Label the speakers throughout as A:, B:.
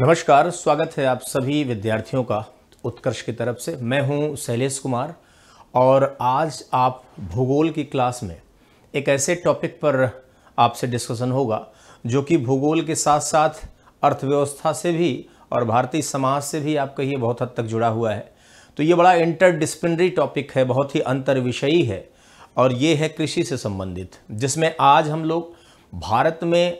A: नमस्कार स्वागत है आप सभी विद्यार्थियों का उत्कर्ष की तरफ से मैं हूं शैलेश कुमार और आज आप भूगोल की क्लास में एक ऐसे टॉपिक पर आपसे डिस्कशन होगा जो कि भूगोल के साथ साथ अर्थव्यवस्था से भी और भारतीय समाज से भी आप कहिए बहुत हद तक जुड़ा हुआ है तो ये बड़ा इंटरडिसिप्लिनरी टॉपिक है बहुत ही अंतर विषयी है और ये है कृषि से संबंधित जिसमें आज हम लोग भारत में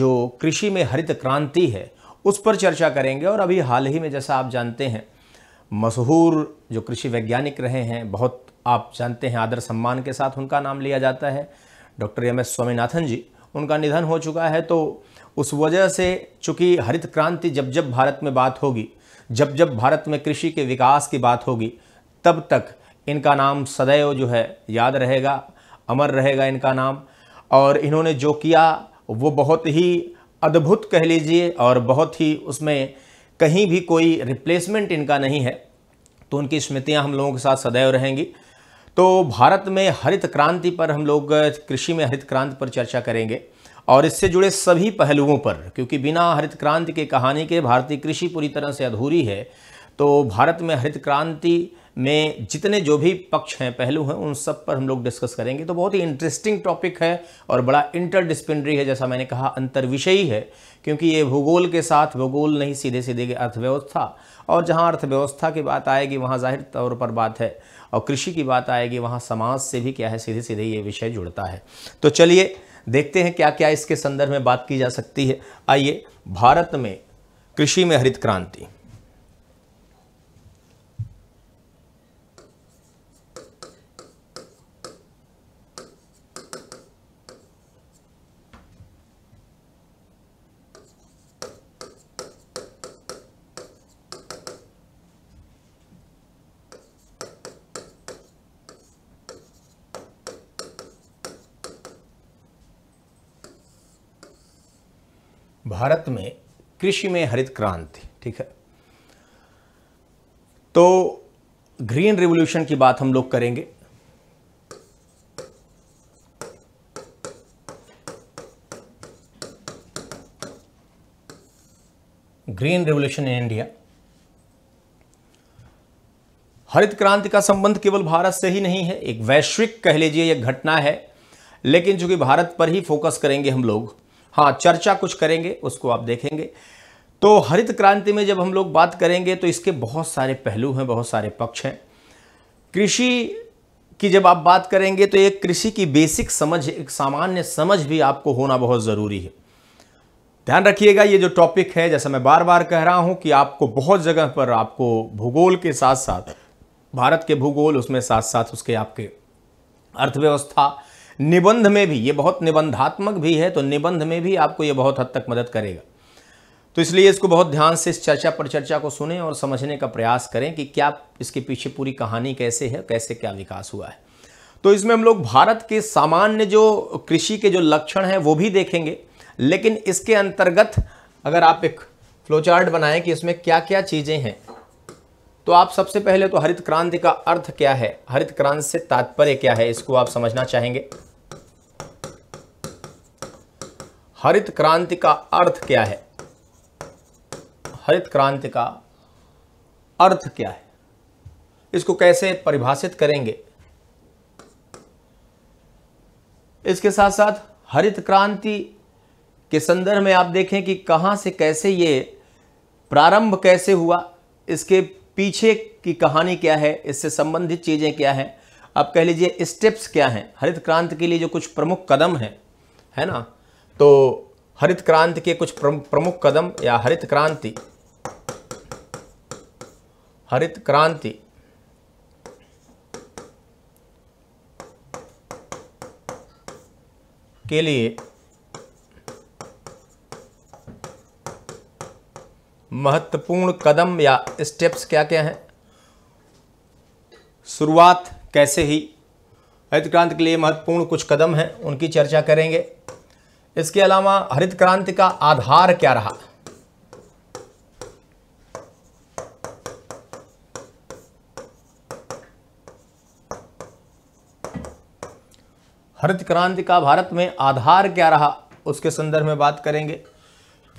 A: जो कृषि में हरित क्रांति है उस पर चर्चा करेंगे और अभी हाल ही में जैसा आप जानते हैं मशहूर जो कृषि वैज्ञानिक रहे हैं बहुत आप जानते हैं आदर सम्मान के साथ उनका नाम लिया जाता है doctor M S Swaminathan ji उनका निधन हो चुका है तो उस वजह से चूँकि हरित क्रांति जब जब भारत में बात होगी जब जब भारत में कृषि के विकास की बात होगी तब तक इनका नाम सदैव जो है याद रहेगा अमर रहेगा इनका नाम और इन्होंने जो किया वो बहुत ही अद्भुत कह लीजिए और बहुत ही उसमें कहीं भी कोई रिप्लेसमेंट इनका नहीं है तो उनकी स्मृतियाँ हम लोगों के साथ सदैव रहेंगी तो भारत में हरित क्रांति पर हम लोग कृषि में हरित क्रांति पर चर्चा करेंगे और इससे जुड़े सभी पहलुओं पर क्योंकि बिना हरित क्रांति के कहानी के भारतीय कृषि पूरी तरह से अधूरी है तो भारत में हरित क्रांति में जितने जो भी पक्ष हैं पहलू हैं उन सब पर हम लोग डिस्कस करेंगे तो बहुत ही इंटरेस्टिंग टॉपिक है और बड़ा इंटरडिसिप्लिनरी है जैसा मैंने कहा अंतर्विषयी है क्योंकि ये भूगोल के साथ भूगोल नहीं सीधे सीधे अर्थव्यवस्था और जहाँ अर्थव्यवस्था की बात आएगी वहाँ जाहिर तौर पर बात है और कृषि की बात आएगी वहाँ समाज से भी क्या है सीधे सीधे ये विषय जुड़ता है तो चलिए देखते हैं क्या क्या इसके संदर्भ में बात की जा सकती है आइए भारत में कृषि में हरित क्रांति भारत में कृषि में हरित क्रांति ठीक है तो ग्रीन रिवॉल्यूशन की बात हम लोग करेंगे ग्रीन रिवॉल्यूशन इन इंडिया हरित क्रांति का संबंध केवल भारत से ही नहीं है एक वैश्विक कह लीजिए यह घटना है लेकिन चूंकि भारत पर ही फोकस करेंगे हम लोग हाँ चर्चा कुछ करेंगे उसको आप देखेंगे तो हरित क्रांति में जब हम लोग बात करेंगे तो इसके बहुत सारे पहलू हैं बहुत सारे पक्ष हैं कृषि की जब आप बात करेंगे तो एक कृषि की बेसिक समझ एक सामान्य समझ भी आपको होना बहुत ज़रूरी है ध्यान रखिएगा ये जो टॉपिक है जैसा मैं बार बार कह रहा हूँ कि आपको बहुत जगह पर आपको भूगोल के साथ साथ भारत के भूगोल उसमें साथ साथ उसके आपके अर्थव्यवस्था निबंध में भी ये बहुत निबंधात्मक भी है तो निबंध में भी आपको ये बहुत हद तक मदद करेगा तो इसलिए इसको बहुत ध्यान से इस चर्चा परिचर्चा को सुने और समझने का प्रयास करें कि क्या इसके पीछे पूरी कहानी कैसे है कैसे क्या विकास हुआ है तो इसमें हम लोग भारत के सामान्य जो कृषि के जो लक्षण हैं वो भी देखेंगे लेकिन इसके अंतर्गत अगर आप एक फ्लोचार्ट बनाएं कि इसमें क्या क्या चीज़ें हैं तो आप सबसे पहले तो हरित क्रांति का अर्थ क्या है हरित क्रांति से तात्पर्य क्या है इसको आप समझना चाहेंगे हरित क्रांति का अर्थ क्या है हरित क्रांति का अर्थ क्या है इसको कैसे परिभाषित करेंगे इसके साथ साथ हरित क्रांति के संदर्भ में आप देखें कि कहां से कैसे ये प्रारंभ कैसे हुआ इसके पीछे की कहानी क्या है इससे संबंधित चीज़ें क्या हैं आप कह लीजिए स्टेप्स क्या हैं हरित क्रांति के लिए जो कुछ प्रमुख कदम हैं है ना तो हरित क्रांति के कुछ प्रमुख कदम या हरित क्रांति हरित क्रांति के लिए महत्वपूर्ण कदम या स्टेप्स क्या क्या हैं शुरुआत कैसे ही हरित क्रांति के लिए महत्वपूर्ण कुछ कदम हैं उनकी चर्चा करेंगे इसके अलावा हरित क्रांति का आधार क्या रहा हरित क्रांति का भारत में आधार क्या रहा उसके संदर्भ में बात करेंगे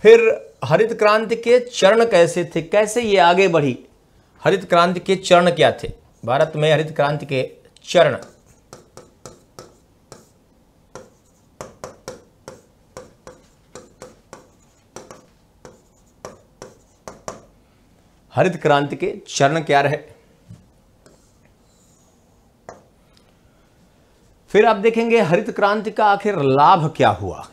A: फिर हरित क्रांति के चरण कैसे थे कैसे ये आगे बढ़ी हरित क्रांति के चरण क्या थे भारत में हरित क्रांति के चरण हरित क्रांति के चरण क्या रहे फिर आप देखेंगे हरित क्रांति का आखिर लाभ क्या हुआ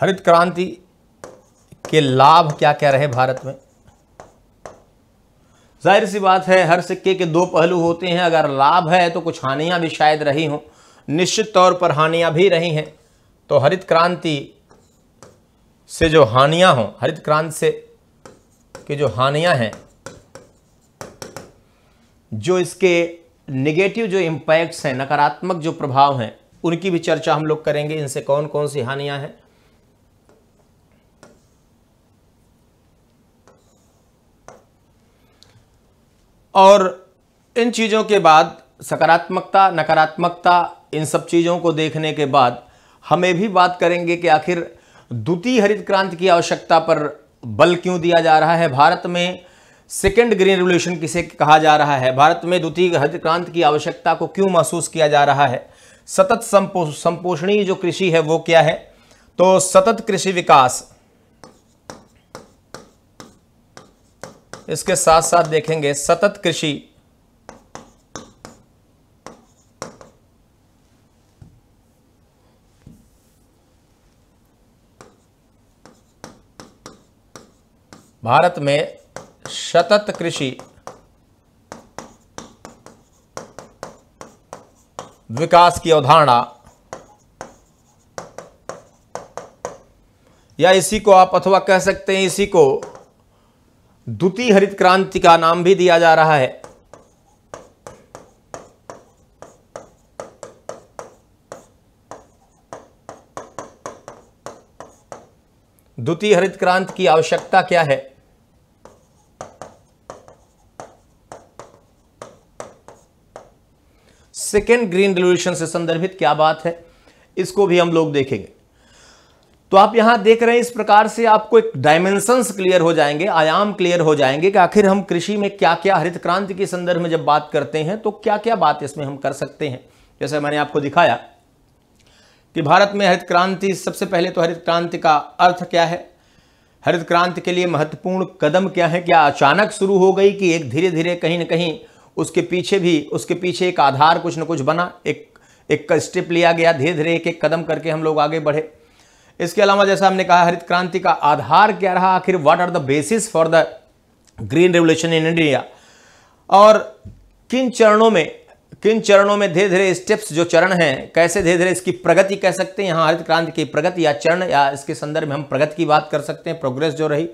A: हरित क्रांति के लाभ क्या क्या रहे भारत में जाहिर सी बात है हर सिक्के के दो पहलू होते हैं अगर लाभ है तो कुछ हानियां भी शायद रही हों निश्चित तौर पर हानियाँ भी रही हैं तो हरित क्रांति से जो हानियाँ हों हरित क्रांति से कि जो हानियाँ हैं जो इसके निगेटिव जो इम्पैक्ट्स हैं नकारात्मक जो प्रभाव हैं उनकी भी चर्चा हम लोग करेंगे इनसे कौन कौन सी हानियां हैं और इन चीज़ों के बाद सकारात्मकता नकारात्मकता इन सब चीज़ों को देखने के बाद हमें भी बात करेंगे कि आखिर द्वितीय हरित क्रांति की आवश्यकता पर बल क्यों दिया जा रहा है भारत में सेकेंड ग्रीन रेवल्यूशन किसे कहा जा रहा है भारत में द्वितीय हरित क्रांति की आवश्यकता को क्यों महसूस किया जा रहा है सतत संपोषणीय जो कृषि है वो क्या है तो सतत कृषि विकास इसके साथ साथ देखेंगे सतत कृषि भारत में सतत कृषि विकास की अवधारणा या इसी को आप अथवा कह सकते हैं इसी को द्वितीय हरित क्रांति का नाम भी दिया जा रहा है द्वितीय हरित क्रांति की आवश्यकता क्या है सेकेंड ग्रीन रेवल्यूशन से संदर्भित क्या बात है इसको भी हम लोग देखेंगे तो आप यहां देख रहे हैं इस प्रकार से आपको एक डायमेंशंस क्लियर हो जाएंगे आयाम क्लियर हो जाएंगे कि आखिर हम कृषि में क्या क्या हरित क्रांति के संदर्भ में जब बात करते हैं तो क्या क्या बात इसमें हम कर सकते हैं जैसे मैंने आपको दिखाया कि भारत में हरित क्रांति सबसे पहले तो हरित क्रांति का अर्थ क्या है हरित क्रांति के लिए महत्वपूर्ण कदम क्या है क्या अचानक शुरू हो गई कि एक धीरे धीरे कहीं ना कहीं उसके पीछे भी उसके पीछे एक आधार कुछ न कुछ बना एक एक स्टेप लिया गया धीरे धीरे एक एक कदम करके हम लोग आगे बढ़े इसके अलावा जैसा हमने कहा हरित क्रांति का आधार क्या रहा आखिर what are the basis for the green revolution in India और किन चरणों में किन चरणों में धीरे धीरे स्टेप्स जो चरण हैं कैसे धीरे धीरे इसकी प्रगति कह सकते हैं यहाँ हरित क्रांति की प्रगति या चरण या इसके संदर्भ में हम प्रगति की बात कर सकते हैं प्रोग्रेस जो रही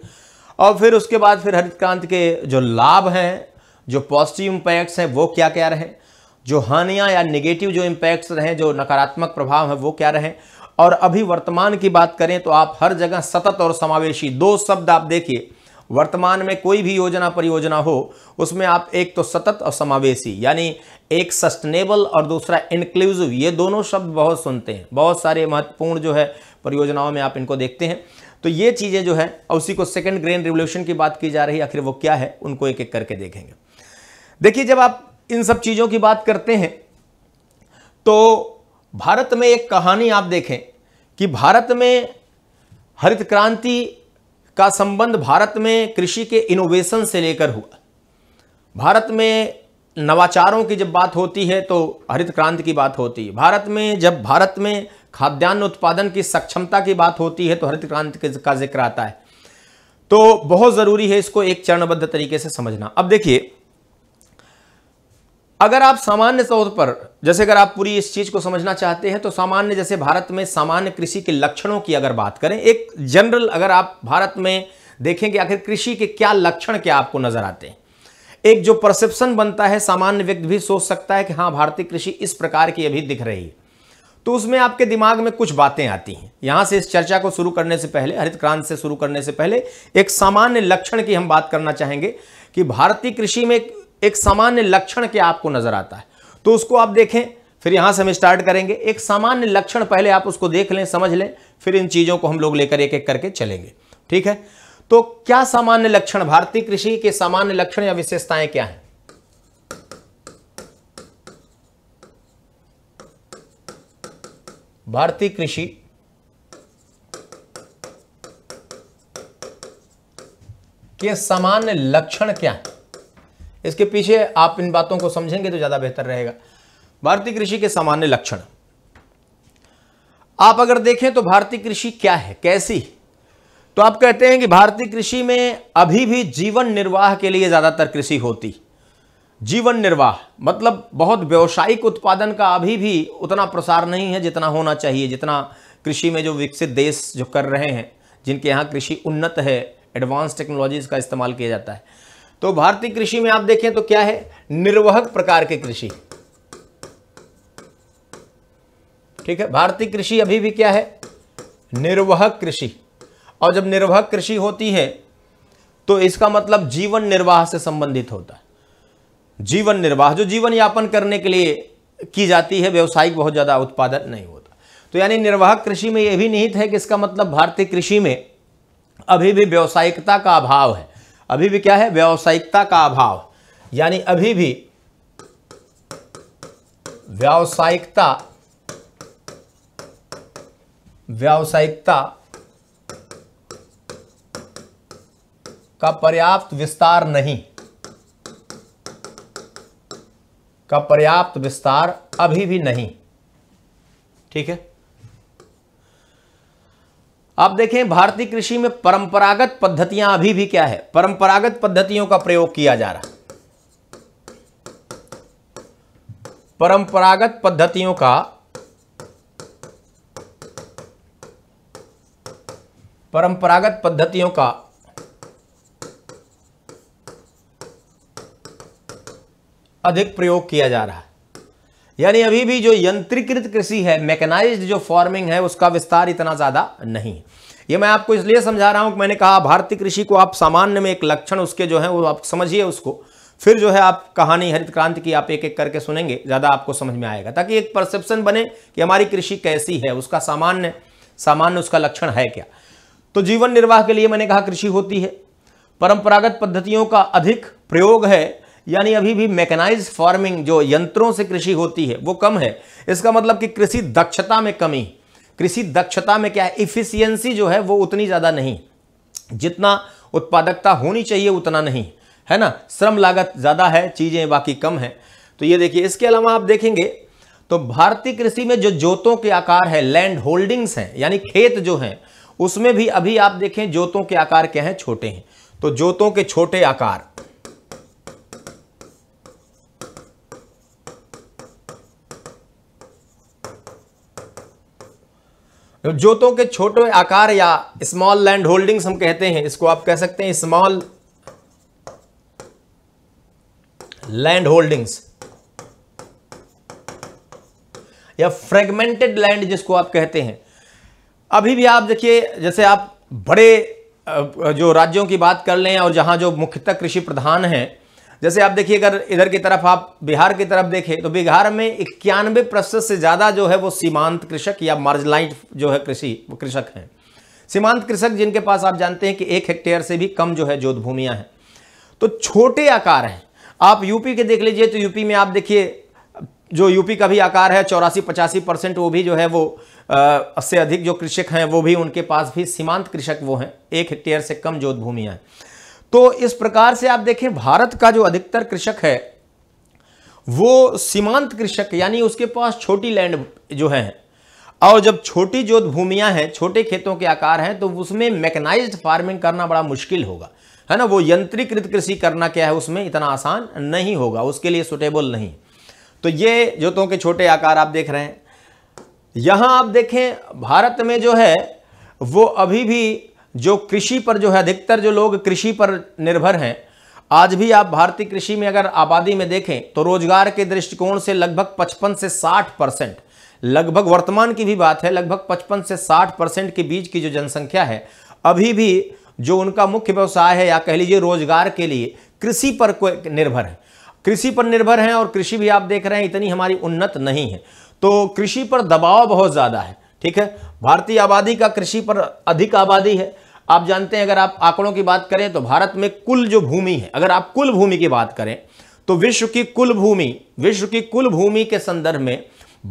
A: और फिर उसके बाद फिर हरित क्रांति के जो लाभ हैं जो पॉजिटिव इम्पैक्ट्स हैं वो क्या क्या रहे जो हानियाँ या निगेटिव जो इम्पैक्ट्स रहे जो नकारात्मक प्रभाव हैं वो क्या रहे और अभी वर्तमान की बात करें तो आप हर जगह सतत और समावेशी दो शब्द आप देखिए वर्तमान में कोई भी योजना परियोजना हो उसमें आप एक तो सतत और समावेशी यानी एक सस्टेनेबल और दूसरा इंक्लूसिव ये दोनों शब्द बहुत सुनते हैं बहुत सारे महत्वपूर्ण जो है परियोजनाओं में आप इनको देखते हैं तो ये चीज़ें जो है उसी को सेकेंड ग्रेन रिवोल्यूशन की बात की जा रही है आखिर वो क्या है उनको एक एक करके देखेंगे देखिए जब आप इन सब चीज़ों की बात करते हैं तो भारत में एक कहानी आप देखें कि भारत में हरित क्रांति का संबंध भारत में कृषि के इनोवेशन से लेकर हुआ भारत में नवाचारों की जब बात होती है तो हरित क्रांति की बात होती है भारत में जब भारत में खाद्यान्न उत्पादन की सक्षमता की बात होती है तो हरित क्रांति का जिक्र आता है तो बहुत ज़रूरी है इसको एक चरणबद्ध तरीके से समझना अब देखिए अगर आप सामान्य तौर पर जैसे अगर आप पूरी इस चीज को समझना चाहते हैं तो सामान्य जैसे भारत में सामान्य कृषि के लक्षणों की अगर बात करें एक जनरल अगर आप भारत में देखें कि आखिर कृषि के क्या लक्षण क्या आपको नजर आते हैं एक जो परसेप्शन बनता है सामान्य व्यक्ति भी सोच सकता है कि हाँ भारतीय कृषि इस प्रकार की अभी दिख रही है तो उसमें आपके दिमाग में कुछ बातें आती हैं यहां से इस चर्चा को शुरू करने से पहले हरित क्रांति से शुरू करने से पहले एक सामान्य लक्षण की हम बात करना चाहेंगे कि भारतीय कृषि में एक सामान्य लक्षण के आपको नजर आता है तो उसको आप देखें फिर यहां से हम स्टार्ट करेंगे एक सामान्य लक्षण पहले आप उसको देख लें समझ लें फिर इन चीजों को हम लोग लेकर एक एक करके चलेंगे ठीक है तो क्या सामान्य लक्षण भारतीय कृषि के सामान्य लक्षण या विशेषताएं क्या हैं भारतीय कृषि के सामान्य लक्षण क्या है इसके पीछे आप इन बातों को समझेंगे तो ज़्यादा बेहतर रहेगा भारतीय कृषि के सामान्य लक्षण आप अगर देखें तो भारतीय कृषि क्या है कैसी तो आप कहते हैं कि भारतीय कृषि में अभी भी जीवन निर्वाह के लिए ज़्यादातर कृषि होती जीवन निर्वाह मतलब बहुत व्यवसायिक उत्पादन का अभी भी उतना प्रसार नहीं है जितना होना चाहिए जितना कृषि में जो विकसित देश जो कर रहे हैं जिनके यहाँ कृषि उन्नत है एडवांस टेक्नोलॉजीज़ का इस्तेमाल किया जाता है तो भारतीय कृषि में आप देखें तो क्या है निर्वाहक प्रकार की कृषि ठीक है भारतीय कृषि अभी भी क्या है निर्वाहक कृषि और जब निर्वाहक कृषि होती है तो इसका मतलब जीवन निर्वाह से संबंधित होता है जीवन निर्वाह जो जीवन यापन करने के लिए की जाती है व्यवसायिक बहुत ज़्यादा उत्पादन नहीं होता तो यानी निर्वाहक कृषि में यह भी निहित है कि इसका मतलब भारतीय कृषि में अभी भी व्यावसायिकता का अभाव है अभी भी क्या है व्यावसायिकता का अभाव यानी अभी भी व्यावसायिकता व्यावसायिकता का पर्याप्त विस्तार नहीं का पर्याप्त विस्तार अभी भी नहीं ठीक है आप देखें भारतीय कृषि में परंपरागत पद्धतियां अभी भी क्या है परंपरागत पद्धतियों का प्रयोग किया जा रहा परंपरागत पद्धतियों का परंपरागत पद्धतियों का अधिक प्रयोग किया जा रहा है यानी अभी भी जो यंत्रीकृत कृषि है मैकेनाइज्ड जो फार्मिंग है उसका विस्तार इतना ज़्यादा नहीं ये मैं आपको इसलिए समझा रहा हूं कि मैंने कहा भारतीय कृषि को आप सामान्य में एक लक्षण उसके जो है वो आप समझिए उसको फिर जो है आप कहानी हरित क्रांति की आप एक एक करके सुनेंगे ज़्यादा आपको समझ में आएगा ताकि एक परसेप्शन बने कि हमारी कृषि कैसी है उसका सामान्य सामान्य उसका लक्षण है क्या तो जीवन निर्वाह के लिए मैंने कहा कृषि होती है परंपरागत पद्धतियों का अधिक प्रयोग है यानी अभी भी मैकेनाइज फार्मिंग जो यंत्रों से कृषि होती है वो कम है इसका मतलब कि कृषि दक्षता में कमी कृषि दक्षता में क्या है इफिशियंसी जो है वो उतनी ज़्यादा नहीं जितना उत्पादकता होनी चाहिए उतना नहीं है ना श्रम लागत ज़्यादा है चीज़ें बाकी कम है तो ये देखिए इसके अलावा आप देखेंगे तो भारतीय कृषि में जो जोतों के आकार है लैंड होल्डिंग्स हैं यानी खेत जो हैं उसमें भी अभी आप देखें जोतों के आकार क्या हैं छोटे हैं तो जोतों के छोटे आकार जोतों के छोटे आकार या स्मॉल लैंड होल्डिंग्स हम कहते हैं इसको आप कह सकते हैं स्मॉल लैंड होल्डिंग्स या फ्रेगमेंटेड लैंड जिसको आप कहते हैं अभी भी आप देखिए जैसे आप बड़े जो राज्यों की बात कर लें और जहां जो मुख्यतः कृषि प्रधान हैं जैसे आप देखिए अगर इधर की तरफ आप बिहार की तरफ देखें तो बिहार में इक्यानवे प्रतिशत से ज़्यादा जो है वो सीमांत कृषक या मार्जलाइट जो है कृषि कृषक हैं सीमांत कृषक जिनके पास आप जानते हैं कि एक हेक्टेयर से भी कम जो है जोध भूमियाँ हैं तो छोटे आकार हैं आप यूपी के देख लीजिए तो यूपी में आप देखिए जो यूपी का भी आकार है चौरासी पचासी परसेंट वो भी जो है वो से अधिक जो कृषक हैं वो भी उनके पास भी सीमांत कृषक वो हैं एक हेक्टेयर से कम जोत भूमिया हैं तो इस प्रकार से आप देखें भारत का जो अधिकतर कृषक है वो सीमांत कृषक यानी उसके पास छोटी लैंड जो है और जब छोटी जोत भूमियां हैं छोटे खेतों के आकार हैं तो उसमें मैकेनाइज्ड फार्मिंग करना बड़ा मुश्किल होगा है ना वो यंत्रीकृत कृषि करना क्या है उसमें इतना आसान नहीं होगा उसके लिए सुटेबल नहीं तो ये जोतों के छोटे आकार आप देख रहे हैं यहां आप देखें भारत में जो है वो अभी भी जो कृषि पर जो है अधिकतर जो लोग कृषि पर निर्भर हैं आज भी आप भारतीय कृषि में अगर आबादी में देखें तो रोजगार के दृष्टिकोण से लगभग 55 से 60 परसेंट लगभग वर्तमान की भी बात है लगभग 55 से 60 परसेंट के बीच की जो जनसंख्या है अभी भी जो उनका मुख्य व्यवसाय है या कह लीजिए रोजगार के लिए कृषि पर निर्भर है कृषि पर निर्भर हैं और कृषि भी आप देख रहे हैं इतनी हमारी उन्नत नहीं है तो कृषि पर दबाव बहुत ज़्यादा है ठीक है भारतीय आबादी का कृषि पर अधिक आबादी है आप जानते हैं अगर आप आंकड़ों की बात करें तो भारत में कुल जो भूमि है अगर आप कुल भूमि की बात करें तो विश्व की कुल भूमि विश्व की कुल भूमि के संदर्भ में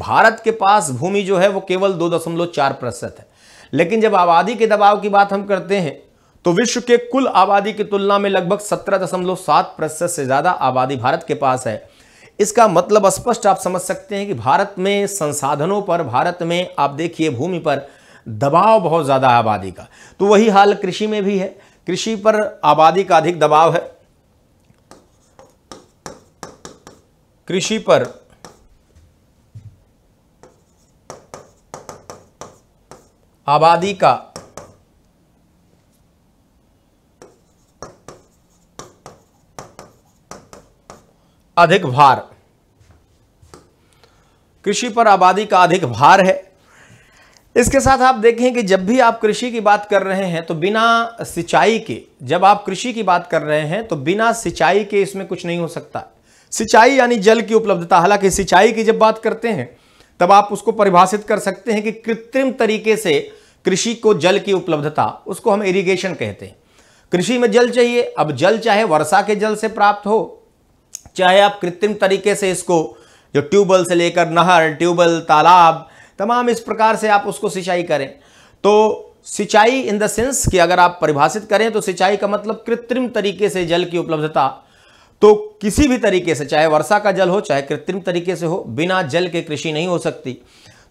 A: भारत के पास भूमि जो है वो केवल दो दशमलव चार प्रतिशत है लेकिन जब आबादी के दबाव की बात हम करते हैं तो विश्व के कुल आबादी की तुलना में लगभग सत्रह दशमलव सात प्रतिशत से ज़्यादा आबादी भारत के पास है इसका मतलब स्पष्ट आप समझ सकते हैं कि भारत में संसाधनों पर भारत में आप देखिए भूमि पर दबाव बहुत ज़्यादा है आबादी का तो वही हाल कृषि में भी है कृषि पर आबादी का अधिक दबाव है कृषि पर आबादी का अधिक भार कृषि पर आबादी का अधिक भार है इसके साथ आप देखें कि जब भी आप कृषि की बात कर रहे हैं तो बिना सिंचाई के जब आप कृषि की बात कर रहे हैं तो बिना सिंचाई के इसमें कुछ नहीं हो सकता सिंचाई यानी जल की उपलब्धता हालांकि सिंचाई की जब बात करते हैं तब आप उसको परिभाषित कर सकते हैं कि कृत्रिम तरीके से कृषि को जल की उपलब्धता उसको हम इरिगेशन कहते हैं कृषि में जल चाहिए अब जल चाहे वर्षा के जल से प्राप्त हो चाहे आप कृत्रिम तरीके से इसको जो ट्यूबवेल से लेकर नहर ट्यूबवेल तालाब तमाम इस प्रकार से आप उसको सिंचाई करें तो सिंचाई इन द सेंस कि अगर आप परिभाषित करें तो सिंचाई का मतलब कृत्रिम तरीके से जल की उपलब्धता तो किसी भी तरीके से चाहे वर्षा का जल हो चाहे कृत्रिम तरीके से हो बिना जल के कृषि नहीं हो सकती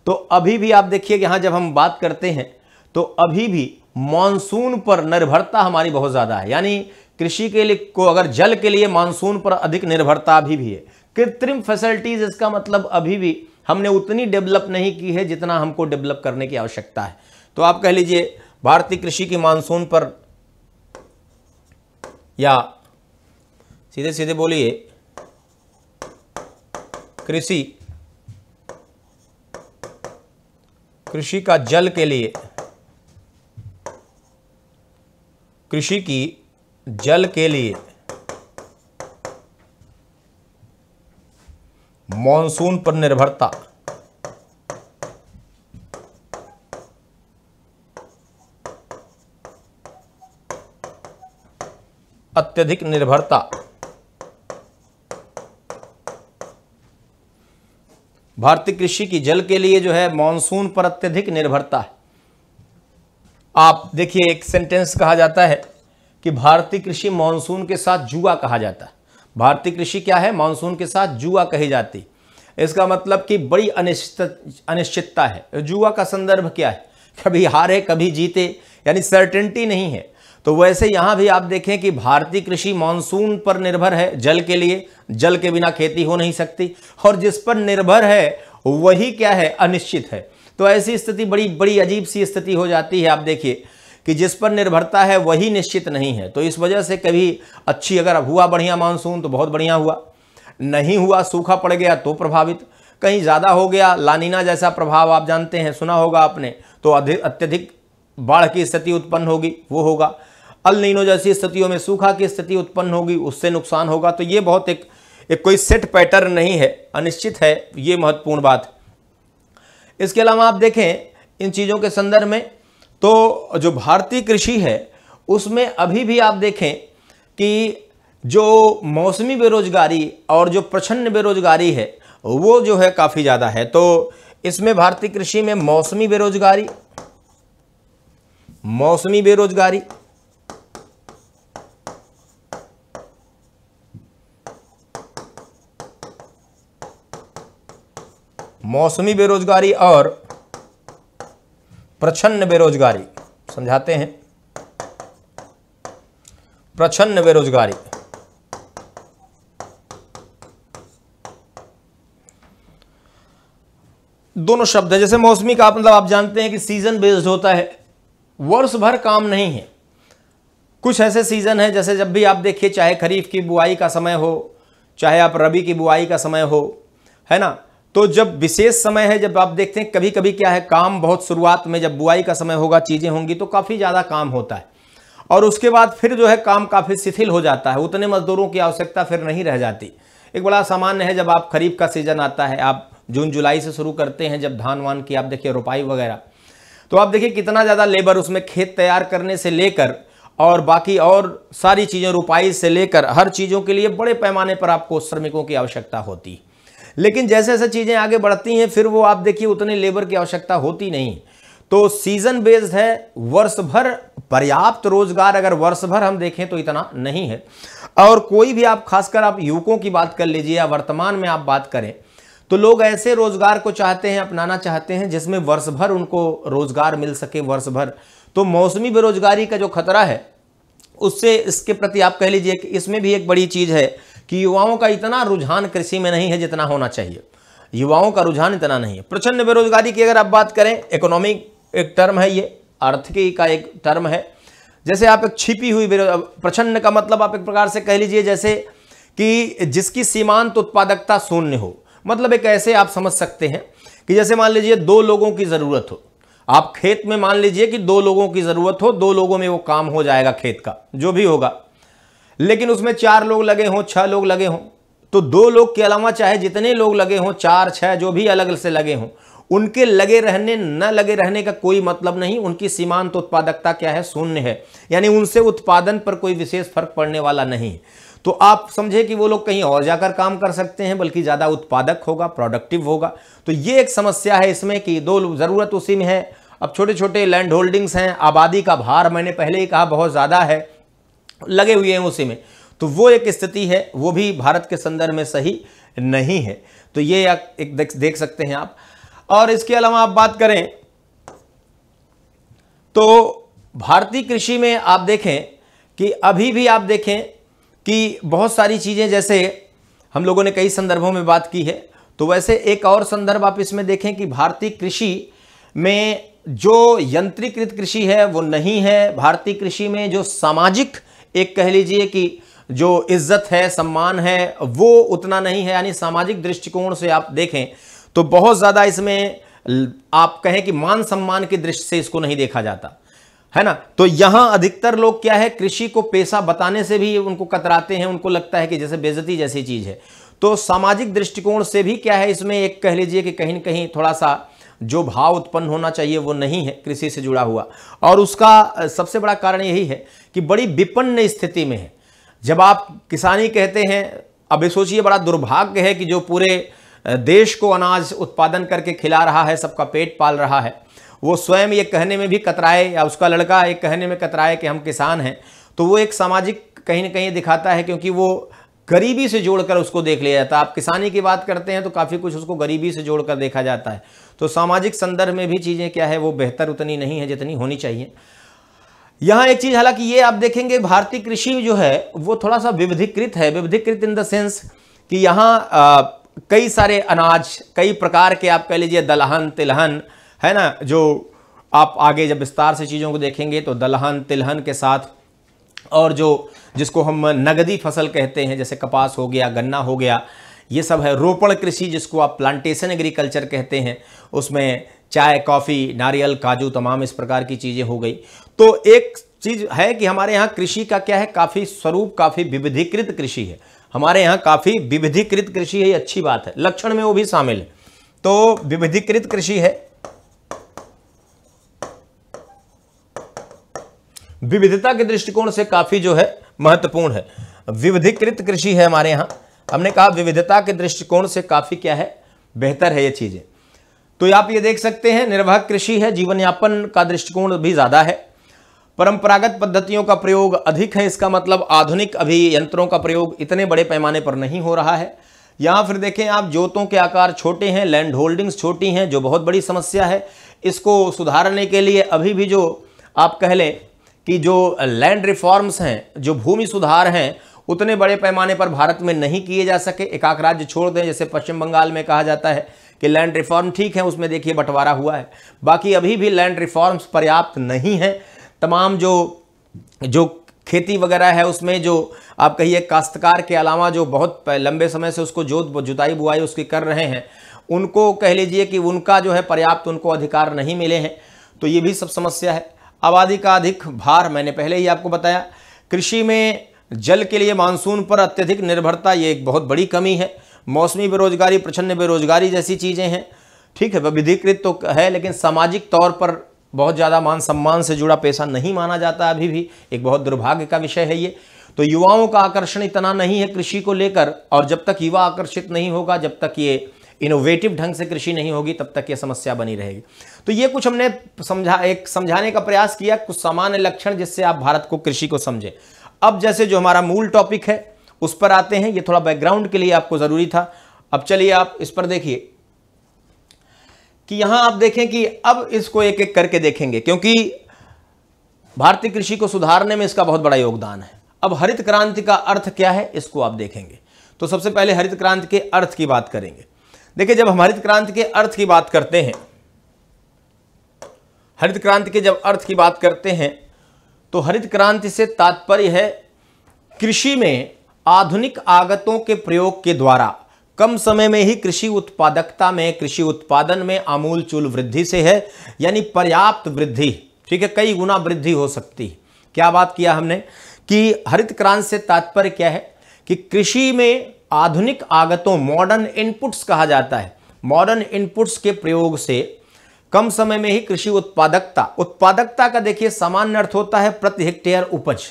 A: तो अभी भी आप देखिए यहाँ जब हम बात करते हैं तो अभी भी मानसून पर निर्भरता हमारी बहुत ज़्यादा है यानी कृषि के लिए को अगर जल के लिए मानसून पर अधिक निर्भरता अभी भी है कृत्रिम फैसिलिटीज इसका मतलब अभी भी हमने उतनी डेवलप नहीं की है जितना हमको डेवलप करने की आवश्यकता है तो आप कह लीजिए भारतीय कृषि की मानसून पर या सीधे सीधे बोलिए कृषि कृषि का जल के लिए कृषि की जल के लिए मॉनसून पर निर्भरता अत्यधिक निर्भरता भारतीय कृषि की जल के लिए जो है मॉनसून पर अत्यधिक निर्भरता है आप देखिए एक सेंटेंस कहा जाता है कि भारतीय कृषि मॉनसून के साथ जुआ कहा जाता है भारतीय कृषि क्या है मानसून के साथ जुआ कही जाती इसका मतलब कि बड़ी अनिश्चित अनिश्चितता है जुआ का संदर्भ क्या है कभी हारे कभी जीते यानी सर्टेनिटी नहीं है तो वैसे यहाँ भी आप देखें कि भारतीय कृषि मानसून पर निर्भर है जल के लिए जल के बिना खेती हो नहीं सकती और जिस पर निर्भर है वही क्या है अनिश्चित है तो ऐसी स्थिति बड़ी बड़ी अजीब सी स्थिति हो जाती है आप देखिए कि जिस पर निर्भरता है वही निश्चित नहीं है तो इस वजह से कभी अच्छी अगर हुआ बढ़िया मानसून तो बहुत बढ़िया हुआ नहीं हुआ सूखा पड़ गया तो प्रभावित कहीं ज़्यादा हो गया लानीना जैसा प्रभाव आप जानते हैं सुना होगा आपने तो अधिक अत्यधिक बाढ़ की स्थिति उत्पन्न होगी वो होगा अल नीनो जैसी स्थितियों में सूखा की स्थिति उत्पन्न होगी उससे नुकसान होगा तो ये बहुत एक, एक कोई सेट पैटर्न नहीं है अनिश्चित है ये महत्वपूर्ण बात इसके अलावा आप देखें इन चीज़ों के संदर्भ में तो जो भारतीय कृषि है उसमें अभी भी आप देखें कि जो मौसमी बेरोजगारी और जो प्रचन्न बेरोजगारी है वो जो है काफ़ी ज़्यादा है तो इसमें भारतीय कृषि में मौसमी बेरोजगारी मौसमी बेरोजगारी मौसमी बेरोजगारी और प्रछन्न बेरोजगारी समझाते हैं प्रछन्न बेरोजगारी दोनों शब्द है जैसे मौसमी का मतलब आप जानते हैं कि सीजन बेस्ड होता है वर्ष भर काम नहीं है कुछ ऐसे सीज़न है जैसे जब भी आप देखिए चाहे खरीफ की बुआई का समय हो चाहे आप रबी की बुआई का समय हो है ना तो जब विशेष समय है जब आप देखते हैं कभी कभी क्या है काम बहुत शुरुआत में जब बुआई का समय होगा चीज़ें होंगी तो काफ़ी ज़्यादा काम होता है और उसके बाद फिर जो है काम काफ़ी शिथिल हो जाता है उतने मजदूरों की आवश्यकता फिर नहीं रह जाती एक बड़ा सामान्य है जब आप खरीफ का सीज़न आता है आप जून जुलाई से शुरू करते हैं जब धान वान की आप देखिए रोपाई वगैरह तो आप देखिए कितना ज़्यादा लेबर उसमें खेत तैयार करने से लेकर और बाकी और सारी चीज़ें रुपाई से लेकर हर चीज़ों के लिए बड़े पैमाने पर आपको श्रमिकों की आवश्यकता होती है लेकिन जैसे जैसे चीज़ें आगे बढ़ती हैं फिर वो आप देखिए उतने लेबर की आवश्यकता होती नहीं तो सीजन बेस्ड है वर्ष भर पर्याप्त रोजगार अगर वर्ष भर हम देखें तो इतना नहीं है और कोई भी आप खासकर आप युवकों की बात कर लीजिए या वर्तमान में आप बात करें तो लोग ऐसे रोजगार को चाहते हैं अपनाना चाहते हैं जिसमें वर्ष भर उनको रोजगार मिल सके वर्ष भर तो मौसमी बेरोजगारी का जो खतरा है उससे इसके प्रति आप कह लीजिए कि इसमें भी एक बड़ी चीज़ है कि युवाओं का इतना रुझान कृषि में नहीं है जितना होना चाहिए युवाओं का रुझान इतना नहीं है प्रचंड बेरोजगारी की अगर आप बात करें इकोनॉमिक एक टर्म है ये आर्थिकी का एक टर्म है जैसे आप एक छिपी हुई प्रचंड का मतलब आप एक प्रकार से कह लीजिए जैसे कि जिसकी सीमांत उत्पादकता शून्य हो मतलब एक ऐसे आप समझ सकते हैं कि जैसे मान लीजिए दो लोगों की ज़रूरत हो आप खेत में मान लीजिए कि दो लोगों की ज़रूरत हो दो लोगों में वो काम हो जाएगा खेत का जो भी होगा लेकिन उसमें चार लोग लगे हों छह लोग लगे हों तो दो लोग के अलावा चाहे जितने लोग लगे हों चार छह जो भी अलग से लगे हों उनके लगे रहने न लगे रहने का कोई मतलब नहीं उनकी सीमांत उत्पादकता क्या है शून्य है यानी उनसे उत्पादन पर कोई विशेष फर्क पड़ने वाला नहीं तो आप समझे कि वो लोग कहीं और जाकर काम कर सकते हैं बल्कि ज़्यादा उत्पादक होगा प्रोडक्टिव होगा तो ये एक समस्या है इसमें कि दो ज़रूरत उसी में है अब छोटे छोटे लैंड होल्डिंग्स हैं आबादी का भार मैंने पहले ही कहा बहुत ज़्यादा है लगे हुए हैं उसी में तो वो एक स्थिति है वो भी भारत के संदर्भ में सही नहीं है तो ये एक देख सकते हैं आप और इसके अलावा आप बात करें तो भारतीय कृषि में आप देखें कि अभी भी आप देखें कि बहुत सारी चीज़ें जैसे हम लोगों ने कई संदर्भों में बात की है तो वैसे एक और संदर्भ आप इसमें देखें कि भारतीय कृषि में जो यंत्रीकृत कृषि है वो नहीं है भारतीय कृषि में जो सामाजिक एक कह लीजिए कि जो इज्जत है सम्मान है वो उतना नहीं है यानी सामाजिक दृष्टिकोण से आप देखें तो बहुत ज़्यादा इसमें आप कहें कि मान सम्मान की दृष्टि से इसको नहीं देखा जाता है ना तो यहां अधिकतर लोग क्या है कृषि को पेशा बताने से भी उनको कतराते हैं उनको लगता है कि जैसे बेजती जैसी चीज है तो सामाजिक दृष्टिकोण से भी क्या है इसमें एक कह लीजिए कि कहीं ना कहीं थोड़ा सा जो भाव उत्पन्न होना चाहिए वो नहीं है कृषि से जुड़ा हुआ और उसका सबसे बड़ा कारण यही है कि बड़ी विपन्न स्थिति में है जब आप किसानी कहते हैं अब ये सोचिए बड़ा दुर्भाग्य है कि जो पूरे देश को अनाज उत्पादन करके खिला रहा है सबका पेट पाल रहा है वो स्वयं ये कहने में भी कतराए या उसका लड़का ये कहने में कतराए कि हम किसान हैं तो वो एक सामाजिक कहीं ना कहीं दिखाता है क्योंकि वो गरीबी से जोड़कर उसको देख लिया जाता है आप किसानी की बात करते हैं तो काफ़ी कुछ उसको गरीबी से जोड़कर देखा जाता है तो सामाजिक संदर्भ में भी चीज़ें क्या है वो बेहतर उतनी नहीं है जितनी होनी चाहिए यहाँ एक चीज़ हालांकि ये आप देखेंगे भारतीय कृषि जो है वो थोड़ा सा विविधीकृत है विविधीकृत इन द सेंस कि यहाँ कई सारे अनाज कई प्रकार के आप कह लीजिए दलहन तिलहन है ना जो आप आगे जब विस्तार से चीज़ों को देखेंगे तो दलहन तिलहन के साथ और जो जिसको हम नगदी फसल कहते हैं जैसे कपास हो गया गन्ना हो गया ये सब है रोपण कृषि जिसको आप प्लांटेशन एग्रीकल्चर कहते हैं उसमें चाय कॉफ़ी नारियल काजू तमाम इस प्रकार की चीज़ें हो गई तो एक चीज़ है कि हमारे यहाँ कृषि का क्या है काफ़ी स्वरूप काफ़ी विविधीकृत कृषि है हमारे यहाँ काफ़ी विविधीकृत कृषि है ये अच्छी बात है लक्षण में वो भी शामिल है तो विविधीकृत कृषि है विविधता के दृष्टिकोण से काफ़ी जो है महत्वपूर्ण है विविधीकृत कृषि है हमारे यहां हमने कहा विविधता के दृष्टिकोण से काफ़ी क्या है बेहतर है ये चीज़ें तो आप ये देख सकते हैं निर्वाह कृषि है जीवन यापन का दृष्टिकोण भी ज़्यादा है परंपरागत पद्धतियों का प्रयोग अधिक है इसका मतलब आधुनिक अभी यंत्रों का प्रयोग इतने बड़े पैमाने पर नहीं हो रहा है यहाँ फिर देखें आप जोतों के आकार छोटे हैं लैंड होल्डिंग्स छोटी हैं जो बहुत बड़ी समस्या है इसको सुधारने के लिए अभी भी जो आप कह लें कि जो लैंड रिफॉर्म्स हैं जो भूमि सुधार हैं उतने बड़े पैमाने पर भारत में नहीं किए जा सके एकाक राज्य छोड़ दें जैसे पश्चिम बंगाल में कहा जाता है कि लैंड रिफॉर्म ठीक है उसमें देखिए बंटवारा हुआ है बाकी अभी भी लैंड रिफॉर्म्स पर्याप्त नहीं हैं तमाम जो जो खेती वगैरह है उसमें जो आप कहिए काश्तकार के अलावा जो बहुत लंबे समय से उसको जोत जुताई बुआई उसकी कर रहे हैं उनको कह लीजिए कि उनका जो है पर्याप्त उनको अधिकार नहीं मिले हैं तो ये भी सब समस्या है आबादी का अधिक भार मैंने पहले ही आपको बताया कृषि में जल के लिए मानसून पर अत्यधिक निर्भरता ये एक बहुत बड़ी कमी है मौसमी बेरोजगारी प्रचन्न बेरोजगारी जैसी चीज़ें हैं ठीक है विधिकृत तो है लेकिन सामाजिक तौर पर बहुत ज़्यादा मान सम्मान से जुड़ा पैसा नहीं माना जाता अभी भी एक बहुत दुर्भाग्य का विषय है ये तो युवाओं का आकर्षण इतना नहीं है कृषि को लेकर और जब तक युवा आकर्षित नहीं होगा जब तक ये इनोवेटिव ढंग से कृषि नहीं होगी तब तक ये समस्या बनी रहेगी तो ये कुछ हमने समझा एक समझाने का प्रयास किया कुछ सामान्य लक्षण जिससे आप भारत को कृषि को समझें अब जैसे जो हमारा मूल टॉपिक है उस पर आते हैं ये थोड़ा बैकग्राउंड के लिए आपको ज़रूरी था अब चलिए आप इस पर देखिए कि यहां आप देखें कि अब इसको एक एक करके देखेंगे क्योंकि भारतीय कृषि को सुधारने में इसका बहुत बड़ा योगदान है अब हरित क्रांति का अर्थ क्या है इसको आप देखेंगे तो सबसे पहले हरित क्रांति के अर्थ की बात करेंगे देखिए जब हम हरित क्रांति के अर्थ की बात करते हैं हरित क्रांति के जब अर्थ की बात करते हैं तो हरित क्रांति से तात्पर्य है कृषि में आधुनिक आगतों के प्रयोग के द्वारा कम समय में ही कृषि उत्पादकता में कृषि उत्पादन में आमूलचूल वृद्धि से है यानी पर्याप्त वृद्धि ठीक है कई गुना वृद्धि हो सकती है क्या बात किया हमने कि हरित क्रांति से तात्पर्य क्या है कि कृषि में आधुनिक आगतों मॉडर्न इनपुट्स कहा जाता है मॉडर्न इनपुट्स के प्रयोग से कम समय में ही कृषि उत्पादकता उत्पादकता का देखिए सामान्य अर्थ होता है प्रति हेक्टेयर उपज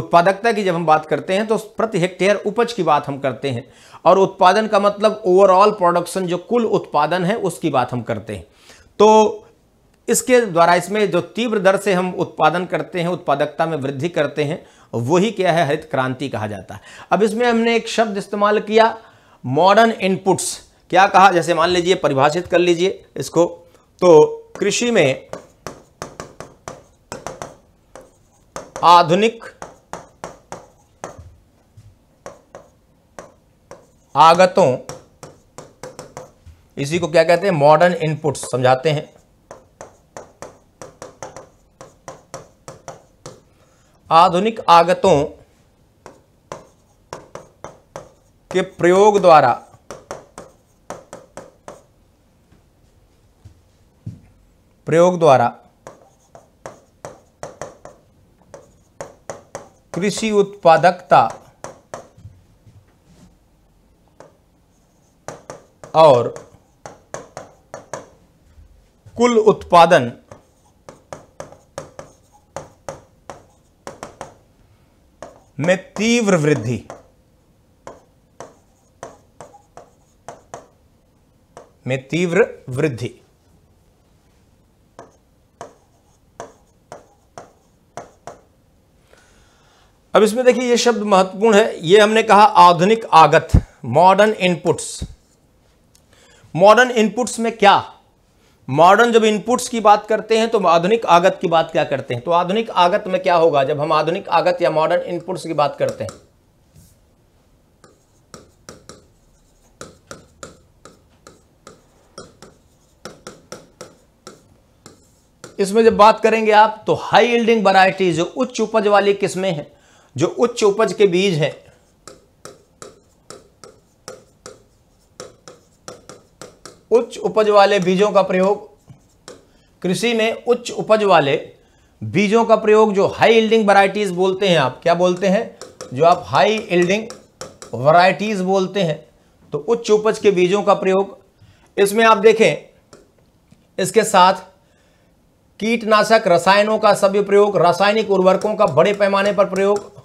A: उत्पादकता की जब हम बात करते हैं तो प्रति हेक्टेयर उपज की बात हम करते हैं और उत्पादन का मतलब ओवरऑल प्रोडक्शन जो कुल उत्पादन है उसकी बात हम करते हैं तो इसके द्वारा इसमें जो तीव्र दर से हम उत्पादन करते हैं उत्पादकता में वृद्धि करते हैं वही क्या है हरित क्रांति कहा जाता है अब इसमें हमने एक शब्द इस्तेमाल किया मॉडर्न इनपुट्स क्या कहा जैसे मान लीजिए परिभाषित कर लीजिए इसको तो कृषि में आधुनिक आगतों इसी को क्या कहते हैं मॉडर्न इनपुट्स समझाते हैं आधुनिक आगतों के प्रयोग द्वारा प्रयोग द्वारा कृषि उत्पादकता और कुल उत्पादन में तीव्र वृद्धि में तीव्र वृद्धि अब इसमें देखिए ये शब्द महत्वपूर्ण है ये हमने कहा आधुनिक आगत मॉडर्न इनपुट्स मॉडर्न इनपुट्स में क्या मॉडर्न जब इनपुट्स की बात करते हैं तो आधुनिक आगत की बात क्या करते हैं तो आधुनिक आगत में क्या होगा जब हम आधुनिक आगत या मॉडर्न इनपुट्स की बात करते हैं इसमें जब बात करेंगे आप तो हाई यील्डिंग वैरायटी जो उच्च उपज वाली किस्में हैं जो उच्च उपज के बीज हैं उच्च उपज वाले बीजों का प्रयोग कृषि में उच्च उपज वाले बीजों का प्रयोग जो हाई इल्डिंग वराइटीज़ बोलते हैं आप क्या बोलते हैं जो आप हाई इल्डिंग वराइटीज़ बोलते हैं तो उच्च उपज के बीजों का प्रयोग इसमें आप देखें इसके साथ कीटनाशक रसायनों का सभ्य प्रयोग रासायनिक उर्वरकों का बड़े पैमाने पर प्रयोग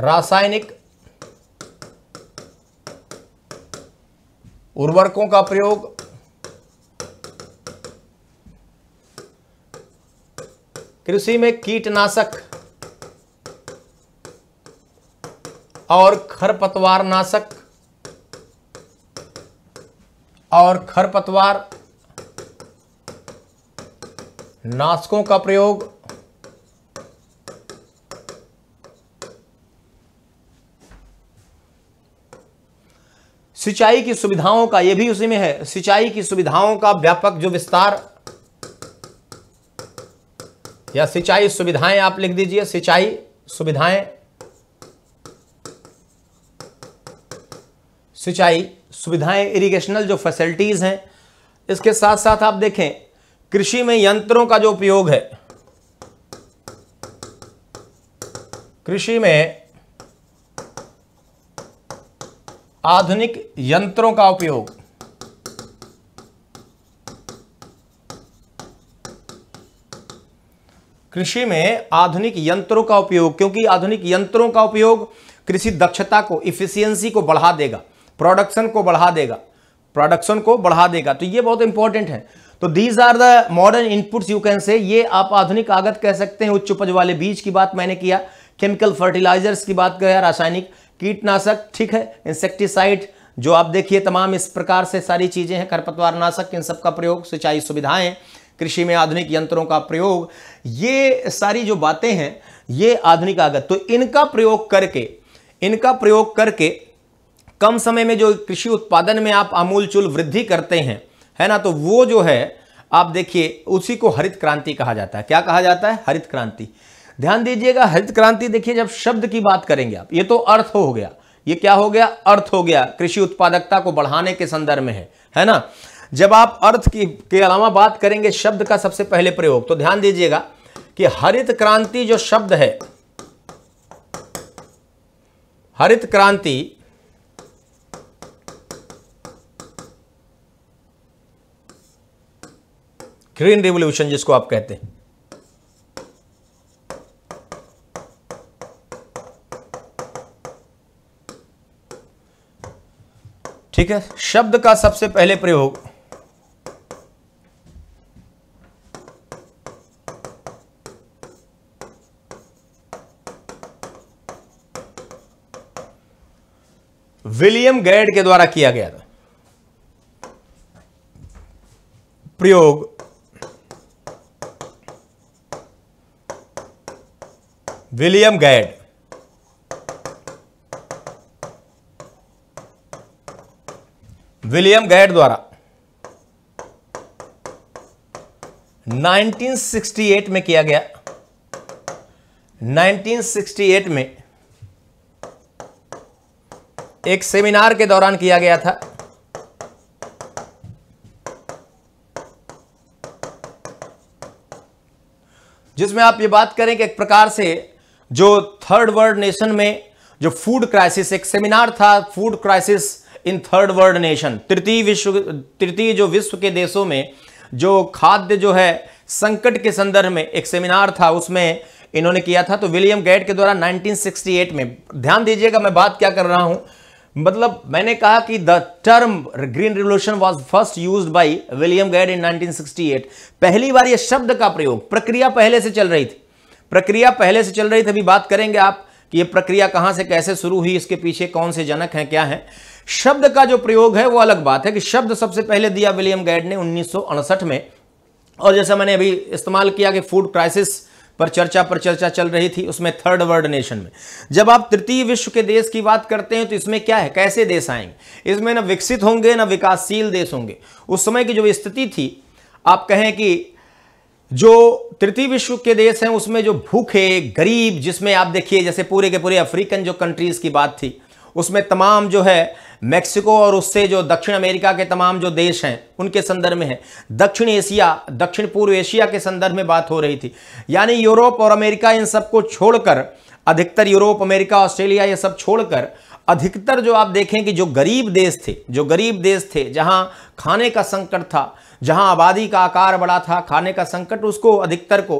A: रासायनिक उर्वरकों का प्रयोग कृषि में कीटनाशक और खरपतवार नाशक और खरपतवार नाशकों का प्रयोग सिंचाई की सुविधाओं का यह भी उसी में है सिंचाई की सुविधाओं का व्यापक जो विस्तार या सिंचाई सुविधाएं आप लिख दीजिए सिंचाई सुविधाएं सिंचाई सुविधाएं इरिगेशनल जो फैसिलिटीज हैं इसके साथ साथ आप देखें कृषि में यंत्रों का जो उपयोग है कृषि में आधुनिक यंत्रों का उपयोग कृषि में आधुनिक यंत्रों का उपयोग क्योंकि आधुनिक यंत्रों का उपयोग कृषि दक्षता को इफिशियंसी को बढ़ा देगा प्रोडक्शन को बढ़ा देगा प्रोडक्शन को बढ़ा देगा तो ये बहुत इंपॉर्टेंट है तो these are the modern inputs you can say ये आप आधुनिक आगत कह सकते हैं उच्च उपज वाले बीज की बात मैंने किया केमिकल फर्टिलाइजर्स की बात किया रासायनिक कीटनाशक ठीक है इंसेक्टिसाइड जो आप देखिए तमाम इस प्रकार से सारी चीज़ें हैं खरपतवार नाशक इन सब का प्रयोग सिंचाई सुविधाएं कृषि में आधुनिक यंत्रों का प्रयोग ये सारी जो बातें हैं ये आधुनिक आगत तो इनका प्रयोग करके इनका प्रयोग करके कम समय में जो कृषि उत्पादन में आप आमूलचूल वृद्धि करते हैं है ना तो वो जो है आप देखिए उसी को हरित क्रांति कहा जाता है क्या कहा जाता है हरित क्रांति ध्यान दीजिएगा हरित क्रांति देखिए जब शब्द की बात करेंगे आप ये तो अर्थ हो गया ये क्या हो गया अर्थ हो गया कृषि उत्पादकता को बढ़ाने के संदर्भ में है है ना जब आप अर्थ की के अलावा बात करेंगे शब्द का सबसे पहले प्रयोग तो ध्यान दीजिएगा कि हरित क्रांति जो शब्द है हरित क्रांति ग्रीन रिवोल्यूशन जिसको आप कहते हैं ठीक है शब्द का सबसे पहले प्रयोग विलियम ग्रेड के द्वारा किया गया था प्रयोग विलियम गैड विलियम गैड द्वारा 1968 में किया गया 1968 में एक सेमिनार के दौरान किया गया था जिसमें आप ये बात करें कि एक प्रकार से जो थर्ड वर्ल्ड नेशन में जो फूड क्राइसिस एक सेमिनार था food crisis in third world nation तृतीय विश्व तृतीय जो विश्व के देशों में जो खाद्य जो है संकट के संदर्भ में एक सेमिनार था उसमें इन्होंने किया था तो विलियम गेट के द्वारा 1968 में ध्यान दीजिएगा मैं बात क्या कर रहा हूं मतलब मैंने कहा कि the term green revolution was first used by William Gaud in 1968 पहली बार यह शब्द का प्रयोग प्रक्रिया पहले से चल रही थी प्रक्रिया पहले से चल रही थी अभी बात करेंगे आप कि ये प्रक्रिया कहां से कैसे शुरू हुई इसके पीछे कौन से जनक हैं क्या हैं शब्द का जो प्रयोग है वो अलग बात है कि शब्द सबसे पहले दिया विलियम गैड ने उन्नीस में और जैसा मैंने अभी इस्तेमाल किया कि फूड क्राइसिस पर चर्चा पर चर्चा चल रही थी उसमें थर्ड वर्ल्ड नेशन में जब आप तृतीय विश्व के देश की बात करते हैं तो इसमें क्या है कैसे देश आएंगे इसमें ना विकसित होंगे ना विकासशील देश होंगे उस समय की जो स्थिति थी आप कहें कि जो तृतीय विश्व के देश हैं उसमें जो भूखे गरीब जिसमें आप देखिए जैसे पूरे के पूरे अफ्रीकन जो कंट्रीज़ की बात थी उसमें तमाम जो है मैक्सिको और उससे जो दक्षिण अमेरिका के तमाम जो देश हैं उनके संदर्भ में है दक्षिण एशिया दक्षिण पूर्व एशिया के संदर्भ में बात हो रही थी यानी यूरोप और अमेरिका इन सबको छोड़कर अधिकतर यूरोप अमेरिका ऑस्ट्रेलिया ये सब छोड़कर अधिकतर जो आप देखें कि जो गरीब देश थे जो गरीब देश थे जहां खाने का संकट था जहां आबादी का आकार बड़ा था खाने का संकट उसको अधिकतर को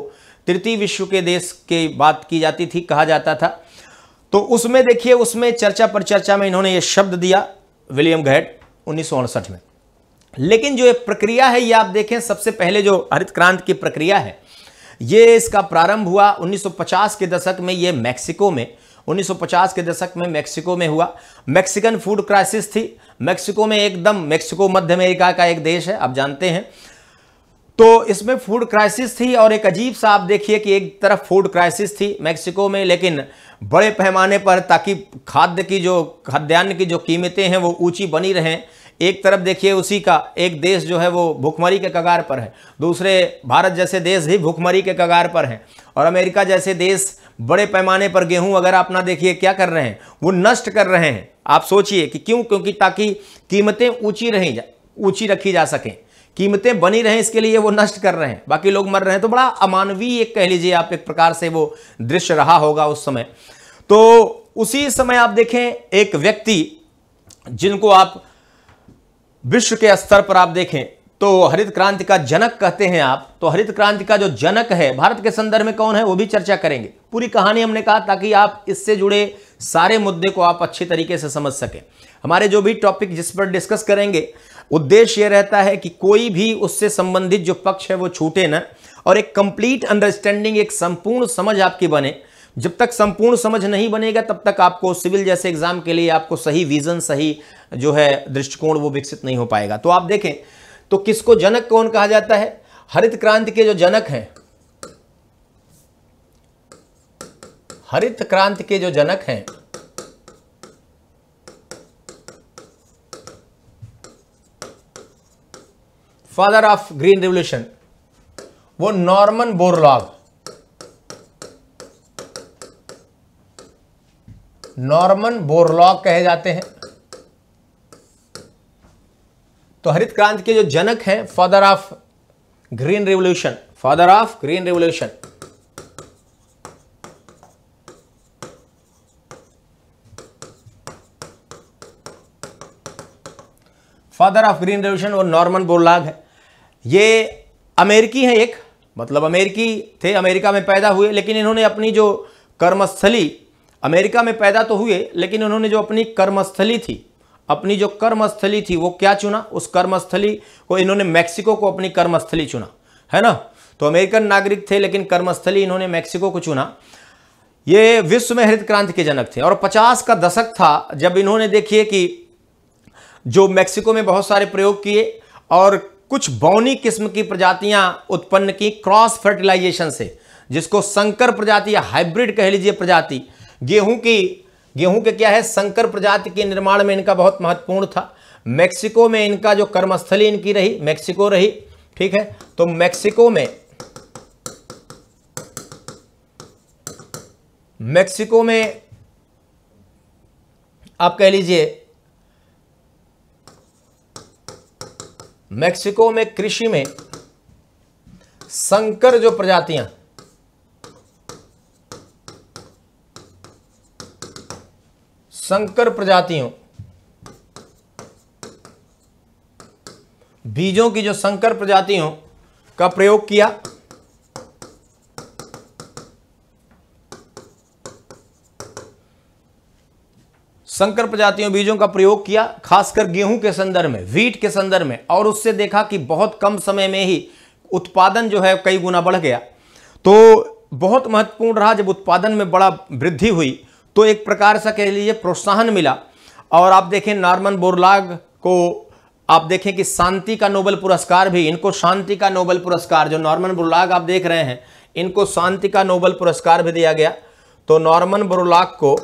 A: तृतीय विश्व के देश की बात की जाती थी कहा जाता था तो उसमें देखिए उसमें चर्चा पर चर्चा में इन्होंने ये शब्द दिया विलियम गैट उन्नीस में लेकिन जो ये प्रक्रिया है ये आप देखें सबसे पहले जो हरित क्रांति की प्रक्रिया है ये इसका प्रारंभ हुआ 1950 के दशक में ये मैक्सिको में 1950 के दशक में मैक्सिको में हुआ मैक्सिकन फूड क्राइसिस थी मैक्सिको में एकदम मैक्सिको मध्य अमेरिका का एक देश है आप जानते हैं तो इसमें फूड क्राइसिस थी और एक अजीब सा आप देखिए कि एक तरफ फूड क्राइसिस थी मैक्सिको में लेकिन बड़े पैमाने पर ताकि खाद्य की जो खाद्यान्न की जो कीमतें हैं वो ऊंची बनी रहें एक तरफ देखिए उसी का एक देश जो है वो भुखमरी के कगार पर है दूसरे भारत जैसे देश भी भुखमरी के कगार पर हैं और अमेरिका जैसे देश बड़े पैमाने पर गेहूं वगैरह अपना देखिए क्या कर रहे हैं वो नष्ट कर रहे हैं आप सोचिए कि क्यों क्योंकि ताकि कीमतें ऊँची रहीं ऊंची रखी जा सकें कीमतें बनी रहें इसके लिए वो नष्ट कर रहे हैं बाकी लोग मर रहे हैं तो बड़ा अमानवीय एक कह लीजिए आप एक प्रकार से वो दृश्य रहा होगा उस समय तो उसी समय आप देखें एक व्यक्ति जिनको आप विश्व के स्तर पर आप देखें तो हरित क्रांति का जनक कहते हैं आप तो हरित क्रांति का जो जनक है भारत के संदर्भ में कौन है वो भी चर्चा करेंगे पूरी कहानी हमने कहा ताकि आप इससे जुड़े सारे मुद्दे को आप अच्छे तरीके से समझ सकें हमारे जो भी टॉपिक जिस पर डिस्कस करेंगे उद्देश्य यह रहता है कि कोई भी उससे संबंधित जो पक्ष है वो छूटे ना और एक कंप्लीट अंडरस्टैंडिंग एक संपूर्ण समझ आपकी बने जब तक संपूर्ण समझ नहीं बनेगा तब तक आपको सिविल जैसे एग्जाम के लिए आपको सही विजन सही जो है दृष्टिकोण वो विकसित नहीं हो पाएगा तो आप देखें तो किसको जनक कौन कहा जाता है हरित क्रांति के जो जनक हैं हरित क्रांति के जो जनक हैं फादर ऑफ ग्रीन रिवोल्यूशन वो नॉर्मन बोरलॉग नॉर्मन बोरलॉग कहे जाते हैं तो हरित क्रांति के जो जनक हैं father of green revolution father of green revolution father of green revolution वो नॉर्मन बोरलॉग है ये अमेरिकी हैं एक मतलब अमेरिकी थे अमेरिका में पैदा हुए लेकिन इन्होंने अपनी जो कर्मस्थली अमेरिका में पैदा तो हुए लेकिन उन्होंने जो अपनी कर्मस्थली थी अपनी जो कर्मस्थली थी वो क्या चुना उस कर्मस्थली को इन्होंने मैक्सिको को अपनी कर्मस्थली चुना है ना तो अमेरिकन नागरिक थे लेकिन कर्मस्थली इन्होंने मैक्सिको को चुना ये विश्व में हरित क्रांति के जनक थे और 50 का दशक था जब इन्होंने देखिए कि जो मैक्सिको में बहुत सारे प्रयोग किए और कुछ बौनी किस्म की प्रजातियां उत्पन्न की क्रॉस फर्टिलाइजेशन से जिसको संकर प्रजाति या हाइब्रिड कह लीजिए प्रजाति गेहूं की गेहूं के क्या है संकर प्रजाति के निर्माण में इनका बहुत महत्वपूर्ण था मेक्सिको में इनका जो कर्मस्थली इनकी रही मेक्सिको रही ठीक है तो मेक्सिको में मेक्सिको में आप कह लीजिए मेक्सिको में कृषि में संकर जो प्रजातियां संकर प्रजातियों बीजों की जो संकर प्रजातियों का प्रयोग किया संकर प्रजातियों बीजों का प्रयोग किया खासकर गेहूं के संदर्भ में वीट के संदर्भ में और उससे देखा कि बहुत कम समय में ही उत्पादन जो है कई गुना बढ़ गया तो बहुत महत्वपूर्ण रहा जब उत्पादन में बड़ा वृद्धि हुई तो एक प्रकार से कह लीजिए प्रोत्साहन मिला और आप देखें नॉर्मन बोरलाग को आप देखें कि शांति का नोबल पुरस्कार भी इनको शांति का नोबल पुरस्कार जो नॉर्मन बोरलाग आप देख रहे हैं इनको शांति का नोबल पुरस्कार भी दिया गया तो नॉर्मन बोरलाग को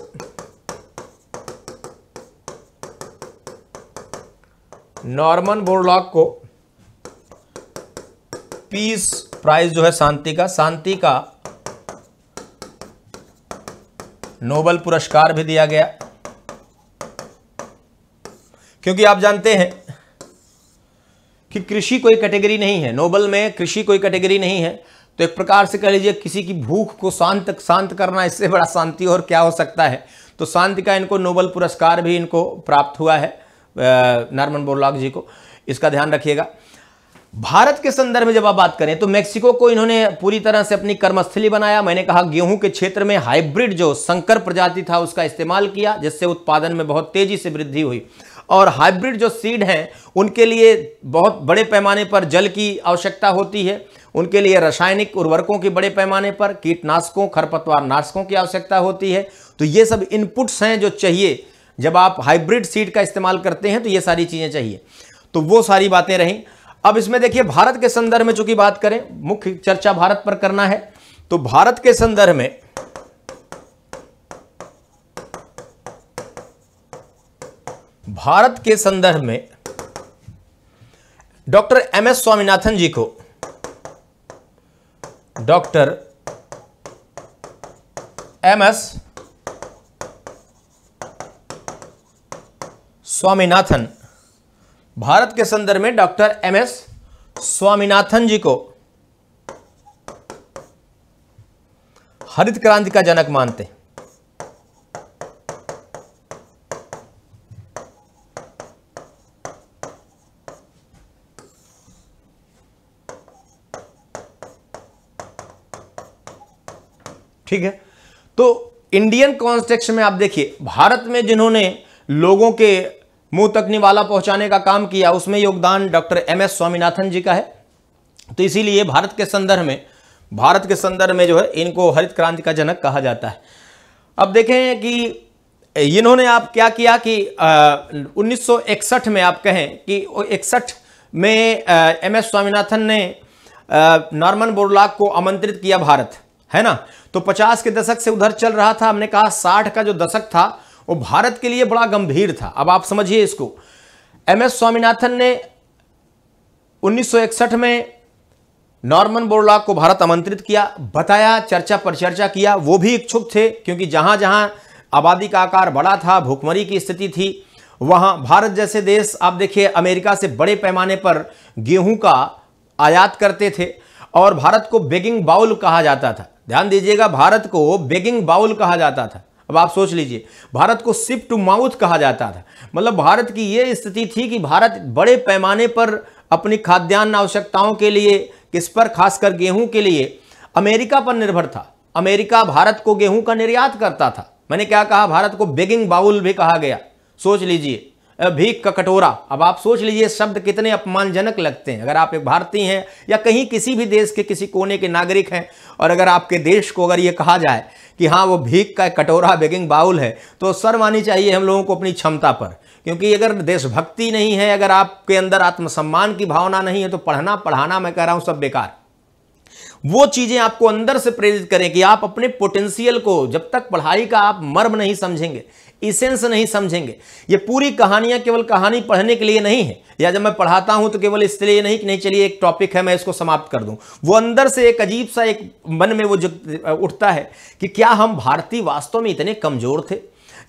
A: नॉर्मन बोरलॉक को पीस प्राइज जो है शांति का शांति का नोबल पुरस्कार भी दिया गया क्योंकि आप जानते हैं कि कृषि कोई कैटेगरी नहीं है नोबल में कृषि कोई कैटेगरी नहीं है तो एक प्रकार से कह लीजिए किसी की भूख को शांत शांत करना इससे बड़ा शांति और क्या हो सकता है तो शांति का इनको नोबल पुरस्कार भी इनको प्राप्त हुआ है नार्मन बोरलाग जी को इसका ध्यान रखिएगा भारत के संदर्भ में जब आप बात करें तो मेक्सिको को इन्होंने पूरी तरह से अपनी कर्मस्थली बनाया मैंने कहा गेहूं के क्षेत्र में हाइब्रिड जो संकर प्रजाति था उसका इस्तेमाल किया जिससे उत्पादन में बहुत तेजी से वृद्धि हुई और हाइब्रिड जो सीड हैं उनके लिए बहुत बड़े पैमाने पर जल की आवश्यकता होती है उनके लिए रासायनिक उर्वरकों की बड़े पैमाने पर कीटनाशकों खरपतवार नाशकों की आवश्यकता होती है तो ये सब इनपुट्स हैं जो चाहिए जब आप हाइब्रिड सीड का इस्तेमाल करते हैं तो ये सारी चीज़ें चाहिए तो वो सारी बातें रहें अब इसमें देखिए भारत के संदर्भ में चूंकि बात करें मुख्य चर्चा भारत पर करना है तो भारत के संदर्भ में भारत के संदर्भ में doctor M S Swaminathan ji को doctor M S Swaminathan Bharat के संदर्भ में doctor M S Swaminathan ji को हरित क्रांति का जनक मानते ठीक है तो इंडियन कॉन्स्टेक्ट में आप देखिए भारत में जिन्होंने लोगों के मुंह तक निवाला पहुंचाने का काम किया उसमें योगदान doctor M S Swaminathan ji का है तो इसीलिए भारत के संदर्भ में भारत के संदर्भ में जो है इनको हरित क्रांति का जनक कहा जाता है अब देखें कि इन्होंने आप क्या किया कि उन्नीस में आप कहें कि इकसठ में एम एस स्वामीनाथन ने नॉर्मन बोरलाक को आमंत्रित किया भारत है ना तो 50 के दशक से उधर चल रहा था हमने कहा 60 का जो दशक था वो भारत के लिए बड़ा गंभीर था अब आप समझिए इसको एम एस स्वामीनाथन ने 1961 में नॉर्मन बोरलॉग को भारत आमंत्रित किया बताया चर्चा पर चर्चा किया वो भी इच्छुक थे क्योंकि जहां जहां आबादी का आकार बड़ा था भुखमरी की स्थिति थी वहां भारत जैसे देश आप देखिए अमेरिका से बड़े पैमाने पर गेहूं का आयात करते थे और भारत को बेगिंग बाउल कहा जाता था ध्यान दीजिएगा भारत को बेगिंग बाउल कहा जाता था अब आप सोच लीजिए भारत को सिप टू माउथ कहा जाता था मतलब भारत की ये स्थिति थी कि भारत बड़े पैमाने पर अपनी खाद्यान्न आवश्यकताओं के लिए किस पर खासकर गेहूं के लिए अमेरिका पर निर्भर था अमेरिका भारत को गेहूं का निर्यात करता था मैंने क्या कहा भारत को बेगिंग बाउल भी कहा गया सोच लीजिए भीख का कटोरा अब आप सोच लीजिए शब्द कितने अपमानजनक लगते हैं अगर आप एक भारतीय हैं या कहीं किसी भी देश के किसी कोने के नागरिक हैं और अगर आपके देश को अगर ये कहा जाए कि हाँ वो भीख का कटोरा बेगिंग बाउल है तो सर मानी चाहिए हम लोगों को अपनी क्षमता पर क्योंकि अगर देशभक्ति नहीं है अगर आपके अंदर आत्मसम्मान की भावना नहीं है तो पढ़ना पढ़ाना मैं कह रहा हूं सब बेकार वो चीजें आपको अंदर से प्रेरित करें कि आप अपने पोटेंशियल को जब तक पढ़ाई का आप मर्म नहीं समझेंगे इसेंस नहीं समझेंगे ये पूरी कहानियां केवल कहानी पढ़ने के लिए नहीं है या जब मैं पढ़ाता हूं तो केवल इसलिए नहीं कि नहीं चलिए एक टॉपिक है मैं इसको समाप्त कर दूं वो अंदर से एक अजीब सा एक मन में वो जो उठता है कि क्या हम भारतीय वास्तव में इतने कमजोर थे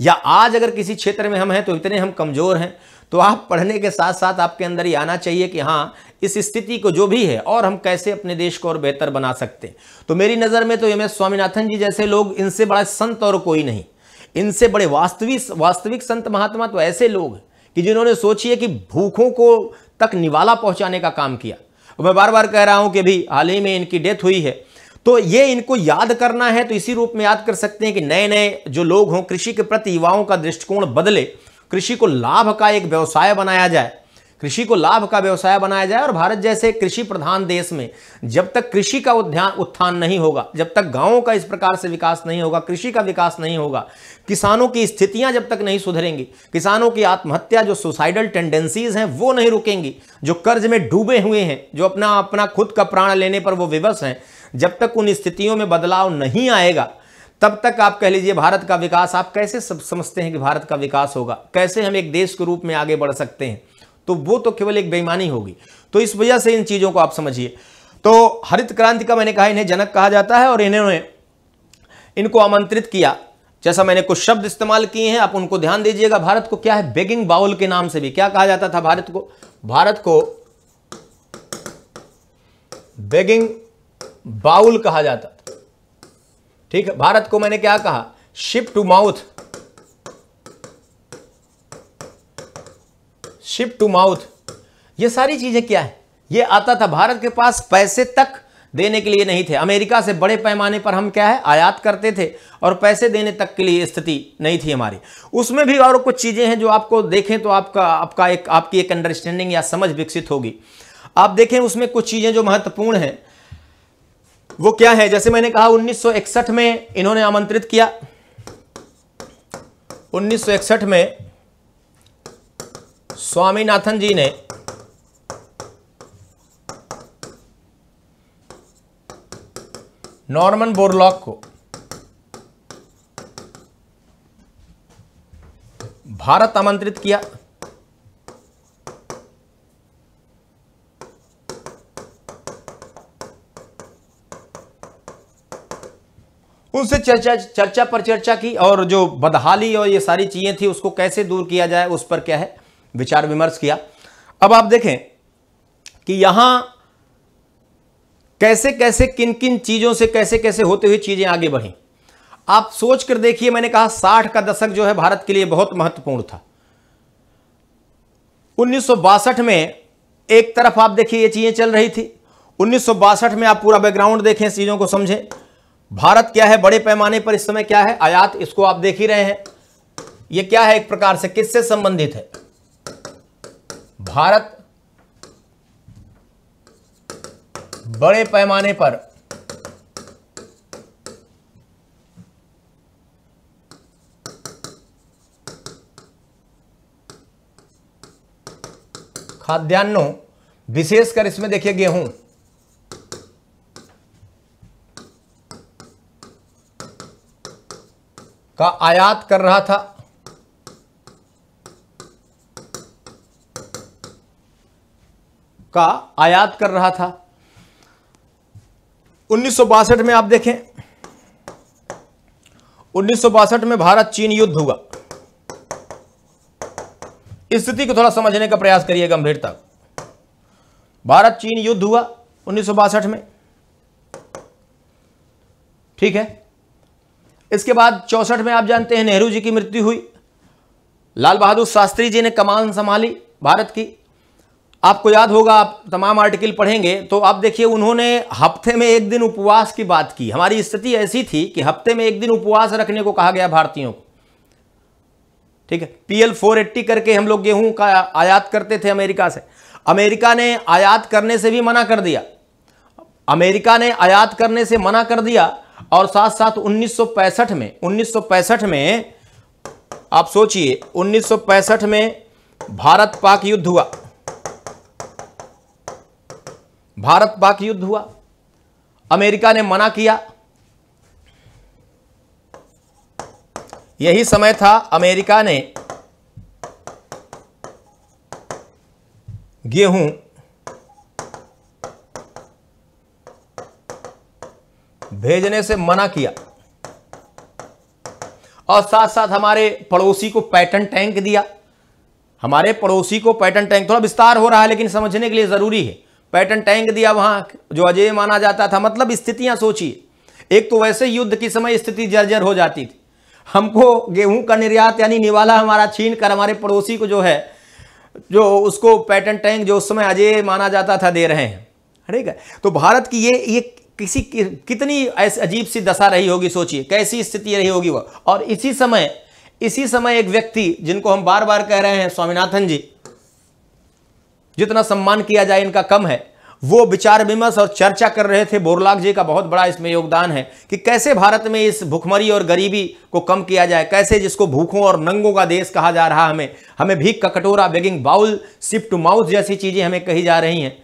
A: या आज अगर किसी क्षेत्र में हम हैं तो इतने हम कमजोर हैं तो आप पढ़ने के साथ साथ आपके अंदर ही आना चाहिए कि हाँ इस स्थिति को जो भी है और हम कैसे अपने देश को और बेहतर बना सकते हैं तो मेरी नज़र में तो एम एस स्वामीनाथन जी जैसे लोग इनसे बड़ा संत और कोई नहीं इनसे बड़े वास्तविक वास्तविक संत महात्मा तो ऐसे लोग कि जिन्होंने सोचिए कि भूखों को तक निवाला पहुंचाने का काम किया मैं बार बार कह रहा हूं कि भी हाल ही में इनकी डेथ हुई है तो ये इनको याद करना है तो इसी रूप में याद कर सकते हैं कि नए नए जो लोग हों कृषि के प्रति युवाओं का दृष्टिकोण बदले कृषि को लाभ का एक व्यवसाय बनाया जाए कृषि को लाभ का व्यवसाय बनाया जाए और भारत जैसे कृषि प्रधान देश में जब तक कृषि का उद्यान उत्थान नहीं होगा जब तक गांवों का इस प्रकार से विकास नहीं होगा कृषि का विकास नहीं होगा किसानों की स्थितियां जब तक नहीं सुधरेंगी किसानों की आत्महत्या जो सुसाइडल टेंडेंसीज हैं वो नहीं रुकेंगी जो कर्ज में डूबे हुए हैं जो अपना अपना खुद का प्राण लेने पर वो विवश हैं जब तक उन स्थितियों में बदलाव नहीं आएगा तब तक आप कह लीजिए भारत का विकास आप कैसे समझते हैं कि भारत का विकास होगा कैसे हम एक देश के रूप में आगे बढ़ सकते हैं तो वो तो केवल एक बेईमानी होगी तो इस वजह से इन चीज़ों को आप समझिए तो हरित क्रांति का मैंने कहा इन्हें जनक कहा जाता है और इन्होंने इनको आमंत्रित किया जैसा मैंने कुछ शब्द इस्तेमाल किए हैं आप उनको ध्यान दीजिएगा भारत को क्या है बेगिंग बाउल के नाम से भी क्या कहा जाता था भारत को भारत को बेगिंग बाउल कहा जाता था ठीक है भारत को मैंने क्या कहा ship to mouth ship to mouth ये सारी चीज़ें क्या है ये आता था भारत के पास पैसे तक देने के लिए नहीं थे अमेरिका से बड़े पैमाने पर हम क्या है आयात करते थे और पैसे देने तक के लिए स्थिति नहीं थी हमारी उसमें भी और कुछ चीज़ें हैं जो आपको देखें तो आपका आपका एक आपकी एक अंडरस्टैंडिंग या समझ विकसित होगी आप देखें उसमें कुछ चीज़ें जो महत्वपूर्ण हैं वो क्या है जैसे मैंने कहा उन्नीस में इन्होंने आमंत्रित किया उन्नीस में स्वामीनाथन जी ने नॉर्मन बोरलॉक को भारत आमंत्रित किया उनसे चर्चा चर्चा पर चर्चा की और जो बदहाली और ये सारी चीज़ें थी उसको कैसे दूर किया जाए उस पर क्या है विचार विमर्श किया अब आप देखें कि यहां कैसे कैसे किन किन चीजों से कैसे कैसे होते हुए चीजें आगे बढ़ी आप सोच कर देखिए मैंने कहा साठ का दशक जो है भारत के लिए बहुत महत्वपूर्ण था उन्नीस में एक तरफ आप देखिए ये चीजें चल रही थी उन्नीस में आप पूरा बैकग्राउंड देखें चीजों को समझें भारत क्या है बड़े पैमाने पर इस समय क्या है आयात इसको आप देख ही रहे हैं यह क्या है एक प्रकार से किससे संबंधित है भारत बड़े पैमाने पर खाद्यान्नों विशेषकर इसमें देखिए गेहूं का आयात कर रहा था का आयात कर रहा था उन्नीस में आप देखें उन्नीस में भारत चीन युद्ध हुआ स्थिति को थोड़ा समझने का प्रयास करिए गंभीरता भारत चीन युद्ध हुआ उन्नीस में ठीक है इसके बाद चौसठ में आप जानते हैं नेहरू जी की मृत्यु हुई लाल बहादुर शास्त्री जी ने कमान संभाली भारत की आपको याद होगा आप तमाम आर्टिकल पढ़ेंगे तो आप देखिए उन्होंने हफ्ते में एक दिन उपवास की बात की हमारी स्थिति ऐसी थी कि हफ्ते में एक दिन उपवास रखने को कहा गया भारतीयों को ठीक है पीएल 480 करके हम लोग गेहूं का आयात करते थे अमेरिका से अमेरिका ने आयात करने से भी मना कर दिया अमेरिका ने आयात करने से मना कर दिया और साथ साथ 1965 में 1965 में आप सोचिए 1965 में भारत पाक युद्ध हुआ भारत पाक युद्ध हुआ अमेरिका ने मना किया यही समय था अमेरिका ने गेहूं भेजने से मना किया और साथ साथ हमारे पड़ोसी को पैटर्न टैंक दिया हमारे पड़ोसी को पैटर्न टैंक थोड़ा विस्तार हो रहा है लेकिन समझने के लिए जरूरी है पैटर्न टैंक दिया वहां जो अजय माना जाता था मतलब स्थितियां सोचिए एक तो वैसे युद्ध के समय स्थिति जर्जर हो जाती थी हमको गेहूं का निर्यात यानी निवाला हमारा छीन कर हमारे पड़ोसी को जो है जो उसको पैटर्न टैंक जो उस समय अजय माना जाता था दे रहे हैं ठीक है तो भारत की ये ये किसी कि, कितनी ऐसी अजीब सी दशा रही होगी सोचिए कैसी स्थिति रही होगी वह और इसी समय इसी समय एक व्यक्ति जिनको हम बार बार कह रहे हैं स्वामीनाथन जी जितना सम्मान किया जाए इनका कम है वो विचार विमर्श और चर्चा कर रहे थे बोरलाग जी का बहुत बड़ा इसमें योगदान है कि कैसे भारत में इस भुखमरी और गरीबी को कम किया जाए कैसे जिसको भूखों और नंगों का देश कहा जा रहा हमें हमें भीख का कटोरा begging bowl ship to mouth जैसी चीज़ें हमें कही जा रही हैं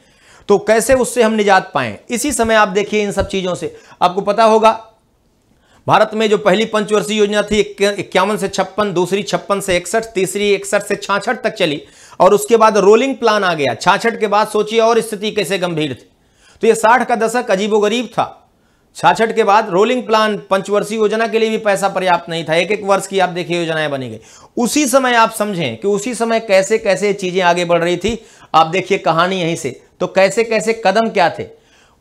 A: तो कैसे उससे हम निजात पाए इसी समय आप देखिए इन सब चीज़ों से आपको पता होगा भारत में जो पहली पंचवर्षीय योजना थी इक्यावन से छप्पन दूसरी छप्पन से इकसठ तीसरी इकसठ से छाछठ तक चली और उसके बाद रोलिंग प्लान आ गया छाछठ के बाद सोचिए और स्थिति कैसे गंभीर थी तो ये साठ का दशक अजीबोगरीब था छाछठ के बाद रोलिंग प्लान पंचवर्षीय योजना के लिए भी पैसा पर्याप्त नहीं था एक एक वर्ष की आप देखिए योजनाएं बनी गई उसी समय आप समझें कि उसी समय कैसे कैसे चीजें आगे बढ़ रही थी आप देखिए कहानी यहीं से तो कैसे कैसे कदम क्या थे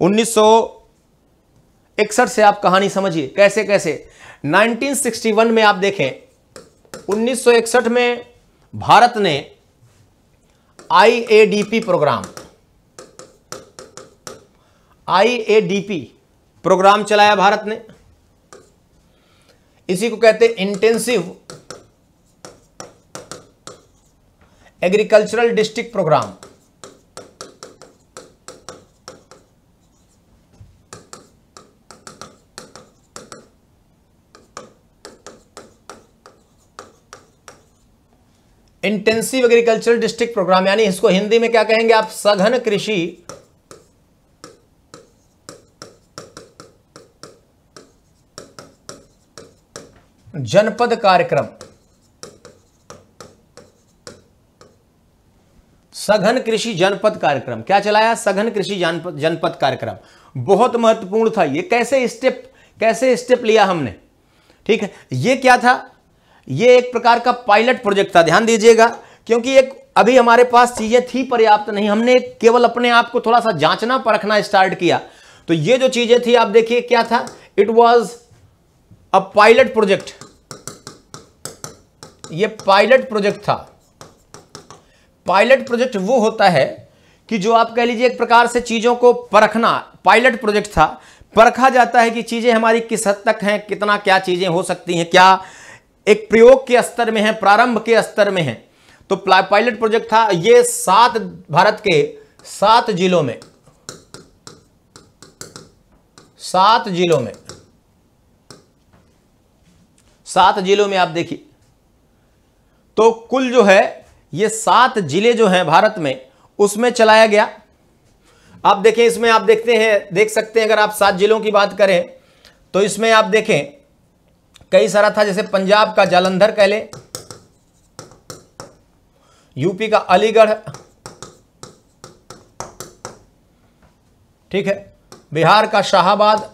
A: उन्नीस से आप कहानी समझिए कैसे कैसे 1961 में आप देखें 1961 में भारत ने आईएडीपी प्रोग्राम आईएडीपी प्रोग्राम चलाया भारत ने इसी को कहते हैं intensive agricultural district programme intensive agricultural district programme यानी इसको हिंदी में क्या कहेंगे आप सघन कृषि जनपद कार्यक्रम सघन कृषि जनपद कार्यक्रम क्या चलाया सघन कृषि जनपद कार्यक्रम बहुत महत्वपूर्ण था ये कैसे स्टेप कैसे स्टेप लिया हमने ठीक है ये क्या था ये एक प्रकार का पायलट प्रोजेक्ट था ध्यान दीजिएगा क्योंकि एक अभी हमारे पास चीज़ें थी पर्याप्त नहीं हमने केवल अपने आप को थोड़ा सा जांचना परखना स्टार्ट किया तो ये जो चीज़ें थी आप देखिए क्या था it was a pilot project ये पायलट प्रोजेक्ट था पायलट प्रोजेक्ट वो होता है कि जो आप कह लीजिए एक प्रकार से चीज़ों को परखना पायलट प्रोजेक्ट था परखा जाता है कि चीज़ें हमारी किस हद तक हैं कितना क्या चीज़ें हो सकती हैं क्या एक प्रयोग के स्तर में है प्रारंभ के स्तर में है तो पायलट प्रोजेक्ट था ये सात भारत के सात जिलों में सात जिलों में सात जिलों में आप देखिए तो कुल जो है ये सात जिले जो हैं भारत में उसमें चलाया गया आप देखें इसमें आप देखते हैं देख सकते हैं अगर आप सात जिलों की बात करें तो इसमें आप देखें कई सारा था जैसे पंजाब का जालंधर कह लें यूपी का अलीगढ़ ठीक है बिहार का शाहबाद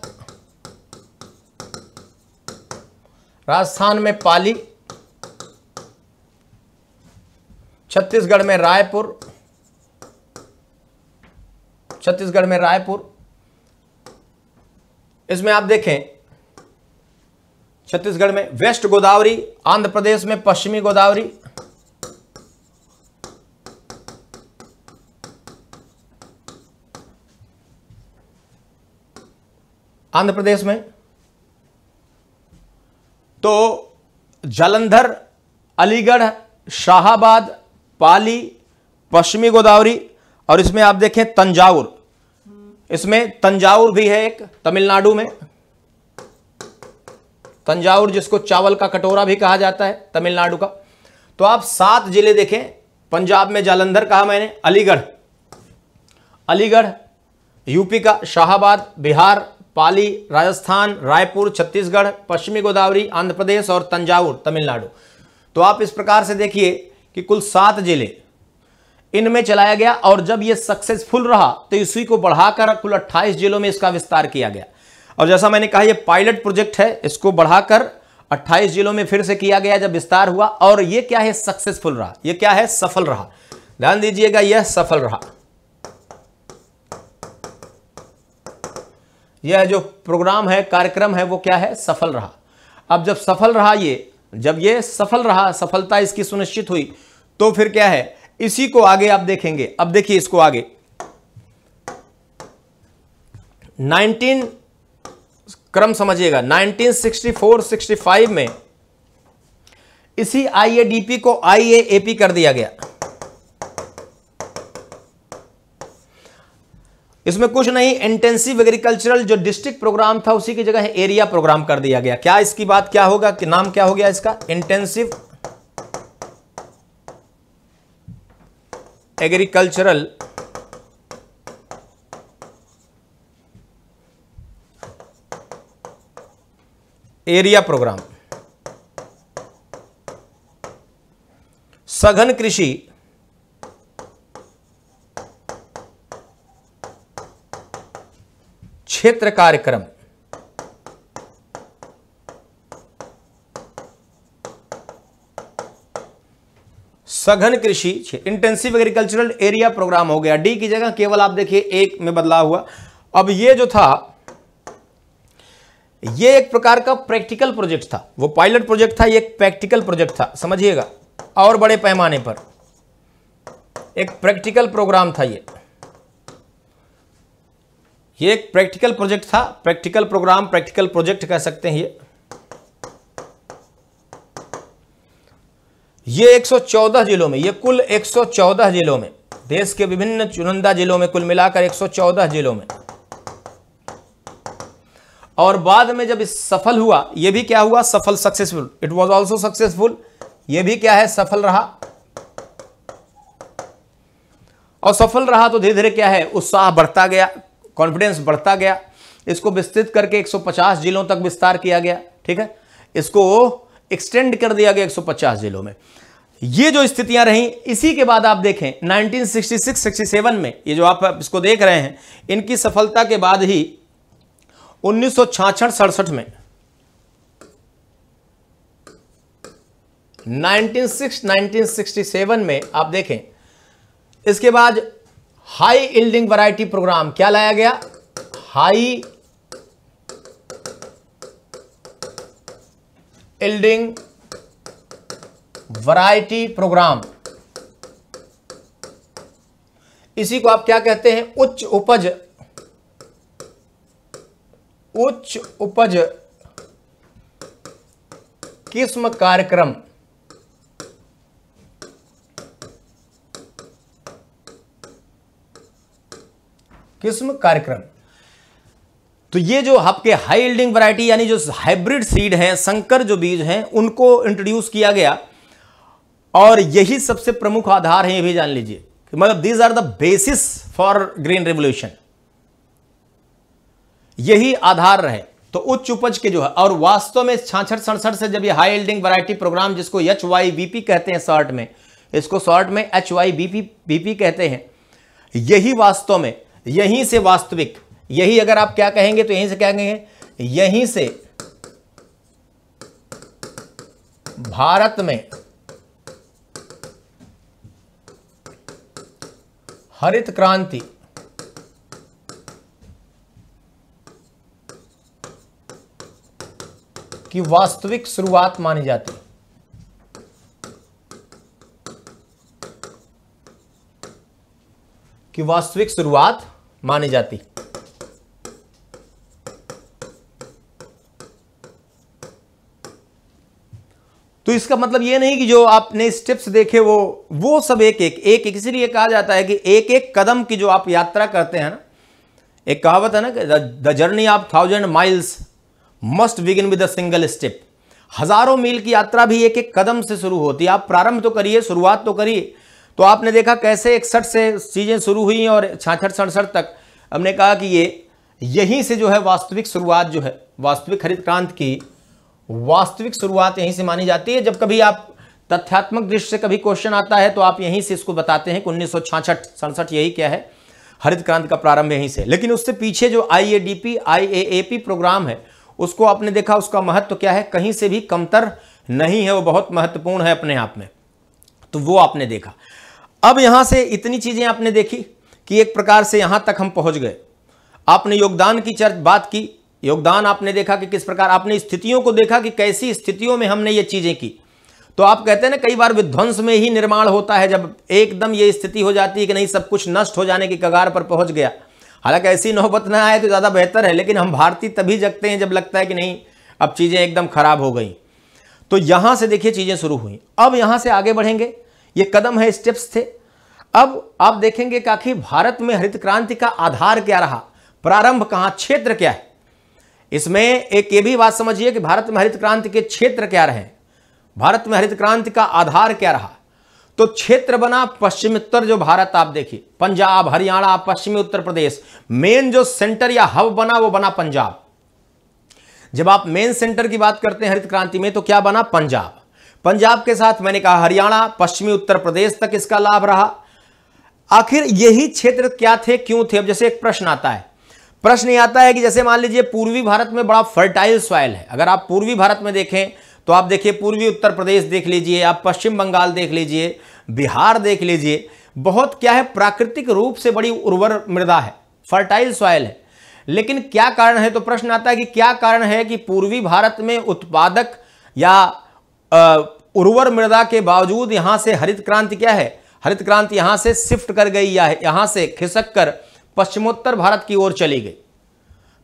A: राजस्थान में पाली छत्तीसगढ़ में रायपुर छत्तीसगढ़ में रायपुर इसमें आप देखें छत्तीसगढ़ में वेस्ट गोदावरी आंध्र प्रदेश में पश्चिमी गोदावरी आंध्र प्रदेश में तो जालंधर अलीगढ़ शाहबाद पाली पश्चिमी गोदावरी और इसमें आप देखें तंजावुर इसमें तंजावुर भी है एक तमिलनाडु में तंजावुर जिसको चावल का कटोरा भी कहा जाता है तमिलनाडु का तो आप सात जिले देखें पंजाब में जालंधर कहा मैंने अलीगढ़ अलीगढ़ यूपी का शाहबाद बिहार पाली राजस्थान रायपुर छत्तीसगढ़ पश्चिमी गोदावरी आंध्र प्रदेश और तंजावुर तमिलनाडु तो आप इस प्रकार से देखिए कि कुल सात जिले इनमें चलाया गया और जब यह सक्सेसफुल रहा तो इसी को बढ़ाकर कुल 28 जिलों में इसका विस्तार किया गया और जैसा मैंने कहा यह पायलट प्रोजेक्ट है इसको बढ़ाकर 28 जिलों में फिर से किया गया जब विस्तार हुआ और यह क्या है सक्सेसफुल रहा यह क्या है सफल रहा ध्यान दीजिएगा यह सफल रहा यह जो प्रोग्राम है कार्यक्रम है वो क्या है सफल रहा अब जब सफल रहा ये जब ये सफल रहा सफलता इसकी सुनिश्चित हुई तो फिर क्या है इसी को आगे आप देखेंगे अब देखिए इसको आगे क्रम समझिएगा 1964-65 में इसी आईएडीपी को आईएएपी कर दिया गया इसमें कुछ नहीं इंटेंसिव एग्रीकल्चरल जो डिस्ट्रिक्ट प्रोग्राम था उसी की जगह एरिया प्रोग्राम कर दिया गया क्या इसकी बात क्या होगा कि नाम क्या हो गया इसका इंटेंसिव एग्रीकल्चरल एरिया प्रोग्राम सघन कृषि क्षेत्र कार्यक्रम सघन कृषि इंटेंसिव एग्रीकल्चरल एरिया प्रोग्राम हो गया डी की जगह केवल आप देखिए एक में बदलाव हुआ अब ये जो था ये एक प्रकार का प्रैक्टिकल प्रोजेक्ट था वो पायलट प्रोजेक्ट था ये एक प्रैक्टिकल प्रोजेक्ट था समझिएगा और बड़े पैमाने पर एक प्रैक्टिकल प्रोग्राम था ये ये एक प्रैक्टिकल प्रोजेक्ट था प्रैक्टिकल प्रोग्राम प्रैक्टिकल प्रोजेक्ट कह सकते हैं ये ये 114 जिलों में ये कुल 114 जिलों में देश के विभिन्न चुनिंदा जिलों में कुल मिलाकर 114 जिलों में और बाद में जब सफल हुआ यह भी क्या हुआ सफल successful it was also successful यह भी क्या है सफल रहा और सफल रहा तो धीरे धीरे क्या है उत्साह बढ़ता गया कॉन्फिडेंस बढ़ता गया इसको विस्तृत करके 150 जिलों तक विस्तार किया गया ठीक है इसको एक्सटेंड कर दिया गया 150 जिलों में ये जो स्थितियां रहीं इसी के बाद आप देखें 1966-67 में ये जो आप इसको देख रहे हैं इनकी सफलता के बाद ही उन्नीस सौ सड़सठ में 1967 में आप देखें इसके बाद हाई इल्डिंग वैरायटी प्रोग्राम क्या लाया गया हाई इल्डिंग वैरायटी प्रोग्राम इसी को आप क्या कहते हैं उच्च उपज उच्च उपज किस्म कार्यक्रम किस्म कार्यक्रम तो ये जो आपके हाई यील्डिंग वैरायटी यानी जो हाइब्रिड सीड हैं संकर जो बीज हैं उनको इंट्रोड्यूस किया गया और यही सबसे प्रमुख आधार है ये भी जान लीजिए मतलब these are the basis for green revolution यही आधार रहे तो उच्च उपज के जो है और वास्तव में छाछठ सड़सठ से जब ये हाई एल्डिंग वैरायटी प्रोग्राम जिसको एच वाई बीपी कहते हैं शॉर्ट में इसको शॉर्ट में एच वाई बीपी बीपी कहते हैं यही वास्तव में यहीं से वास्तविक यही अगर आप क्या कहेंगे तो यहीं से क्या कहेंगे यहीं से भारत में हरित क्रांति की वास्तविक शुरुआत मानी जाती है कि वास्तविक शुरुआत मानी जाती तो इसका मतलब यह नहीं कि जो आपने स्टेप्स देखे वो वो सब एक एक एक एक इसीलिए कहा जाता है कि एक एक कदम की जो आप यात्रा करते हैं ना एक कहावत है ना the journey of thousand miles must begin with a single step हजारों मील की यात्रा भी एक एक कदम से शुरू होती है आप प्रारंभ तो करिए शुरुआत तो करिए तो आपने देखा कैसे इकसठ से चीज़ें शुरू हुई और छाछठ सड़सठ तक हमने कहा कि ये यहीं से जो है वास्तविक शुरुआत जो है वास्तविक हरित क्रांति की वास्तविक शुरुआत यहीं से मानी जाती है जब कभी आप तथ्यात्मक दृष्टि से कभी क्वेश्चन आता है तो आप यहीं से इसको बताते हैं कि उन्नीस सौ सड़सठ यही क्या है हरित क्रांति का प्रारंभ यहीं से लेकिन उससे पीछे जो I A D P A P programme है उसको आपने देखा उसका महत्व क्या है कहीं से भी कमतर नहीं है वो बहुत महत्वपूर्ण है अपने आप में तो वो आपने देखा अब यहां से इतनी चीज़ें आपने देखी कि एक प्रकार से यहां तक हम पहुंच गए आपने योगदान की चर्च बात की योगदान आपने देखा कि किस प्रकार आपने स्थितियों को देखा कि कैसी स्थितियों में हमने ये चीज़ें की तो आप कहते हैं ना कई बार विध्वंस में ही निर्माण होता है जब एकदम ये स्थिति हो जाती है कि नहीं सब कुछ नष्ट हो जाने की कगार पर पहुंच गया हालांकि ऐसी नौबत ना आए तो ज़्यादा बेहतर है लेकिन हम भारतीय तभी जगते हैं जब लगता है कि नहीं अब चीज़ें एकदम खराब हो गई तो यहाँ से देखिए चीज़ें शुरू हुई अब यहाँ से आगे बढ़ेंगे ये कदम है स्टेप्स थे अब आप देखेंगे कि आखिर भारत में हरित क्रांति का आधार क्या रहा प्रारंभ कहाँ क्षेत्र क्या है इसमें एक ये भी बात समझिए कि भारत में हरित क्रांति के क्षेत्र क्या रहे भारत में हरित क्रांति का आधार क्या रहा तो क्षेत्र बना पश्चिमी उत्तर जो भारत आप देखिए पंजाब हरियाणा पश्चिमी उत्तर प्रदेश मेन जो सेंटर या हब बना वो बना पंजाब जब आप मेन सेंटर की बात करते हैं हरित क्रांति में तो क्या बना पंजाब पंजाब के साथ मैंने कहा हरियाणा पश्चिमी उत्तर प्रदेश तक इसका लाभ रहा आखिर यही क्षेत्र क्या थे क्यों थे अब जैसे एक प्रश्न आता है प्रश्न आता है कि जैसे मान लीजिए पूर्वी भारत में बड़ा फर्टाइल सॉइल है अगर आप पूर्वी भारत में देखें तो आप देखिए पूर्वी उत्तर प्रदेश देख लीजिए आप पश्चिम बंगाल देख लीजिए बिहार देख लीजिए बहुत क्या है प्राकृतिक रूप से बड़ी उर्वर मृदा है फर्टाइल सॉयल है लेकिन क्या कारण है तो प्रश्न आता है कि क्या कारण है कि पूर्वी भारत में उत्पादक या उर्वर मृदा के बावजूद यहाँ से हरित क्रांति क्या है हरित क्रांति यहाँ से शिफ्ट कर गई या यहाँ से खिसक कर पश्चिमोत्तर भारत की ओर चली गई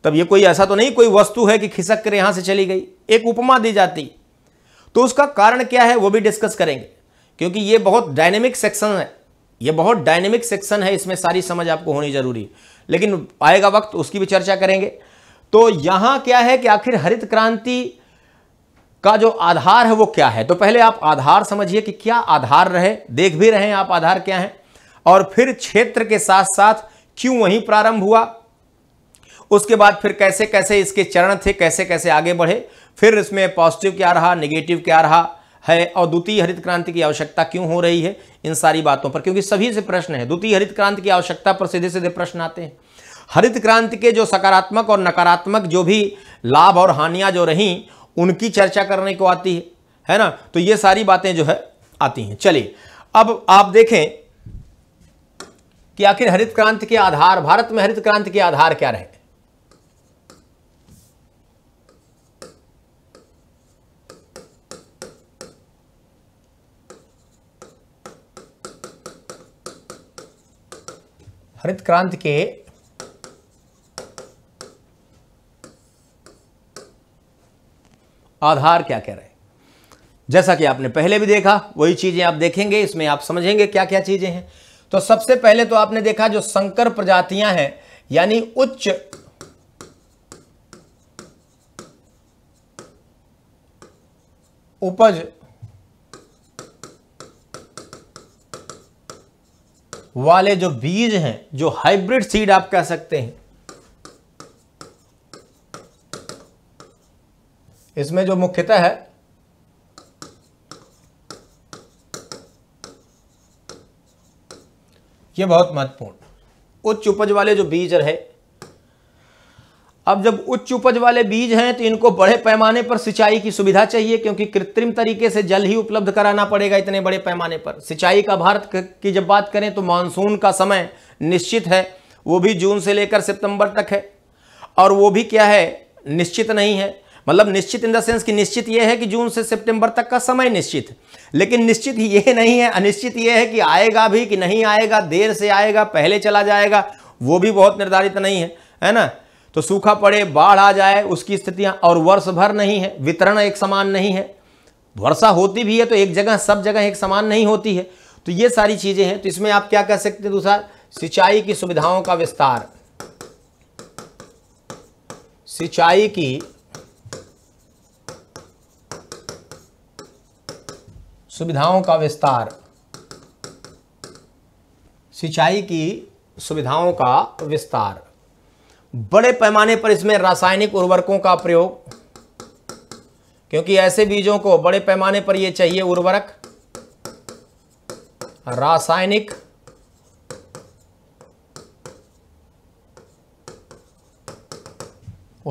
A: तब ये कोई ऐसा तो नहीं कोई वस्तु है कि खिसक कर यहाँ से चली गई एक उपमा दी जाती तो उसका कारण क्या है वो भी डिस्कस करेंगे क्योंकि ये बहुत डायनेमिक सेक्शन है ये बहुत डायनेमिक सेक्शन है इसमें सारी समझ आपको होनी जरूरी है लेकिन आएगा वक्त उसकी भी चर्चा करेंगे तो यहां क्या है कि आखिर हरित क्रांति का जो आधार है वो क्या है तो पहले आप आधार समझिए कि क्या आधार रहे देख भी रहे हैं आप आधार क्या है और फिर क्षेत्र के साथ साथ क्यों वहीं प्रारंभ हुआ उसके बाद फिर कैसे कैसे इसके चरण थे कैसे कैसे आगे बढ़े फिर इसमें पॉजिटिव क्या रहा निगेटिव क्या रहा है और द्वितीय हरित क्रांति की आवश्यकता क्यों हो रही है इन सारी बातों पर क्योंकि सभी से प्रश्न है द्वितीय हरित क्रांति की आवश्यकता पर सीधे सीधे प्रश्न आते हैं हरित क्रांति के जो सकारात्मक और नकारात्मक जो भी लाभ और हानियां जो रहीं उनकी चर्चा करने को आती है है ना तो ये सारी बातें जो है आती हैं चलिए अब आप देखें कि आखिर हरित क्रांति के आधार भारत में हरित क्रांति के आधार क्या रहे हरित क्रांति के आधार क्या कह रहे हैं जैसा कि आपने पहले भी देखा वही चीजें आप देखेंगे इसमें आप समझेंगे क्या क्या चीजें हैं तो सबसे पहले तो आपने देखा जो संकर प्रजातियां हैं यानी उच्च उपज वाले जो बीज हैं जो हाइब्रिड सीड आप कह सकते हैं इसमें जो मुख्यतः है यह बहुत महत्वपूर्ण उच्च उपज वाले जो बीज रहे अब जब उच्च उपज वाले बीज हैं तो इनको बड़े पैमाने पर सिंचाई की सुविधा चाहिए क्योंकि कृत्रिम तरीके से जल ही उपलब्ध कराना पड़ेगा इतने बड़े पैमाने पर सिंचाई का भारत की जब बात करें तो मानसून का समय निश्चित है वो भी जून से लेकर सितंबर तक है और वो भी क्या है निश्चित नहीं है मतलब निश्चित इन द सेंस कि निश्चित यह है कि जून से सितंबर तक का समय निश्चित लेकिन निश्चित यह नहीं है अनिश्चित यह है कि आएगा भी कि नहीं आएगा देर से आएगा पहले चला जाएगा वो भी बहुत निर्धारित नहीं है है ना तो सूखा पड़े बाढ़ आ जाए उसकी स्थितियां और वर्ष भर नहीं है वितरण एक समान नहीं है वर्षा होती भी है तो एक जगह सब जगह एक समान नहीं होती है तो ये सारी चीज़ें हैं तो इसमें आप क्या कह सकते हैं दूसरा सिंचाई की सुविधाओं का विस्तार सिंचाई की सुविधाओं का विस्तार सिंचाई की सुविधाओं का विस्तार बड़े पैमाने पर इसमें रासायनिक उर्वरकों का प्रयोग क्योंकि ऐसे बीजों को बड़े पैमाने पर यह चाहिए उर्वरक रासायनिक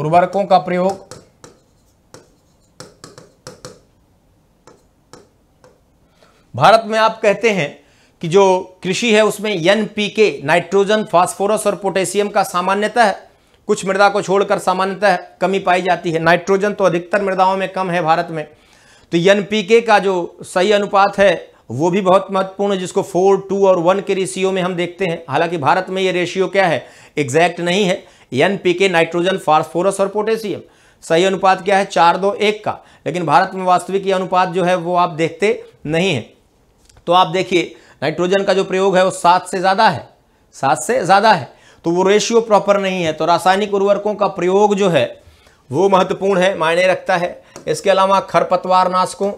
A: उर्वरकों का प्रयोग भारत में आप कहते हैं कि जो कृषि है उसमें एनपीके के नाइट्रोजन फास्फोरस और पोटेशियम का सामान्यतः कुछ मृदा को छोड़कर सामान्यतः कमी पाई जाती है नाइट्रोजन तो अधिकतर मृदाओं में कम है भारत में तो एन का जो सही अनुपात है वो भी बहुत महत्वपूर्ण है जिसको फोर टू और वन के रेशियो में हम देखते हैं हालांकि भारत में ये रेशियो क्या है एग्जैक्ट नहीं है एन नाइट्रोजन फास्फोरस और पोटेशियम सही अनुपात क्या है चार दो एक का लेकिन भारत में वास्तविक ये अनुपात जो है वो आप देखते नहीं है तो आप देखिए नाइट्रोजन का जो प्रयोग है वो सात से ज़्यादा है सात से ज़्यादा है तो वो रेशियो प्रॉपर नहीं है तो रासायनिक उर्वरकों का प्रयोग जो है वो महत्वपूर्ण है मायने रखता है इसके अलावा खरपतवार नाशकों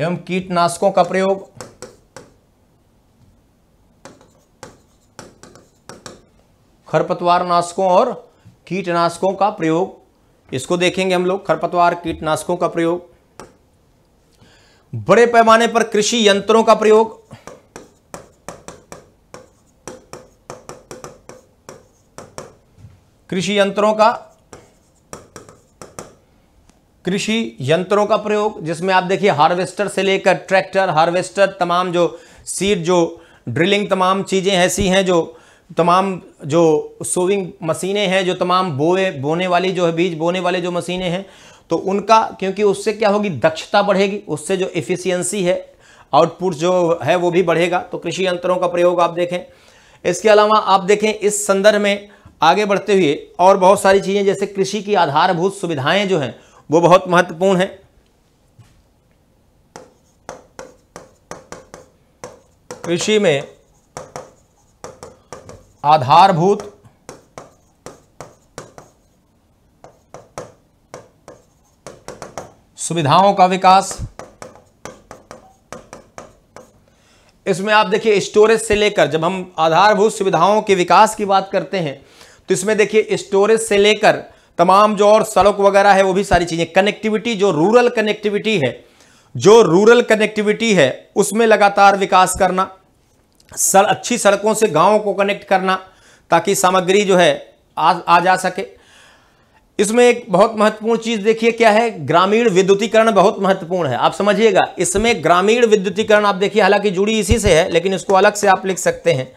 A: एवं कीटनाशकों का प्रयोग खरपतवार नाशकों और कीटनाशकों का प्रयोग इसको देखेंगे हम लोग खरपतवार कीटनाशकों का प्रयोग बड़े पैमाने पर कृषि यंत्रों का प्रयोग कृषि यंत्रों का कृषि यंत्रों का प्रयोग जिसमें आप देखिए हार्वेस्टर से लेकर ट्रैक्टर हार्वेस्टर तमाम जो सीड जो ड्रिलिंग तमाम चीज़ें ऐसी हैं जो तमाम जो सोविंग मशीनें हैं जो तमाम बोए बोने वाली जो है बीज बोने वाले जो मशीनें हैं तो उनका क्योंकि उससे क्या होगी दक्षता बढ़ेगी उससे जो एफिशिएंसी है आउटपुट जो है वो भी बढ़ेगा तो कृषि यंत्रों का प्रयोग आप देखें इसके अलावा आप देखें इस संदर्भ में आगे बढ़ते हुए और बहुत सारी चीज़ें जैसे कृषि की आधारभूत सुविधाएं जो हैं वो बहुत महत्वपूर्ण हैं कृषि में आधारभूत सुविधाओं का विकास इसमें आप देखिए स्टोरेज से लेकर जब हम आधारभूत सुविधाओं के विकास की बात करते हैं तो इसमें देखिए स्टोरेज से लेकर तमाम जो और सड़क वगैरह है वो भी सारी चीज़ें कनेक्टिविटी जो रूरल कनेक्टिविटी है जो रूरल कनेक्टिविटी है उसमें लगातार विकास करना सर अच्छी सड़कों से गांवों को कनेक्ट करना ताकि सामग्री जो है आ, आ जा सके इसमें एक बहुत महत्वपूर्ण चीज देखिए क्या है ग्रामीण विद्युतीकरण बहुत महत्वपूर्ण है आप समझिएगा इसमें ग्रामीण विद्युतीकरण आप देखिए हालांकि जुड़ी इसी से है लेकिन इसको अलग से आप लिख सकते हैं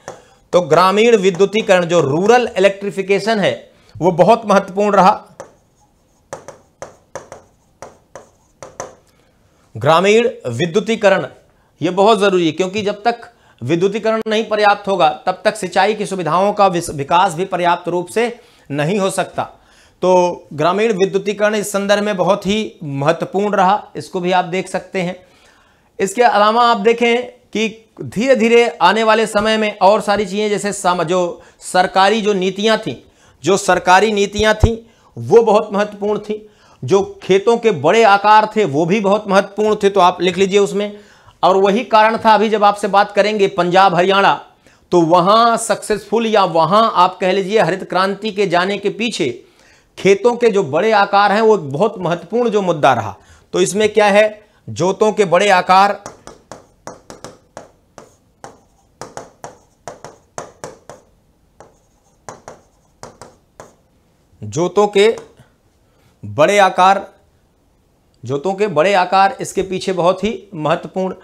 A: तो ग्रामीण विद्युतीकरण जो रूरल इलेक्ट्रिफिकेशन है वो बहुत महत्वपूर्ण रहा ग्रामीण विद्युतीकरण ये बहुत जरूरी है क्योंकि जब तक विद्युतीकरण नहीं पर्याप्त होगा तब तक सिंचाई की सुविधाओं का विकास भी पर्याप्त रूप से नहीं हो सकता तो ग्रामीण विद्युतीकरण इस संदर्भ में बहुत ही महत्वपूर्ण रहा इसको भी आप देख सकते हैं इसके अलावा आप देखें कि धीरे धीरे आने वाले समय में और सारी चीज़ें जैसे जो सरकारी जो नीतियाँ थीं जो सरकारी नीतियाँ थीं वो बहुत महत्वपूर्ण थी जो खेतों के बड़े आकार थे वो भी बहुत महत्वपूर्ण थे तो आप लिख लीजिए उसमें और वही कारण था अभी जब आपसे बात करेंगे पंजाब हरियाणा तो वहां सक्सेसफुल या वहां आप कह लीजिए हरित क्रांति के जाने के पीछे खेतों के जो बड़े आकार हैं वो बहुत महत्वपूर्ण जो मुद्दा रहा तो इसमें क्या है जोतों के बड़े आकार जोतों के बड़े आकार जोतों के बड़े आकार इसके पीछे बहुत ही महत्वपूर्ण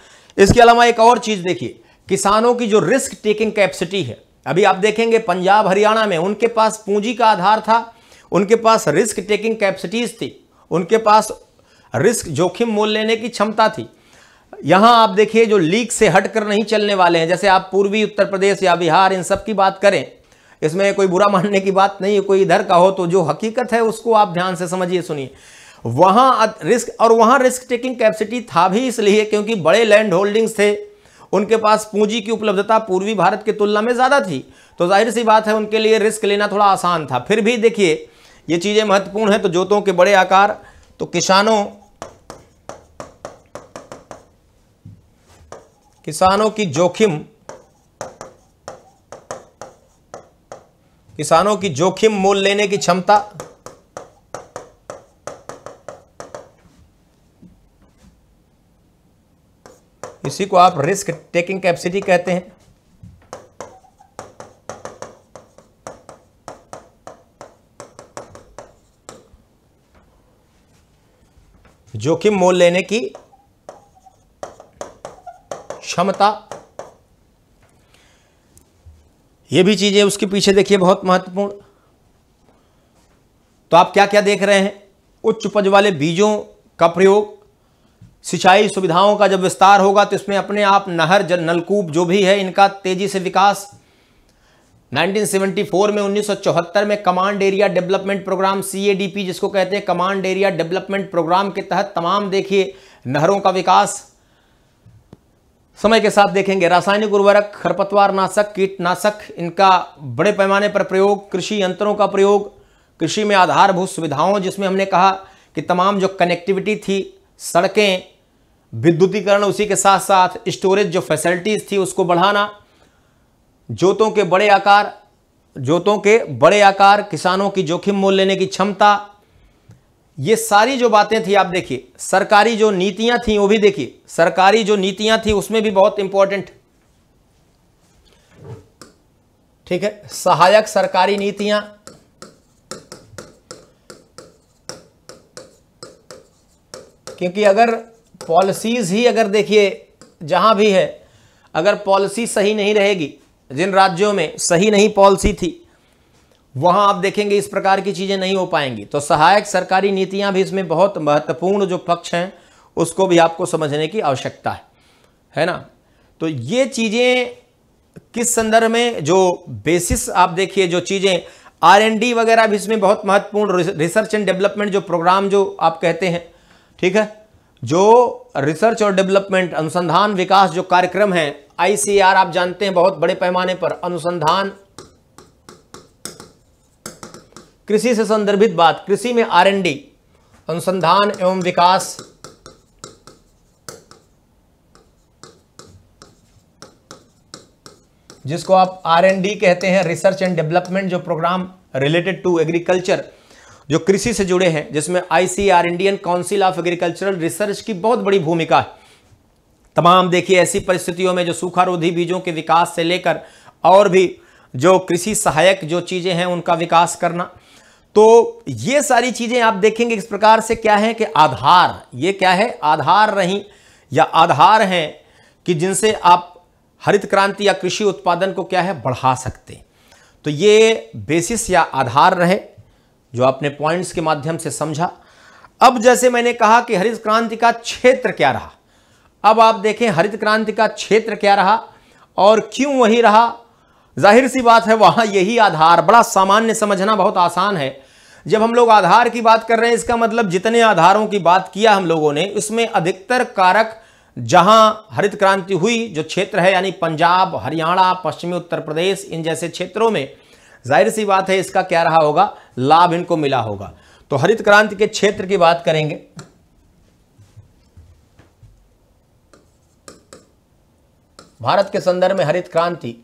A: इसके अलावा एक और चीज़ देखिए किसानों की जो रिस्क टेकिंग कैपेसिटी है अभी आप देखेंगे पंजाब हरियाणा में उनके पास पूंजी का आधार था उनके पास रिस्क टेकिंग कैपेसिटीज़ थी उनके पास रिस्क जोखिम मोल लेने की क्षमता थी यहां आप देखिए जो लीक से हट कर नहीं चलने वाले हैं जैसे आप पूर्वी उत्तर प्रदेश या बिहार इन सब की बात करें इसमें कोई बुरा मानने की बात नहीं है कोई इधर का हो तो जो हकीकत है उसको आप ध्यान से समझिए सुनिए वहाँ रिस्क और वहाँ रिस्क टेकिंग कैपेसिटी था भी इसलिए क्योंकि बड़े लैंड होल्डिंग्स थे उनके पास पूंजी की उपलब्धता पूर्वी भारत की तुलना में ज़्यादा थी तो जाहिर सी बात है उनके लिए रिस्क लेना थोड़ा आसान था फिर भी देखिए ये चीज़ें महत्वपूर्ण हैं तो जोतों के बड़े आकार तो किसानों किसानों की जोखिम किसानों की जोखिम मोल लेने की क्षमता इसी को आप रिस्क टेकिंग कैपेसिटी कहते हैं जोखिम मोल लेने की क्षमता ये भी चीजें उसके पीछे देखिए बहुत महत्वपूर्ण तो आप क्या क्या देख रहे हैं उच्च उपज वाले बीजों का प्रयोग सिंचाई सुविधाओं का जब विस्तार होगा तो इसमें अपने आप नहर जल नलकूप जो भी है इनका तेजी से विकास 1974 में 1974 में command area development programme C जिसको कहते हैं कमांड एरिया डेवलपमेंट प्रोग्राम के तहत तमाम देखिए नहरों का विकास समय के साथ देखेंगे रासायनिक उर्वरक खरपतवार नाशक कीटनाशक इनका बड़े पैमाने पर प्रयोग कृषि यंत्रों का प्रयोग कृषि में आधारभूत सुविधाओं जिसमें हमने कहा कि तमाम जो कनेक्टिविटी थी सड़कें विद्युतीकरण उसी के साथ साथ स्टोरेज जो फैसिलिटीज थी उसको बढ़ाना जोतों के बड़े आकार जोतों के बड़े आकार किसानों की जोखिम मोल लेने की क्षमता ये सारी जो बातें थी आप देखिए सरकारी जो नीतियां थी वो भी देखिए सरकारी जो नीतियां थी उसमें भी बहुत इंपॉर्टेंट ठीक है सहायक सरकारी नीतियां क्योंकि अगर पॉलिसीज़ ही अगर देखिए जहाँ भी है अगर पॉलिसी सही नहीं रहेगी जिन राज्यों में सही नहीं पॉलिसी थी वहाँ आप देखेंगे इस प्रकार की चीज़ें नहीं हो पाएंगी तो सहायक सरकारी नीतियाँ भी इसमें बहुत महत्वपूर्ण जो पक्ष हैं उसको भी आपको समझने की आवश्यकता है है ना तो ये चीज़ें किस संदर्भ में जो बेसिस आप देखिए जो चीज़ें आर डी वगैरह भी इसमें बहुत महत्वपूर्ण रिसर्च एंड डेवलपमेंट जो प्रोग्राम जो आप कहते हैं ठीक है जो रिसर्च और डेवलपमेंट अनुसंधान विकास जो कार्यक्रम है आईसीआर e आप जानते हैं बहुत बड़े पैमाने पर अनुसंधान कृषि से संदर्भित बात कृषि में आरएनडी अनुसंधान एवं विकास जिसको आप आरएनडी कहते हैं रिसर्च एंड डेवलपमेंट जो प्रोग्राम रिलेटेड टू एग्रीकल्चर जो कृषि से जुड़े हैं जिसमें ICR Indian council of agricultural research की बहुत बड़ी भूमिका है तमाम देखिए ऐसी परिस्थितियों में जो सूखारोधी बीजों के विकास से लेकर और भी जो कृषि सहायक जो चीज़ें हैं उनका विकास करना तो ये सारी चीज़ें आप देखेंगे इस प्रकार से क्या है कि आधार ये क्या है आधार रही या आधार हैं कि जिनसे आप हरित क्रांति या कृषि उत्पादन को क्या है बढ़ा सकते हैं तो ये बेसिस या आधार रहे जो आपने पॉइंट्स के माध्यम से समझा अब जैसे मैंने कहा कि हरित क्रांति का क्षेत्र क्या रहा अब आप देखें हरित क्रांति का क्षेत्र क्या रहा और क्यों वही रहा जाहिर सी बात है वहां यही आधार बड़ा सामान्य समझना बहुत आसान है जब हम लोग आधार की बात कर रहे हैं इसका मतलब जितने आधारों की बात किया हम लोगों ने उसमें अधिकतर कारक जहां हरित क्रांति हुई जो क्षेत्र है यानी पंजाब हरियाणा पश्चिमी उत्तर प्रदेश इन जैसे क्षेत्रों में जाहिर सी बात है इसका क्या रहा होगा लाभ इनको मिला होगा तो हरित क्रांति के क्षेत्र की बात करेंगे भारत के संदर्भ में हरित क्रांति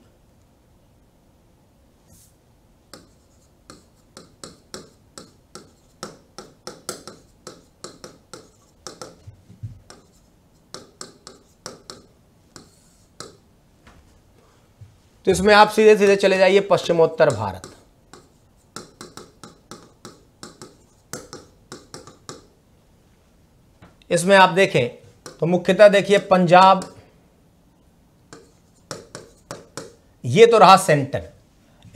A: तो इसमें आप सीधे सीधे चले जाइए पश्चिमोत्तर भारत इसमें आप देखें तो मुख्यतः देखिए पंजाब ये तो रहा सेंटर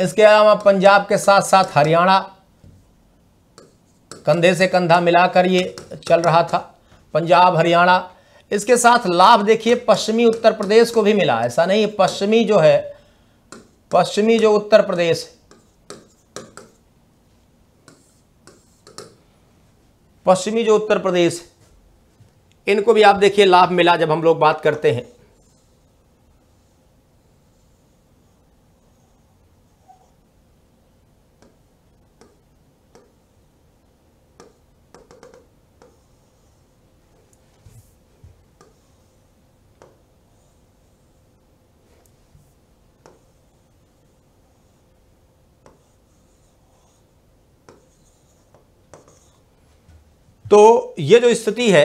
A: इसके अलावा पंजाब के साथ साथ हरियाणा कंधे से कंधा मिलाकर ये चल रहा था पंजाब हरियाणा इसके साथ लाभ देखिए पश्चिमी उत्तर प्रदेश को भी मिला ऐसा नहीं पश्चिमी जो है पश्चिमी जो उत्तर प्रदेश पश्चिमी जो उत्तर प्रदेश इनको भी आप देखिए लाभ मिला जब हम लोग बात करते हैं तो ये जो स्थिति है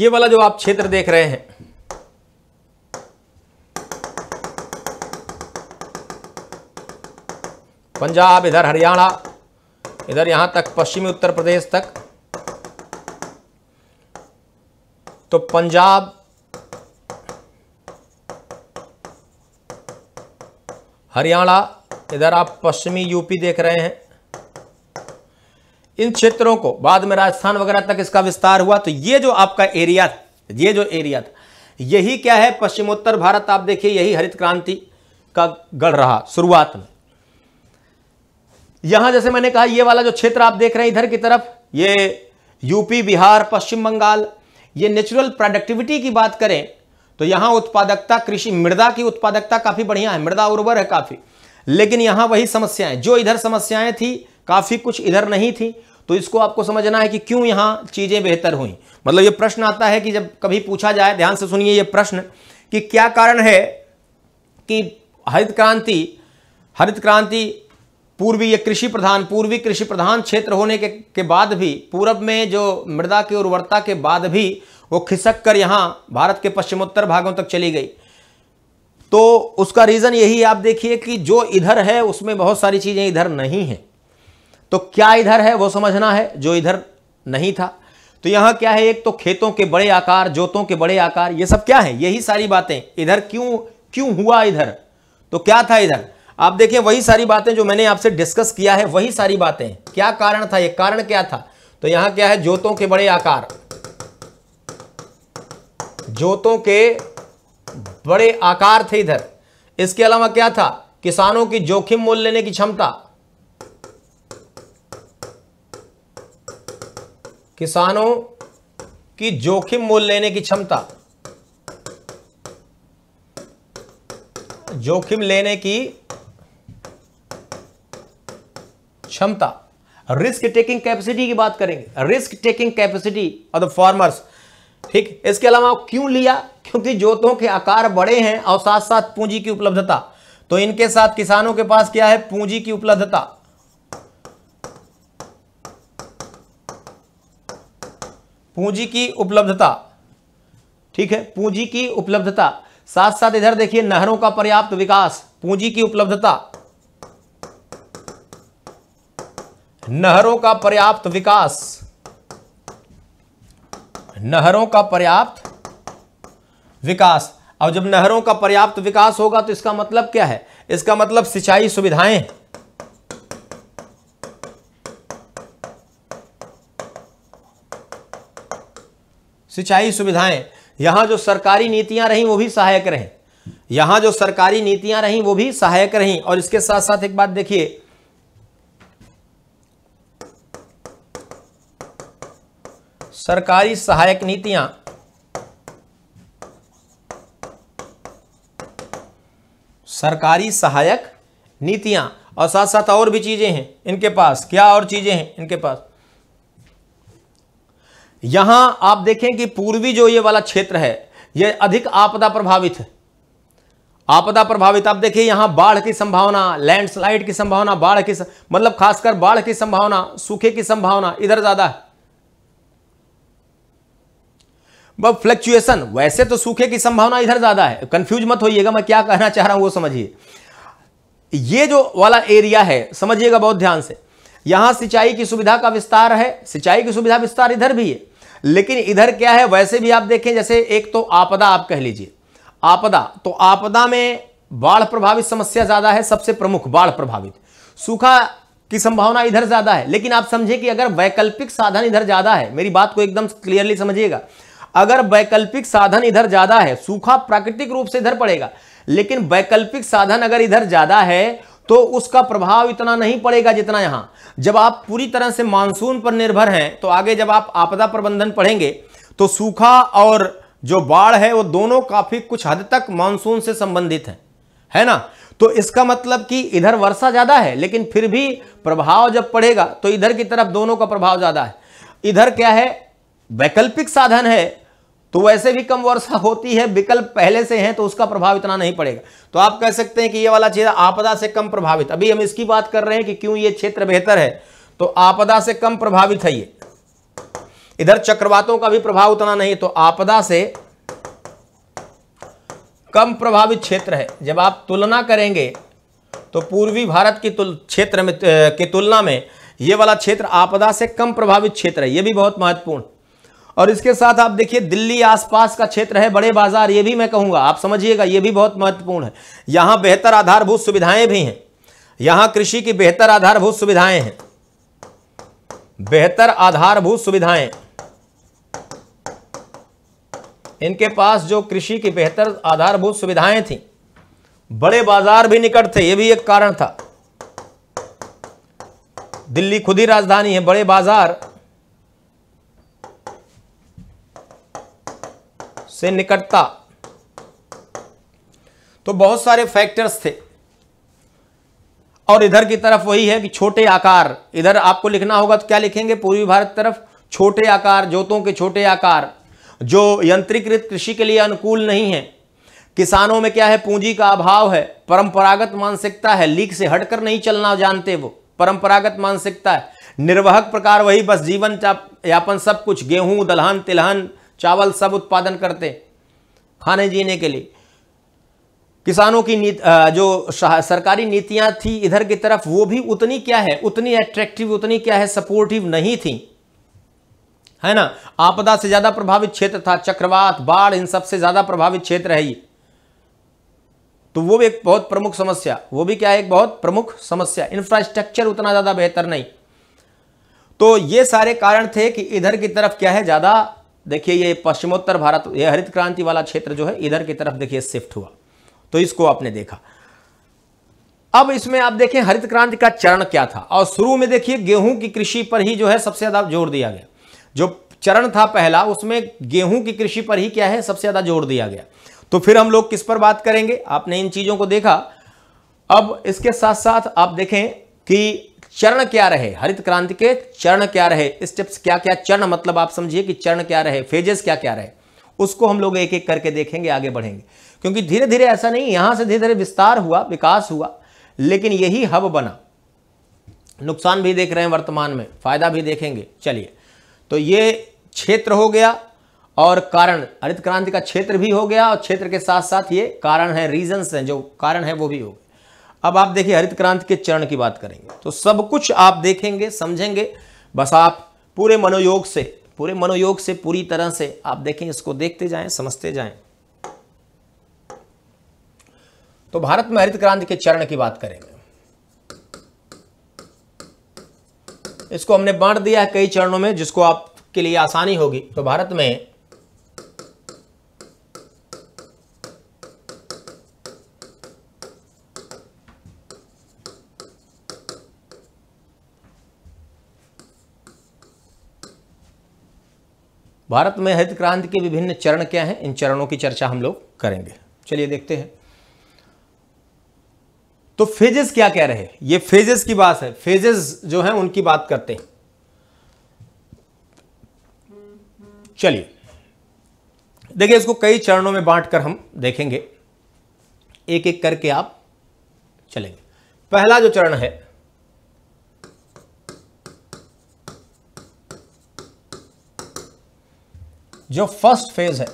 A: ये वाला जो आप क्षेत्र देख रहे हैं पंजाब इधर हरियाणा इधर यहां तक पश्चिमी उत्तर प्रदेश तक तो पंजाब हरियाणा इधर आप पश्चिमी यूपी देख रहे हैं इन क्षेत्रों को बाद में राजस्थान वगैरह तक इसका विस्तार हुआ तो ये जो आपका एरिया ये जो एरिया था यही क्या है पश्चिमोत्तर भारत आप देखिए यही हरित क्रांति का गढ़ रहा शुरुआत में यहां जैसे मैंने कहा ये वाला जो क्षेत्र आप देख रहे हैं इधर की तरफ ये यूपी बिहार पश्चिम बंगाल ये नेचुरल प्रोडक्टिविटी की बात करें तो यहां उत्पादकता कृषि मृदा की उत्पादकता काफी बढ़िया है मृदा उर्वर है काफी लेकिन यहां वही समस्याएं जो इधर समस्याएं थी काफ़ी कुछ इधर नहीं थी तो इसको आपको समझना है कि क्यों यहां चीज़ें बेहतर हुई मतलब ये प्रश्न आता है कि जब कभी पूछा जाए ध्यान से सुनिए ये प्रश्न कि क्या कारण है कि हरित क्रांति हरित क्रांति पूर्वी ये कृषि प्रधान पूर्वी कृषि प्रधान क्षेत्र होने के, के बाद भी पूरब में जो मृदा की उर्वरता के बाद भी वो खिसक कर यहाँ भारत के पश्चिमोत्तर भागों तक चली गई तो उसका रीज़न यही आप देखिए कि जो इधर है उसमें बहुत सारी चीज़ें इधर नहीं है तो क्या इधर है वो समझना है जो इधर नहीं था तो यहां क्या है एक तो खेतों के बड़े आकार जोतों के बड़े आकार ये सब क्या है यही सारी बातें इधर क्यों क्यों हुआ इधर तो क्या था इधर आप देखें वही सारी बातें जो मैंने आपसे डिस्कस किया है वही सारी बातें क्या कारण था ये कारण क्या था तो यहां क्या है जोतों के बड़े आकार जोतों के बड़े आकार थे इधर इसके अलावा क्या था किसानों की जोखिम मोल लेने की क्षमता किसानों की जोखिम मोल लेने की क्षमता जोखिम लेने की क्षमता रिस्क टेकिंग कैपेसिटी की बात करेंगे risk taking capacity of the farmers ठीक इसके अलावा क्यों लिया क्योंकि जोतों के आकार बड़े हैं और साथ साथ पूंजी की उपलब्धता तो इनके साथ किसानों के पास क्या है पूंजी की उपलब्धता पूंजी की उपलब्धता ठीक है पूंजी की उपलब्धता साथ साथ इधर देखिए नहरों का पर्याप्त विकास पूंजी की उपलब्धता नहरों का पर्याप्त विकास नहरों का पर्याप्त विकास अब जब नहरों का पर्याप्त विकास होगा तो इसका मतलब क्या है इसका मतलब सिंचाई सुविधाएं सिंचाई सुविधाएं यहां जो सरकारी नीतियां रहीं वो भी सहायक रहें यहां जो सरकारी नीतियां रहीं वो भी सहायक रहीं और इसके साथ साथ एक बात देखिए सरकारी सहायक नीतियां सरकारी सहायक नीतियां और साथ साथ और भी चीजें हैं इनके पास क्या और चीजें हैं इनके पास यहां आप देखें कि पूर्वी जो ये वाला क्षेत्र है यह अधिक आपदा प्रभावित है आपदा प्रभावित आप देखिए यहां बाढ़ की संभावना लैंडस्लाइड की संभावना बाढ़ की मतलब खासकर बाढ़ की संभावना सूखे की संभावना इधर ज्यादा है फ्लक्चुएशन वैसे तो सूखे की संभावना इधर ज्यादा है कंफ्यूज मत होइएगा मैं क्या कहना चाह रहा हूं वो समझिए ये जो वाला एरिया है समझिएगा बहुत ध्यान से यहां सिंचाई की सुविधा का विस्तार है सिंचाई की सुविधा विस्तार इधर भी है लेकिन इधर क्या है वैसे भी आप देखें जैसे एक तो आपदा आप कह लीजिए आपदा तो आपदा में बाढ़ प्रभावित समस्या ज्यादा है सबसे प्रमुख बाढ़ प्रभावित सूखा की संभावना इधर ज्यादा है लेकिन आप समझे कि अगर वैकल्पिक साधन इधर ज्यादा है मेरी बात को एकदम क्लियरली समझिएगा अगर वैकल्पिक साधन इधर ज्यादा है सूखा प्राकृतिक रूप से इधर पड़ेगा लेकिन वैकल्पिक साधन अगर इधर ज्यादा है तो उसका प्रभाव इतना नहीं पड़ेगा जितना यहां जब आप पूरी तरह से मानसून पर निर्भर हैं तो आगे जब आप आपदा प्रबंधन पढ़ेंगे तो सूखा और जो बाढ़ है वो दोनों काफी कुछ हद तक मानसून से संबंधित है है ना तो इसका मतलब कि इधर वर्षा ज्यादा है लेकिन फिर भी प्रभाव जब पड़ेगा तो इधर की तरफ दोनों का प्रभाव ज्यादा है इधर क्या है वैकल्पिक साधन है तो वैसे भी कम वर्षा होती है विकल्प पहले से हैं तो उसका प्रभाव इतना नहीं पड़ेगा तो आप कह सकते हैं कि ये वाला चीज आपदा से कम प्रभावित अभी हम इसकी बात कर रहे हैं कि क्यों ये क्षेत्र बेहतर है तो आपदा से कम प्रभावित है ये इधर चक्रवातों का भी प्रभाव उतना नहीं तो आपदा से कम प्रभावित क्षेत्र है जब आप तुलना करेंगे तो पूर्वी भारत की क्षेत्र में की तुलना में ये वाला क्षेत्र आपदा से कम प्रभावित क्षेत्र है ये भी बहुत महत्वपूर्ण और इसके साथ आप देखिए दिल्ली आसपास का क्षेत्र है बड़े बाजार ये भी मैं कहूंगा आप समझिएगा ये भी बहुत महत्वपूर्ण है यहां बेहतर आधारभूत सुविधाएं भी हैं यहां कृषि की बेहतर आधारभूत सुविधाएं हैं बेहतर आधारभूत सुविधाएं इनके पास जो कृषि की बेहतर आधारभूत सुविधाएं थी बड़े बाजार भी निकट थे ये भी एक कारण था दिल्ली खुद ही राजधानी है बड़े बाजार से निकटता तो बहुत सारे फैक्टर्स थे और इधर की तरफ वही है कि छोटे आकार इधर आपको लिखना होगा तो क्या लिखेंगे पूर्वी भारत तरफ छोटे आकार जोतों के छोटे आकार जो यंत्रीकृत कृषि के लिए अनुकूल नहीं है किसानों में क्या है पूंजी का अभाव है परंपरागत मानसिकता है लीक से हटकर नहीं चलना जानते वो परंपरागत मानसिकता है निर्वाहक प्रकार वही बस जीवन यापन सब कुछ गेहूं दलहन तिलहन चावल सब उत्पादन करते खाने जीने के लिए किसानों की नीत जो सरकारी नीतियां थी इधर की तरफ वो भी उतनी क्या है उतनी अट्रैक्टिव उतनी क्या है सपोर्टिव नहीं थी है ना आपदा से ज़्यादा प्रभावित क्षेत्र था चक्रवात बाढ़ इन सबसे ज़्यादा प्रभावित क्षेत्र है ये तो वो भी एक बहुत प्रमुख समस्या वो भी क्या है एक बहुत प्रमुख समस्या इंफ्रास्ट्रक्चर उतना ज़्यादा बेहतर नहीं तो ये सारे कारण थे कि इधर की तरफ क्या है ज़्यादा देखिए ये पश्चिमोत्तर भारत ये हरित क्रांति वाला क्षेत्र जो है इधर की तरफ देखिए शिफ्ट हुआ तो इसको आपने देखा अब इसमें आप देखें हरित क्रांति का चरण क्या था और शुरू में देखिए गेहूं की कृषि पर ही जो है सबसे ज़्यादा जोर दिया गया जो चरण था पहला उसमें गेहूं की कृषि पर ही क्या है सबसे ज़्यादा जोर दिया गया तो फिर हम लोग किस पर बात करेंगे आपने इन चीज़ों को देखा अब इसके साथ साथ आप देखें कि चरण क्या रहे हरित क्रांति के चरण क्या रहे स्टेप्स क्या क्या चरण मतलब आप समझिए कि चरण क्या रहे फेजेस क्या क्या रहे उसको हम लोग एक एक करके देखेंगे आगे बढ़ेंगे क्योंकि धीरे धीरे ऐसा नहीं यहां से धीरे धीरे विस्तार हुआ विकास हुआ लेकिन यही हब बना नुकसान भी देख रहे हैं वर्तमान में फायदा भी देखेंगे चलिए तो ये क्षेत्र हो गया और कारण हरित क्रांति का क्षेत्र भी हो गया और क्षेत्र के साथ साथ ये कारण है रीजन्स हैं जो कारण है वो भी हो गए अब आप देखिए हरित क्रांति के चरण की बात करेंगे तो सब कुछ आप देखेंगे समझेंगे बस आप पूरे मनोयोग से पूरे मनोयोग से पूरी तरह से आप देखें इसको देखते जाएं समझते जाएं तो भारत में हरित क्रांति के चरण की बात करेंगे इसको हमने बांट दिया है कई चरणों में जिसको आपके लिए आसानी होगी तो भारत में भारत में हरित क्रांति के विभिन्न चरण क्या हैं इन चरणों की चर्चा हम लोग करेंगे चलिए देखते हैं तो फेजेस क्या कह रहे हैं ये फेजेस की बात है फेजेस जो है उनकी बात करते हैं चलिए देखिए इसको कई चरणों में बांटकर हम देखेंगे एक एक करके आप चलेंगे पहला जो चरण है जो फर्स्ट फेज है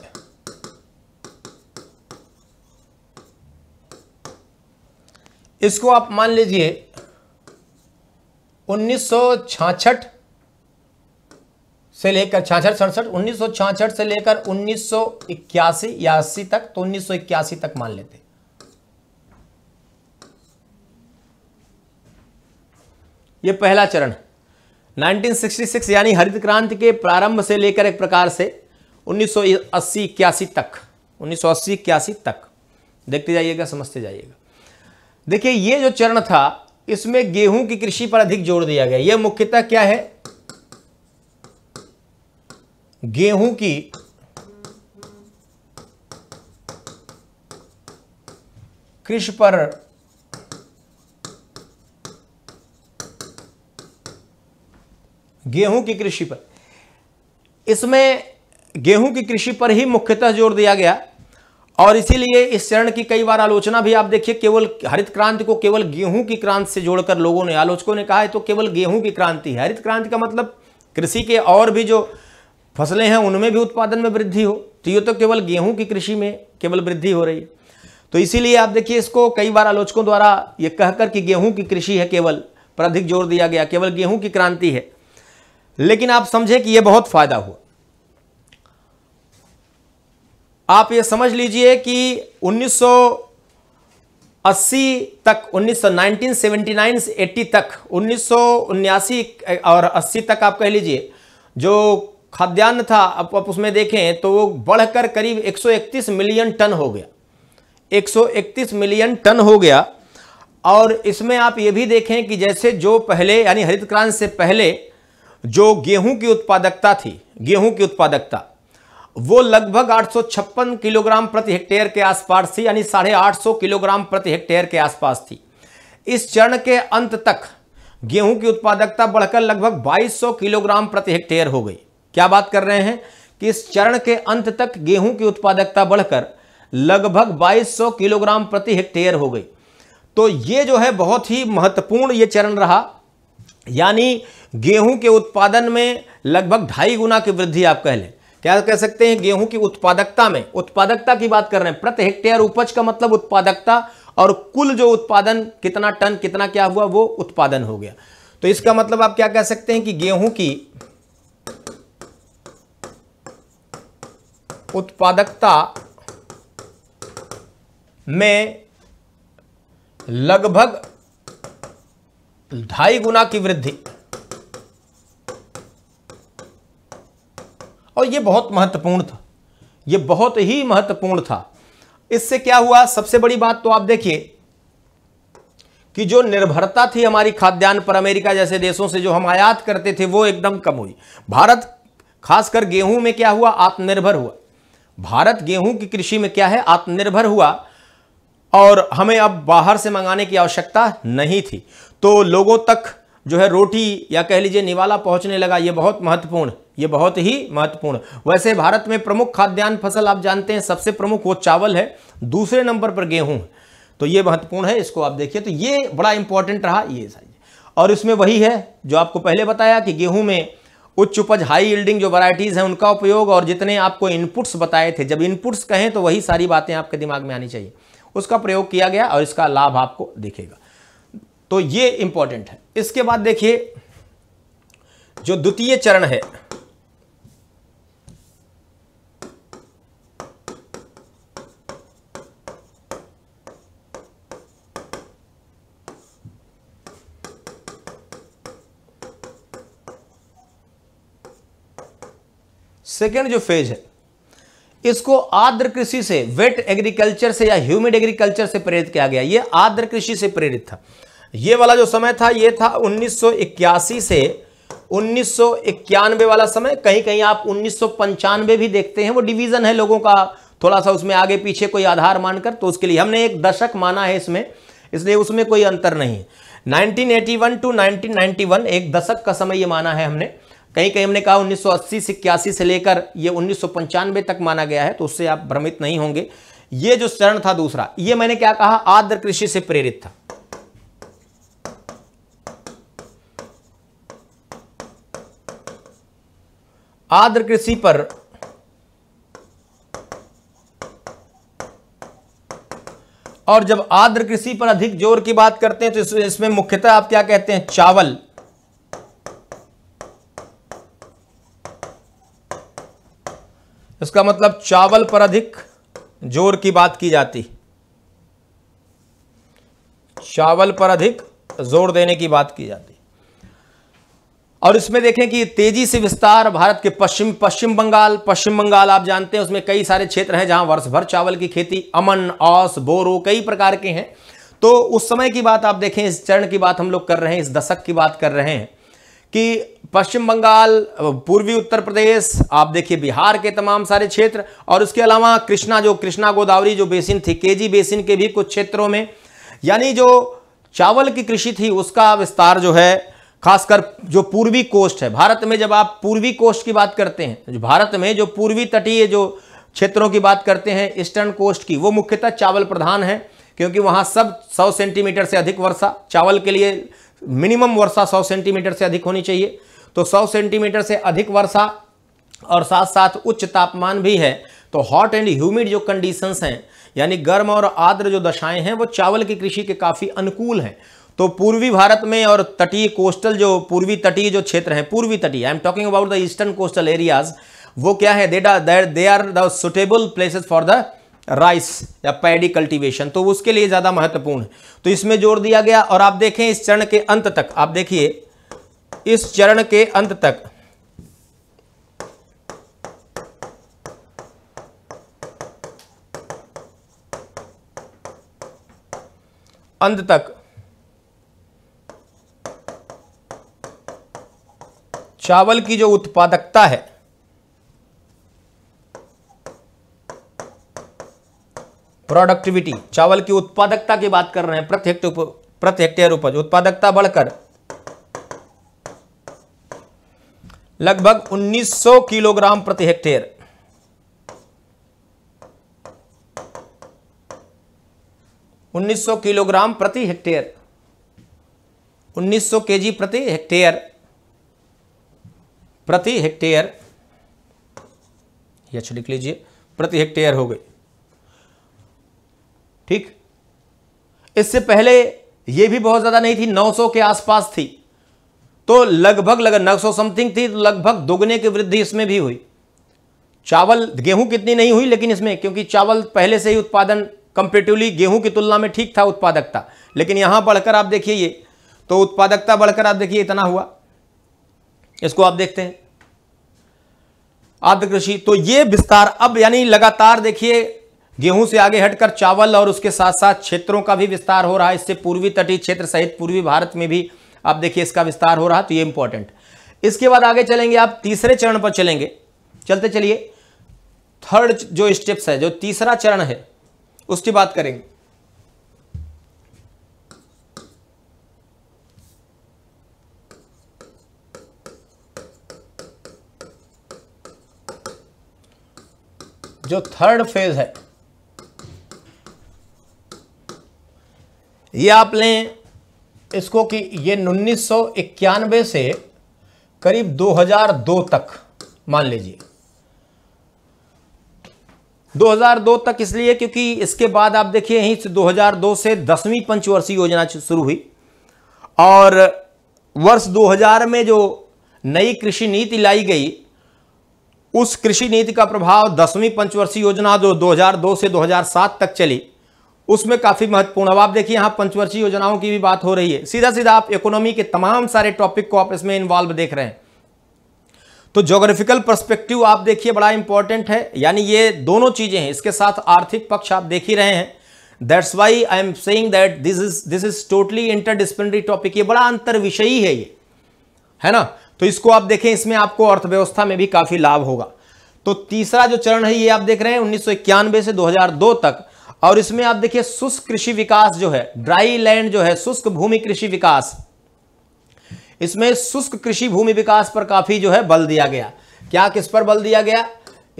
A: इसको आप मान लीजिए उन्नीस से लेकर छाछठ सड़सठ उन्नीस से लेकर 1981 या तक तो 1981 तक मान लेते ये पहला चरण 1966 यानी हरित क्रांति के प्रारंभ से लेकर एक प्रकार से उन्नीस सौ अस्सी इक्यासी तक उन्नीस सौ अस्सी इक्यासी तक देखते जाइएगा समझते जाइएगा देखिए ये जो चरण था इसमें गेहूं की कृषि पर अधिक जोर दिया गया यह मुख्यतः क्या है गेहूं की कृषि पर गेहूं की कृषि पर इसमें गेहूं की कृषि पर ही मुख्यतः जोर दिया गया और इसीलिए इस चरण की कई बार आलोचना भी आप देखिए केवल हरित क्रांति को केवल गेहूं की क्रांति से जोड़कर लोगों ने आलोचकों ने कहा है तो केवल गेहूं की क्रांति है हरित क्रांति का मतलब कृषि के और भी जो फसलें हैं उनमें भी उत्पादन में वृद्धि हो तो ये तो केवल गेहूं की कृषि में केवल वृद्धि हो रही है तो इसीलिए आप देखिए इसको कई बार आलोचकों द्वारा ये कहकर कि गेहूं की कृषि है केवल पर अधिक जोर दिया गया केवल गेहूं की क्रांति है लेकिन आप समझे कि यह बहुत फायदा हुआ आप ये समझ लीजिए कि 1980 तक 1979 से 80 तक उन्नीस और 80 तक आप कह लीजिए जो खाद्यान्न था आप, आप उसमें देखें तो वो बढ़कर करीब 131 मिलियन टन हो गया 131 मिलियन टन हो गया और इसमें आप ये भी देखें कि जैसे जो पहले यानी हरित क्रांति से पहले जो गेहूं की उत्पादकता थी गेहूं की उत्पादकता वो लगभग आठ किलोग्राम प्रति हेक्टेयर के आसपास थी यानी साढ़े आठ किलोग्राम प्रति हेक्टेयर के आसपास थी इस चरण के अंत तक गेहूं की उत्पादकता बढ़कर लगभग 2200 किलोग्राम प्रति हेक्टेयर हो गई क्या बात कर रहे हैं कि इस चरण के अंत तक गेहूं की उत्पादकता बढ़कर लगभग 2200 किलोग्राम प्रति हेक्टेयर हो गई तो ये जो है बहुत ही महत्वपूर्ण ये चरण रहा यानी गेहूं के उत्पादन में लगभग ढाई गुना की वृद्धि आप कह लें क्या कह सकते हैं गेहूं की उत्पादकता में उत्पादकता की बात कर रहे हैं प्रति हेक्टेयर उपज का मतलब उत्पादकता और कुल जो उत्पादन कितना टन कितना क्या हुआ वो उत्पादन हो गया तो इसका मतलब आप क्या कह सकते हैं कि गेहूं की उत्पादकता में लगभग ढाई गुना की वृद्धि और ये बहुत महत्वपूर्ण था ये बहुत ही महत्वपूर्ण था इससे क्या हुआ सबसे बड़ी बात तो आप देखिए कि जो निर्भरता थी हमारी खाद्यान्न पर अमेरिका जैसे देशों से जो हम आयात करते थे वो एकदम कम हुई भारत खासकर गेहूं में क्या हुआ आत्मनिर्भर हुआ भारत गेहूं की कृषि में क्या है आत्मनिर्भर हुआ और हमें अब बाहर से मंगाने की आवश्यकता नहीं थी तो लोगों तक जो है रोटी या कह लीजिए निवाला पहुंचने लगा ये बहुत महत्वपूर्ण ये बहुत ही महत्वपूर्ण वैसे भारत में प्रमुख खाद्यान्न फसल आप जानते हैं सबसे प्रमुख वो चावल है दूसरे नंबर पर गेहूं तो ये महत्वपूर्ण है इसको आप देखिए तो ये बड़ा इंपॉर्टेंट रहा ये सारी और इसमें वही है जो आपको पहले बताया कि गेहूं में उच्च उपज हाई यील्डिंग जो वैरायटीज़ हैं उनका उपयोग और जितने आपको इनपुट्स बताए थे जब इनपुट्स कहें तो वही सारी बातें आपके दिमाग में आनी चाहिए उसका प्रयोग किया गया और इसका लाभ आपको दिखेगा तो ये इंपॉर्टेंट है इसके बाद देखिए जो द्वितीय चरण है सेकेंड जो फेज है इसको आर्द्र कृषि से वेट एग्रीकल्चर से या ह्यूमिड एग्रीकल्चर से प्रेरित किया गया ये आर्द्र कृषि से प्रेरित था ये वाला जो समय था ये था 1981 से उन्नीस वाला समय कहीं कहीं आप उन्नीस भी देखते हैं वो डिवीज़न है लोगों का थोड़ा सा उसमें आगे पीछे कोई आधार मानकर तो उसके लिए हमने एक दशक माना है इसमें इसलिए उसमें कोई अंतर नहीं है 1981 टू 1991 एक दशक का समय ये माना है हमने कहीं कहीं हमने कहा 1980 से इक्यासी से लेकर ये उन्नीस तक माना गया है तो उससे आप भ्रमित नहीं होंगे ये जो चरण था दूसरा ये मैंने क्या कहा आर्द्र कृषि से प्रेरित था आद्र कृषि पर और जब आद्र कृषि पर अधिक जोर की बात करते हैं तो इसमें मुख्यतः आप क्या कहते हैं चावल इसका मतलब चावल पर अधिक जोर की बात की जाती चावल पर अधिक जोर देने की बात की जाती और इसमें देखें कि तेजी से विस्तार भारत के पश्चिम पश्चिम बंगाल पश्चिम बंगाल आप जानते हैं उसमें कई सारे क्षेत्र हैं जहां वर्ष भर चावल की खेती अमन औस बोरो कई प्रकार के हैं तो उस समय की बात आप देखें इस चरण की बात हम लोग कर रहे हैं इस दशक की बात कर रहे हैं कि पश्चिम बंगाल पूर्वी उत्तर प्रदेश आप देखिए बिहार के तमाम सारे क्षेत्र और उसके अलावा कृष्णा जो कृष्णा गोदावरी जो बेसिन थी केजी बेसिन के भी कुछ क्षेत्रों में यानी जो चावल की कृषि थी उसका विस्तार जो है खासकर जो पूर्वी कोस्ट है भारत में जब आप पूर्वी कोस्ट की बात करते हैं जो भारत में जो पूर्वी तटीय जो क्षेत्रों की बात करते हैं ईस्टर्न कोस्ट की वो मुख्यतः चावल प्रधान है क्योंकि वहाँ सब 100 सेंटीमीटर से अधिक वर्षा चावल के लिए मिनिमम वर्षा 100 सेंटीमीटर से अधिक होनी चाहिए तो 100 सेंटीमीटर से अधिक वर्षा और साथ साथ उच्च तापमान भी है तो हॉट एंड ह्यूमिड जो कंडीशंस हैं यानी गर्म और आर्द्र जो दशाएं हैं वो चावल की कृषि के काफ़ी अनुकूल हैं तो पूर्वी भारत में और तटीय कोस्टल जो पूर्वी तटीय जो क्षेत्र है पूर्वी तटीय I am talking about the eastern coastal areas वो क्या है data they are the suitable places for the rice या पैडी कल्टीवेशन तो उसके लिए ज़्यादा महत्वपूर्ण है तो इसमें जोर दिया गया और आप देखें इस चरण के अंत तक आप देखिए इस चरण के अंत तक अंत तक चावल की जो उत्पादकता है प्रोडक्टिविटी चावल की उत्पादकता की बात कर रहे हैं प्रति हेक्टेयर प्रति हेक्टेयर उपज उत्पादकता बढ़कर लगभग 1900 किलोग्राम प्रति हेक्टेयर उन्नीस सौ किलोग्राम प्रति हेक्टेयर 1900 केजी प्रति हेक्टेयर प्रति हेक्टेयर यह लिख लीजिए प्रति हेक्टेयर हो गई ठीक इससे पहले यह भी बहुत ज़्यादा नहीं थी 900 के आसपास थी तो लगभग लगभग नौ सौ समथिंग थी तो लगभग दोगुने की वृद्धि इसमें भी हुई चावल गेहूं कितनी नहीं हुई लेकिन इसमें क्योंकि चावल पहले से ही उत्पादन कंपेटिवली गेहूं की तुलना में ठीक था उत्पादकता लेकिन यहां बढ़कर आप देखिए ये तो उत्पादकता बढ़कर आप देखिए इतना हुआ इसको आप देखते हैं आर्द्र कृषि तो ये विस्तार अब यानी लगातार देखिए गेहूं से आगे हटकर चावल और उसके साथ साथ क्षेत्रों का भी विस्तार हो रहा है इससे पूर्वी तटीय क्षेत्र सहित पूर्वी भारत में भी आप देखिए इसका विस्तार हो रहा है तो ये इंपॉर्टेंट इसके बाद आगे चलेंगे आप तीसरे चरण पर चलेंगे चलते चलिए थर्ड जो स्टेप्स है जो तीसरा चरण है उसकी बात करेंगे जो थर्ड फेज है ये आप लें इसको कि ये उन्नीस से करीब 2002 तक मान लीजिए 2002 तक इसलिए क्योंकि इसके बाद आप देखिए यहीं से 2002 से दसवीं पंचवर्षीय योजना शुरू हुई और वर्ष 2000 में जो नई कृषि नीति लाई गई उस कृषि नीति का प्रभाव दसवीं पंचवर्षीय योजना जो 2002 से 2007 तक चली उसमें काफ़ी महत्वपूर्ण अब आप देखिए यहाँ पंचवर्षीय योजनाओं की भी बात हो रही है सीधा सीधा आप इकोनॉमी के तमाम सारे टॉपिक को आप इसमें इन्वॉल्व देख रहे हैं तो ज्योग्राफिकल पर्सपेक्टिव आप देखिए बड़ा इंपॉर्टेंट है यानी ये दोनों चीज़ें हैं इसके साथ आर्थिक पक्ष आप देख ही रहे हैं that's why I am saying that this is this is totally interdisciplinary topic ये बड़ा अंतर विषयी है ये है ना तो इसको आप देखें इसमें आपको अर्थव्यवस्था में भी काफ़ी लाभ होगा तो तीसरा जो चरण है ये आप देख रहे हैं उन्नीस से 2002 तक और इसमें आप देखिए शुष्क कृषि विकास जो है ड्राई लैंड जो है शुष्क भूमि कृषि विकास इसमें शुष्क कृषि भूमि विकास पर काफी जो है बल दिया गया क्या किस पर बल दिया गया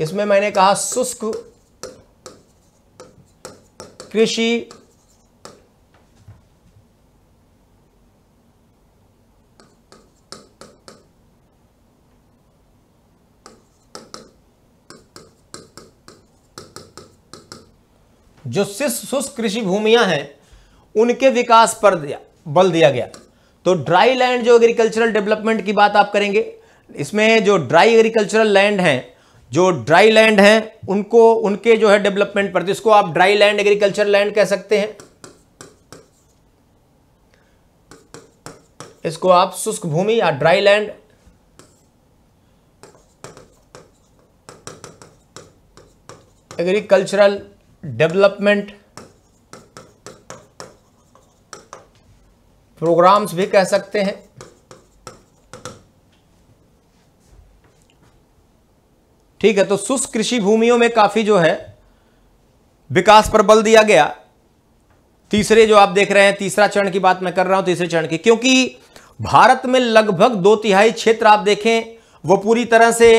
A: इसमें मैंने कहा शुष्क कृषि जो शुष्क कृषि भूमियां हैं उनके विकास पर दिया बल दिया गया तो ड्राई लैंड जो एग्रीकल्चरल डेवलपमेंट की बात आप करेंगे इसमें जो ड्राई एग्रीकल्चरल लैंड हैं जो ड्राई लैंड हैं उनको उनके जो है डेवलपमेंट पर जिसको आप ड्राई लैंड एग्रीकल्चर लैंड कह सकते हैं इसको आप शुष्क भूमि या dry land agricultural development programmes भी कह सकते हैं ठीक है तो शुष्क कृषि भूमियों में काफी जो है विकास पर बल दिया गया तीसरे जो आप देख रहे हैं तीसरा चरण की बात मैं कर रहा हूं तीसरे चरण की क्योंकि भारत में लगभग दो तिहाई क्षेत्र आप देखें वो पूरी तरह से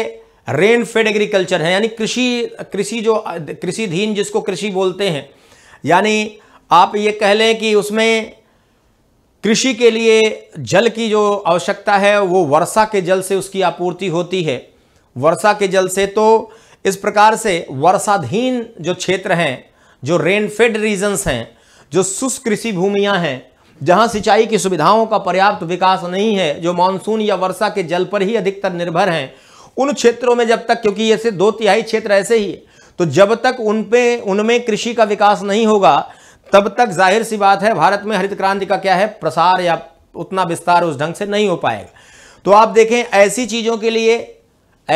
A: रेन फेड एग्रीकल्चर है यानी कृषि कृषि जो कृषिधीन जिसको कृषि बोलते हैं यानी आप ये कह लें कि उसमें कृषि के लिए जल की जो आवश्यकता है वो वर्षा के जल से उसकी आपूर्ति होती है वर्षा के जल से तो इस प्रकार से वर्षाधीन जो क्षेत्र हैं जो रेनफेड रीजन्स हैं जो शुष्क कृषि भूमियां हैं जहां सिंचाई की सुविधाओं का पर्याप्त विकास नहीं है जो मानसून या वर्षा के जल पर ही अधिकतर निर्भर हैं उन क्षेत्रों में जब तक क्योंकि ऐसे दो तिहाई क्षेत्र ऐसे ही है तो जब तक उनपे उनमें कृषि का विकास नहीं होगा तब तक जाहिर सी बात है भारत में हरित क्रांति का क्या है प्रसार या उतना विस्तार उस ढंग से नहीं हो पाएगा तो आप देखें ऐसी चीज़ों के लिए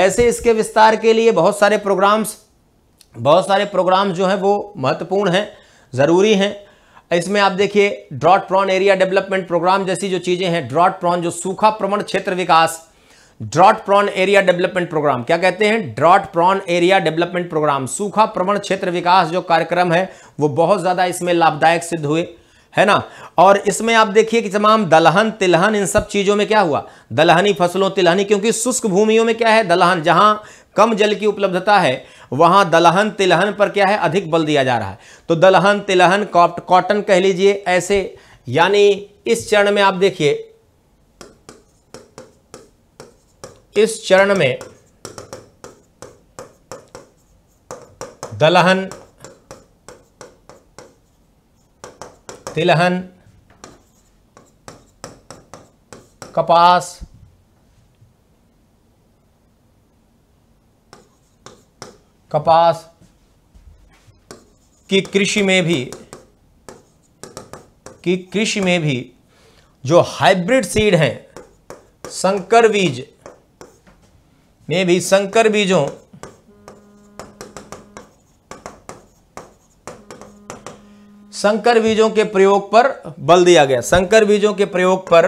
A: ऐसे इसके विस्तार के लिए बहुत सारे प्रोग्राम्स बहुत सारे प्रोग्राम जो हैं वो महत्वपूर्ण हैं ज़रूरी हैं इसमें आप देखिए drought prone area development programme जैसी जो चीज़ें हैं ड्रॉट प्रॉन जो सूखा प्रमण क्षेत्र विकास drought prone area development programme क्या कहते हैं drought prone area development programme सूखा प्रवण क्षेत्र विकास जो कार्यक्रम है वो बहुत ज़्यादा इसमें लाभदायक सिद्ध हुए है ना और इसमें आप देखिए कि तमाम दलहन तिलहन इन सब चीज़ों में क्या हुआ दलहनी फसलों तिलहनी क्योंकि शुष्क भूमियों में क्या है दलहन जहां कम जल की उपलब्धता है वहां दलहन तिलहन पर क्या है अधिक बल दिया जा रहा है तो दलहन तिलहन कॉटन कह लीजिए ऐसे यानी इस चरण में आप देखिए इस चरण में दलहन तिलहन कपास कपास की कृषि में भी की कृषि में भी जो हाइब्रिड सीड हैं संकर बीज में भी संकर बीजों संकर बीजों के प्रयोग पर बल दिया गया संकर बीजों के प्रयोग पर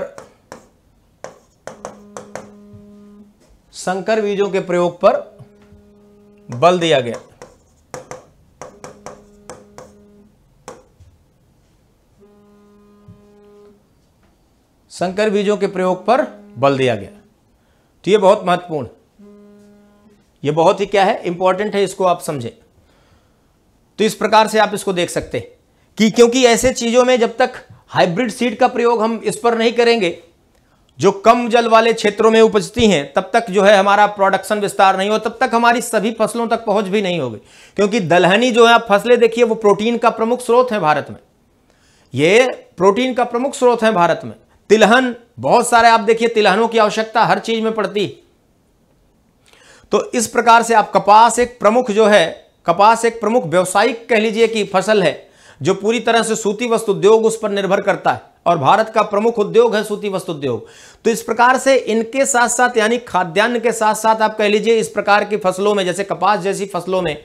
A: संकर बीजों के प्रयोग पर बल दिया गया संकर बीजों के प्रयोग पर बल दिया गया तो यह बहुत महत्वपूर्ण है ये बहुत ही क्या है इंपॉर्टेंट है इसको आप समझें तो इस प्रकार से आप इसको देख सकते कि क्योंकि ऐसे चीज़ों में जब तक हाइब्रिड सीड का प्रयोग हम इस पर नहीं करेंगे जो कम जल वाले क्षेत्रों में उपजती हैं तब तक जो है हमारा प्रोडक्शन विस्तार नहीं हो तब तक हमारी सभी फसलों तक पहुंच भी नहीं होगी क्योंकि दलहनी जो है आप फसलें देखिए वो प्रोटीन का प्रमुख स्रोत है भारत में ये प्रोटीन का प्रमुख स्रोत है भारत में तिलहन बहुत सारे आप देखिए तिलहनों की आवश्यकता हर चीज में पड़ती है तो इस प्रकार से आप कपास एक प्रमुख जो है कपास एक प्रमुख व्यवसायिक कह लीजिए कि फसल है जो पूरी तरह से सूती वस्तु उद्योग उस पर निर्भर करता है और भारत का प्रमुख उद्योग है सूती वस्तु उद्योग तो इस प्रकार से इनके साथ साथ यानी खाद्यान्न के साथ साथ आप कह लीजिए इस प्रकार की फसलों में जैसे कपास जैसी फसलों में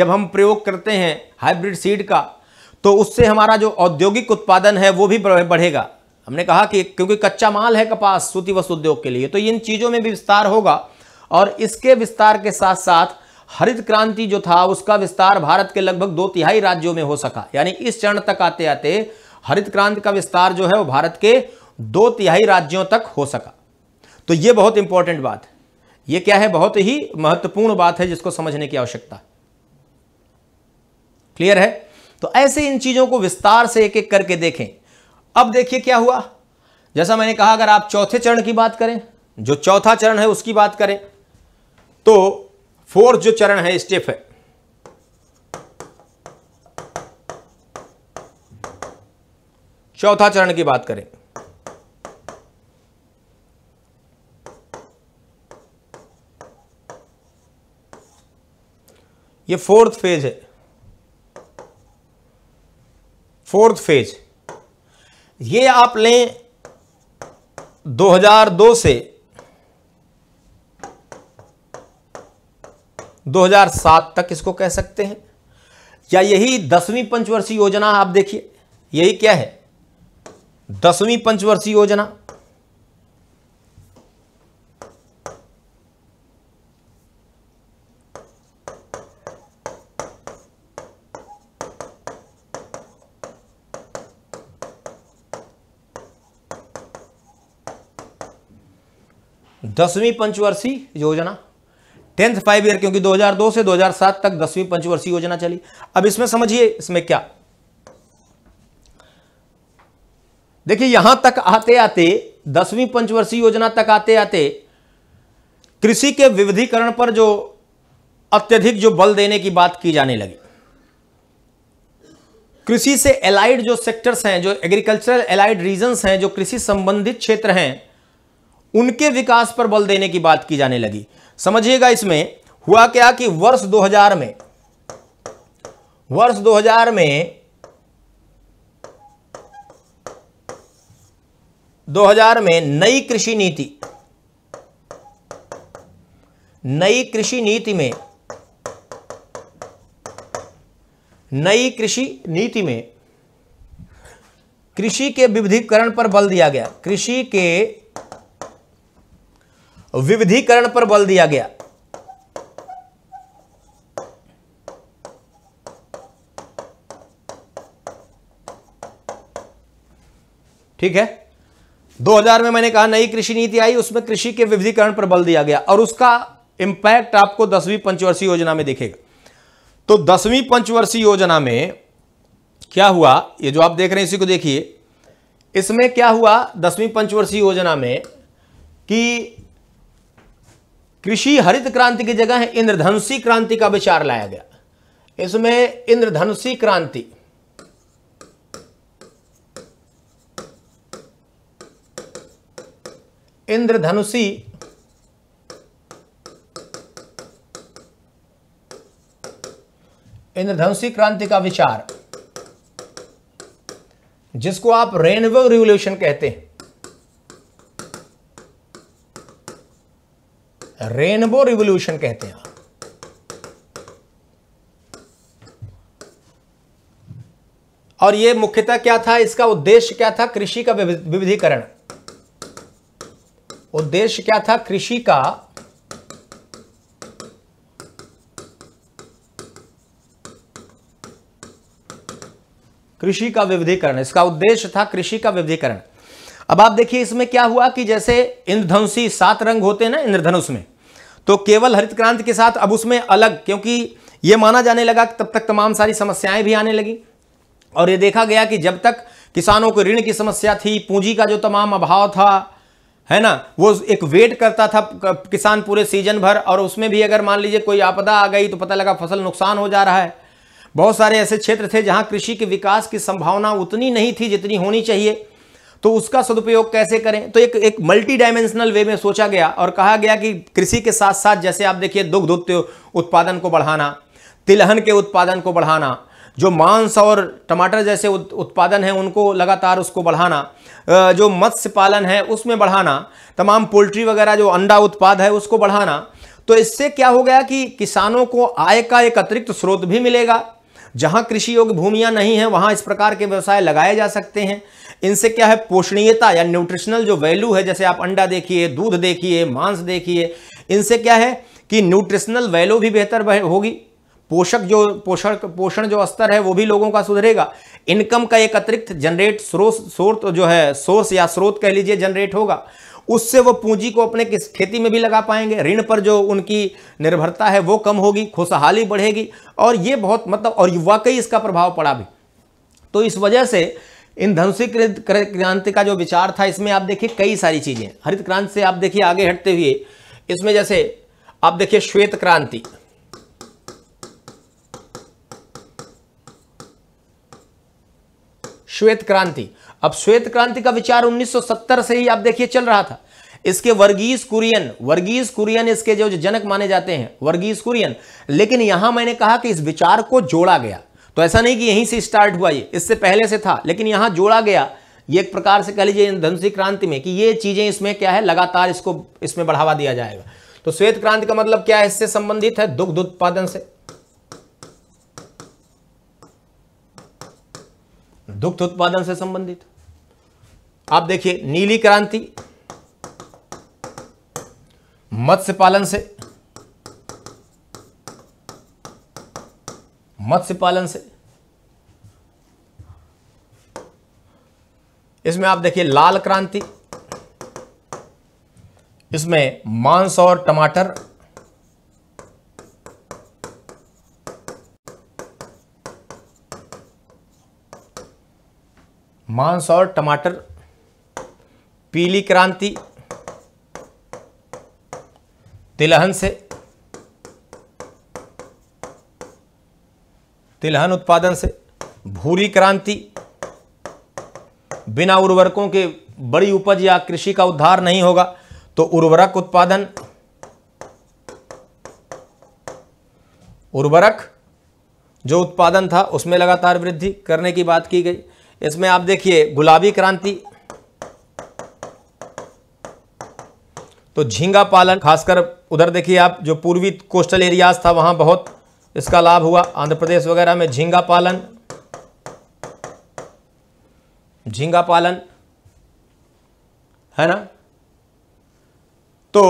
A: जब हम प्रयोग करते हैं हाइब्रिड सीड का तो उससे हमारा जो औद्योगिक उत्पादन है वो भी बढ़ेगा हमने कहा कि क्योंकि कच्चा माल है कपास सूती वस्तु उद्योग के लिए तो इन चीज़ों में भी विस्तार होगा और इसके विस्तार के साथ साथ हरित क्रांति जो था उसका विस्तार भारत के लगभग दो तिहाई राज्यों में हो सका यानी इस चरण तक आते आते हरित क्रांति का विस्तार जो है वो भारत के दो तिहाई राज्यों तक हो सका तो ये बहुत इंपॉर्टेंट बात है ये क्या है बहुत ही महत्वपूर्ण बात है जिसको समझने की आवश्यकता क्लियर है तो ऐसे इन चीजों को विस्तार से एक एक करके देखें अब देखिए क्या हुआ जैसा मैंने कहा अगर आप चौथे चरण की बात करें जो चौथा चरण है उसकी बात करें तो फोर्थ जो चरण है स्टेप है चौथा चरण की बात करें ये फोर्थ फेज है फोर्थ फेज ये आप लें 2002 से 2007 तक इसको कह सकते हैं या यही दसवीं पंचवर्षीय योजना आप देखिए यही क्या है दसवीं पंचवर्षीय योजना दसवीं पंचवर्षीय योजना टेंथ फाइव ईयर क्योंकि 2002 से 2007 तक दसवीं पंचवर्षीय योजना चली अब इसमें समझिए इसमें क्या देखिए यहां तक आते आते दसवीं पंचवर्षीय योजना तक आते आते कृषि के विविधीकरण पर जो अत्यधिक जो बल देने की बात की जाने लगी कृषि से एलाइड जो सेक्टर्स हैं जो एग्रीकल्चरल एलाइड रीजन हैं जो कृषि संबंधित क्षेत्र हैं उनके विकास पर बल देने की बात की जाने लगी समझिएगा इसमें हुआ क्या कि वर्ष 2000 में वर्ष 2000 में 2000 में नई कृषि नीति नई कृषि नीति में नई कृषि नीति में कृषि के विविधीकरण पर बल दिया गया कृषि के विविधीकरण पर बल दिया गया ठीक है 2000 में मैंने कहा नई कृषि नीति आई उसमें कृषि के विविधीकरण पर बल दिया गया और उसका इंपैक्ट आपको दसवीं पंचवर्षीय योजना में दिखेगा तो दसवीं पंचवर्षीय योजना में क्या हुआ ये जो आप देख रहे हैं इसी को देखिए इसमें क्या हुआ दसवीं पंचवर्षीय योजना में कि कृषि हरित क्रांति की जगह इंद्रधनुषी क्रांति का विचार लाया गया इसमें इंद्रधनुषी क्रांति इंद्रधनुषी इंद्रधनुषी क्रांति का विचार जिसको आप रेनबो रिवोल्यूशन कहते हैं रेनबो रिवोल्यूशन कहते हैं और यह मुख्यतः क्या था इसका उद्देश्य क्या था कृषि का विविधीकरण उद्देश्य क्या था कृषि का कृषि का विविधीकरण इसका उद्देश्य था कृषि का विविधीकरण अब आप देखिए इसमें क्या हुआ कि जैसे इंद्रधनुषी सात रंग होते हैं ना इंद्रधनुष में तो केवल हरित क्रांति के साथ अब उसमें अलग क्योंकि ये माना जाने लगा तब तक तमाम सारी समस्याएं भी आने लगी और ये देखा गया कि जब तक किसानों को ऋण की समस्या थी पूंजी का जो तमाम अभाव था है ना वो एक वेट करता था किसान पूरे सीजन भर और उसमें भी अगर मान लीजिए कोई आपदा आ गई तो पता लगा फसल नुकसान हो जा रहा है बहुत सारे ऐसे क्षेत्र थे जहां कृषि के विकास की संभावना उतनी नहीं थी जितनी होनी चाहिए तो उसका सदुपयोग कैसे करें तो एक एक मल्टी डायमेंशनल वे में सोचा गया और कहा गया कि कृषि के साथ साथ जैसे आप देखिए दुग्ध उत्पादन को बढ़ाना तिलहन के उत्पादन को बढ़ाना जो मांस और टमाटर जैसे उत्पादन हैं उनको लगातार उसको बढ़ाना जो मत्स्य पालन है उसमें बढ़ाना तमाम पोल्ट्री वगैरह जो अंडा उत्पाद है उसको बढ़ाना तो इससे क्या हो गया कि किसानों को आय का एक अतिरिक्त स्रोत भी मिलेगा जहां कृषि योग्य भूमियां नहीं हैं वहां इस प्रकार के व्यवसाय लगाए जा सकते हैं इनसे क्या है पोषणीयता या न्यूट्रिशनल जो वैल्यू है जैसे आप अंडा देखिए दूध देखिए मांस देखिए इनसे क्या है कि न्यूट्रिशनल वैल्यू भी बेहतर होगी पोषक जो पोषण पोषण जो स्तर है वो भी लोगों का सुधरेगा इनकम का एक अतिरिक्त जनरेट स्रोत स्रोत जो है सोर्स या स्रोत कह लीजिए जनरेट होगा उससे वो पूंजी को अपने किस खेती में भी लगा पाएंगे ऋण पर जो उनकी निर्भरता है वो कम होगी खुशहाली बढ़ेगी और ये बहुत मतलब और वाकई इसका प्रभाव पड़ा भी तो इस वजह से इन धनुषी क्रांति का जो विचार था इसमें आप देखिए कई सारी चीज़ें हरित क्रांति से आप देखिए आगे हटते हुए इसमें जैसे आप देखिए श्वेत क्रांति श्वेत क्रांति अब श्वेत क्रांति का विचार 1970 से ही आप देखिए चल रहा था इसके वर्गीज कुरियन वर्गीज कुरियन इसके जो जनक माने जाते हैं वर्गीज कुरियन लेकिन यहां मैंने कहा कि इस विचार को जोड़ा गया तो ऐसा नहीं कि यहीं से स्टार्ट हुआ ये इससे पहले से था लेकिन यहां जोड़ा गया ये एक प्रकार से कह लीजिए धनुषी क्रांति में कि ये चीज़ें इसमें क्या है लगातार इसको इसमें बढ़ावा दिया जाएगा तो श्वेत क्रांति का मतलब क्या है इससे संबंधित है दुग्ध उत्पादन से दुग्ध उत्पादन से संबंधित आप देखिए नीली क्रांति मत्स्य पालन से मत्स्य पालन से इसमें आप देखिए लाल क्रांति इसमें मांस और टमाटर मांस और टमाटर पीली क्रांति तिलहन से तिलहन उत्पादन से भूरी क्रांति बिना उर्वरकों के बड़ी उपज या कृषि का उद्धार नहीं होगा तो उर्वरक उत्पादन उर्वरक जो उत्पादन था उसमें लगातार वृद्धि करने की बात की गई इसमें आप देखिए गुलाबी क्रांति तो झींगा पालन खासकर उधर देखिए आप जो पूर्वी कोस्टल एरियाज था वहां बहुत इसका लाभ हुआ आंध्र प्रदेश वगैरह में झींगा पालन झींगा पालन है ना तो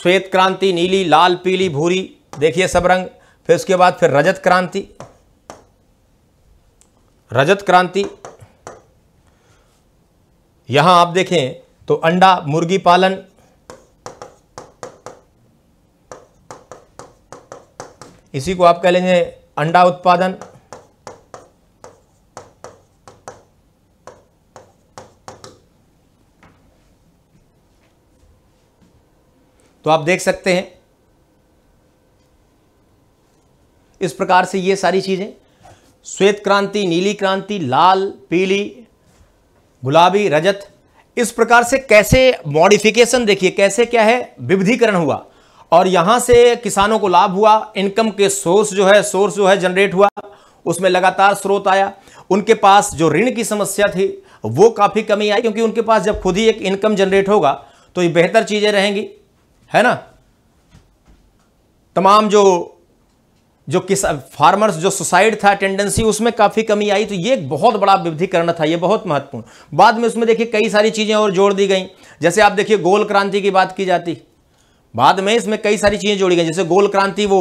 A: श्वेत क्रांति नीली लाल पीली भूरी देखिए सब रंग फिर उसके बाद फिर रजत क्रांति रजत क्रांति यहां आप देखें तो अंडा मुर्गी पालन इसी को आप कह लेंगे अंडा उत्पादन तो आप देख सकते हैं इस प्रकार से ये सारी चीज़ें श्वेत क्रांति नीली क्रांति लाल पीली गुलाबी रजत इस प्रकार से कैसे मॉडिफिकेशन देखिए कैसे क्या है विविधीकरण हुआ और यहां से किसानों को लाभ हुआ इनकम के सोर्स जो है सोर्स जो है जनरेट हुआ उसमें लगातार स्रोत आया उनके पास जो ऋण की समस्या थी वो काफ़ी कमी आई क्योंकि उनके पास जब खुद ही एक इनकम जनरेट होगा तो ये बेहतर चीज़ें रहेंगी है ना तमाम जो जो किस फार्मर्स जो सुसाइड था टेंडेंसी उसमें काफ़ी कमी आई तो ये एक बहुत बड़ा विविधीकरण था ये बहुत महत्वपूर्ण बाद में उसमें देखिए कई सारी चीज़ें और जोड़ दी गई जैसे आप देखिए गोल क्रांति की बात की जाती बाद में इसमें कई सारी चीजें जोड़ी गई जैसे गोल क्रांति वो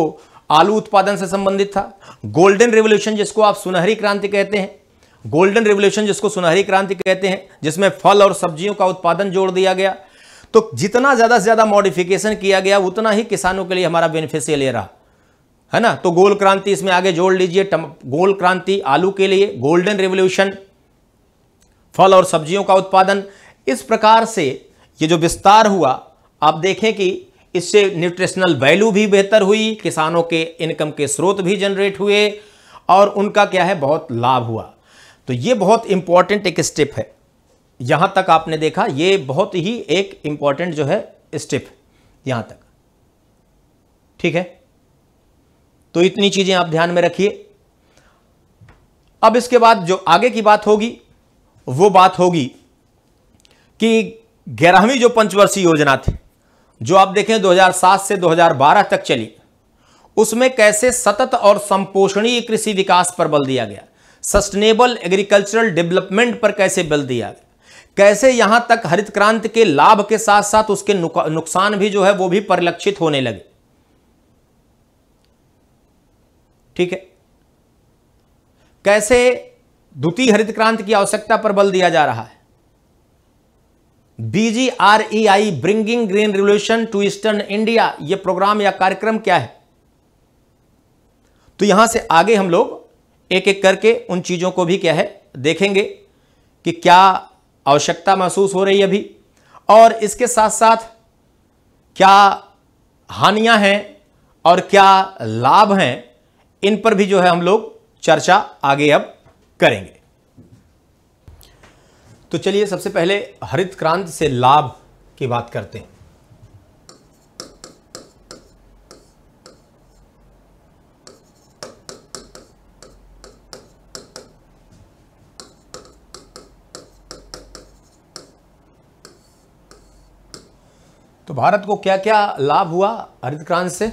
A: आलू उत्पादन से संबंधित था गोल्डन रेवोल्यूशन जिसको आप सुनहरी क्रांति कहते हैं गोल्डन रेवोल्यूशन जिसको सुनहरी क्रांति कहते हैं जिसमें फल और सब्जियों का उत्पादन जोड़ दिया गया तो जितना ज़्यादा से ज़्यादा मॉडिफिकेशन किया गया उतना ही किसानों के लिए हमारा बेनिफिशियल ये रहा है ना तो गोल क्रांति इसमें आगे जोड़ लीजिए गोल क्रांति आलू के लिए गोल्डन रेवोल्यूशन फल और सब्जियों का उत्पादन इस प्रकार से ये जो विस्तार हुआ आप देखें कि इससे न्यूट्रिशनल वैल्यू भी बेहतर हुई किसानों के इनकम के स्रोत भी जनरेट हुए और उनका क्या है बहुत लाभ हुआ तो ये बहुत इंपॉर्टेंट एक स्टेप है यहाँ तक आपने देखा ये बहुत ही एक इम्पॉर्टेंट जो है स्टेप यहाँ तक ठीक है तो इतनी चीज़ें आप ध्यान में रखिए अब इसके बाद जो आगे की बात होगी वो बात होगी कि ग्यारहवीं जो पंचवर्षीय योजना थी जो आप देखें 2007 से 2012 तक चली उसमें कैसे सतत और संपोषणीय कृषि विकास पर बल दिया गया सस्टेनेबल एग्रीकल्चरल डेवलपमेंट पर कैसे बल दिया गया कैसे यहां तक हरित क्रांति के लाभ के साथ साथ उसके नुकसान भी जो है वो भी परिलक्षित होने लगे ठीक है कैसे द्वितीय हरित क्रांति की आवश्यकता पर बल दिया जा रहा है BGREI bringing green revolution to eastern India ये प्रोग्राम या कार्यक्रम क्या है तो यहां से आगे हम लोग एक एक करके उन चीजों को भी क्या है देखेंगे कि क्या आवश्यकता महसूस हो रही है अभी और इसके साथ साथ क्या हानियां हैं और क्या लाभ हैं इन पर भी जो है हम लोग चर्चा आगे अब करेंगे तो चलिए सबसे पहले हरित क्रांति से लाभ की बात करते हैं तो भारत को क्या क्या लाभ हुआ हरित क्रांति से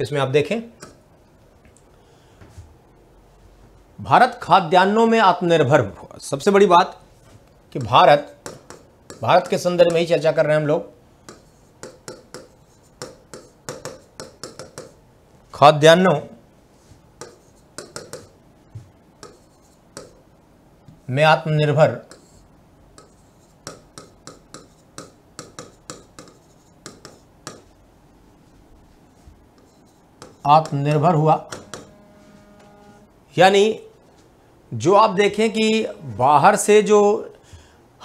A: इसमें आप देखें भारत खाद्यान्नों में आत्मनिर्भर हुआ सबसे बड़ी बात कि भारत भारत के संदर्भ में ही चर्चा कर रहे हैं हम लोग खाद्यान्नों में आत्मनिर्भर आत्मनिर्भर हुआ यानी जो आप देखें कि बाहर से जो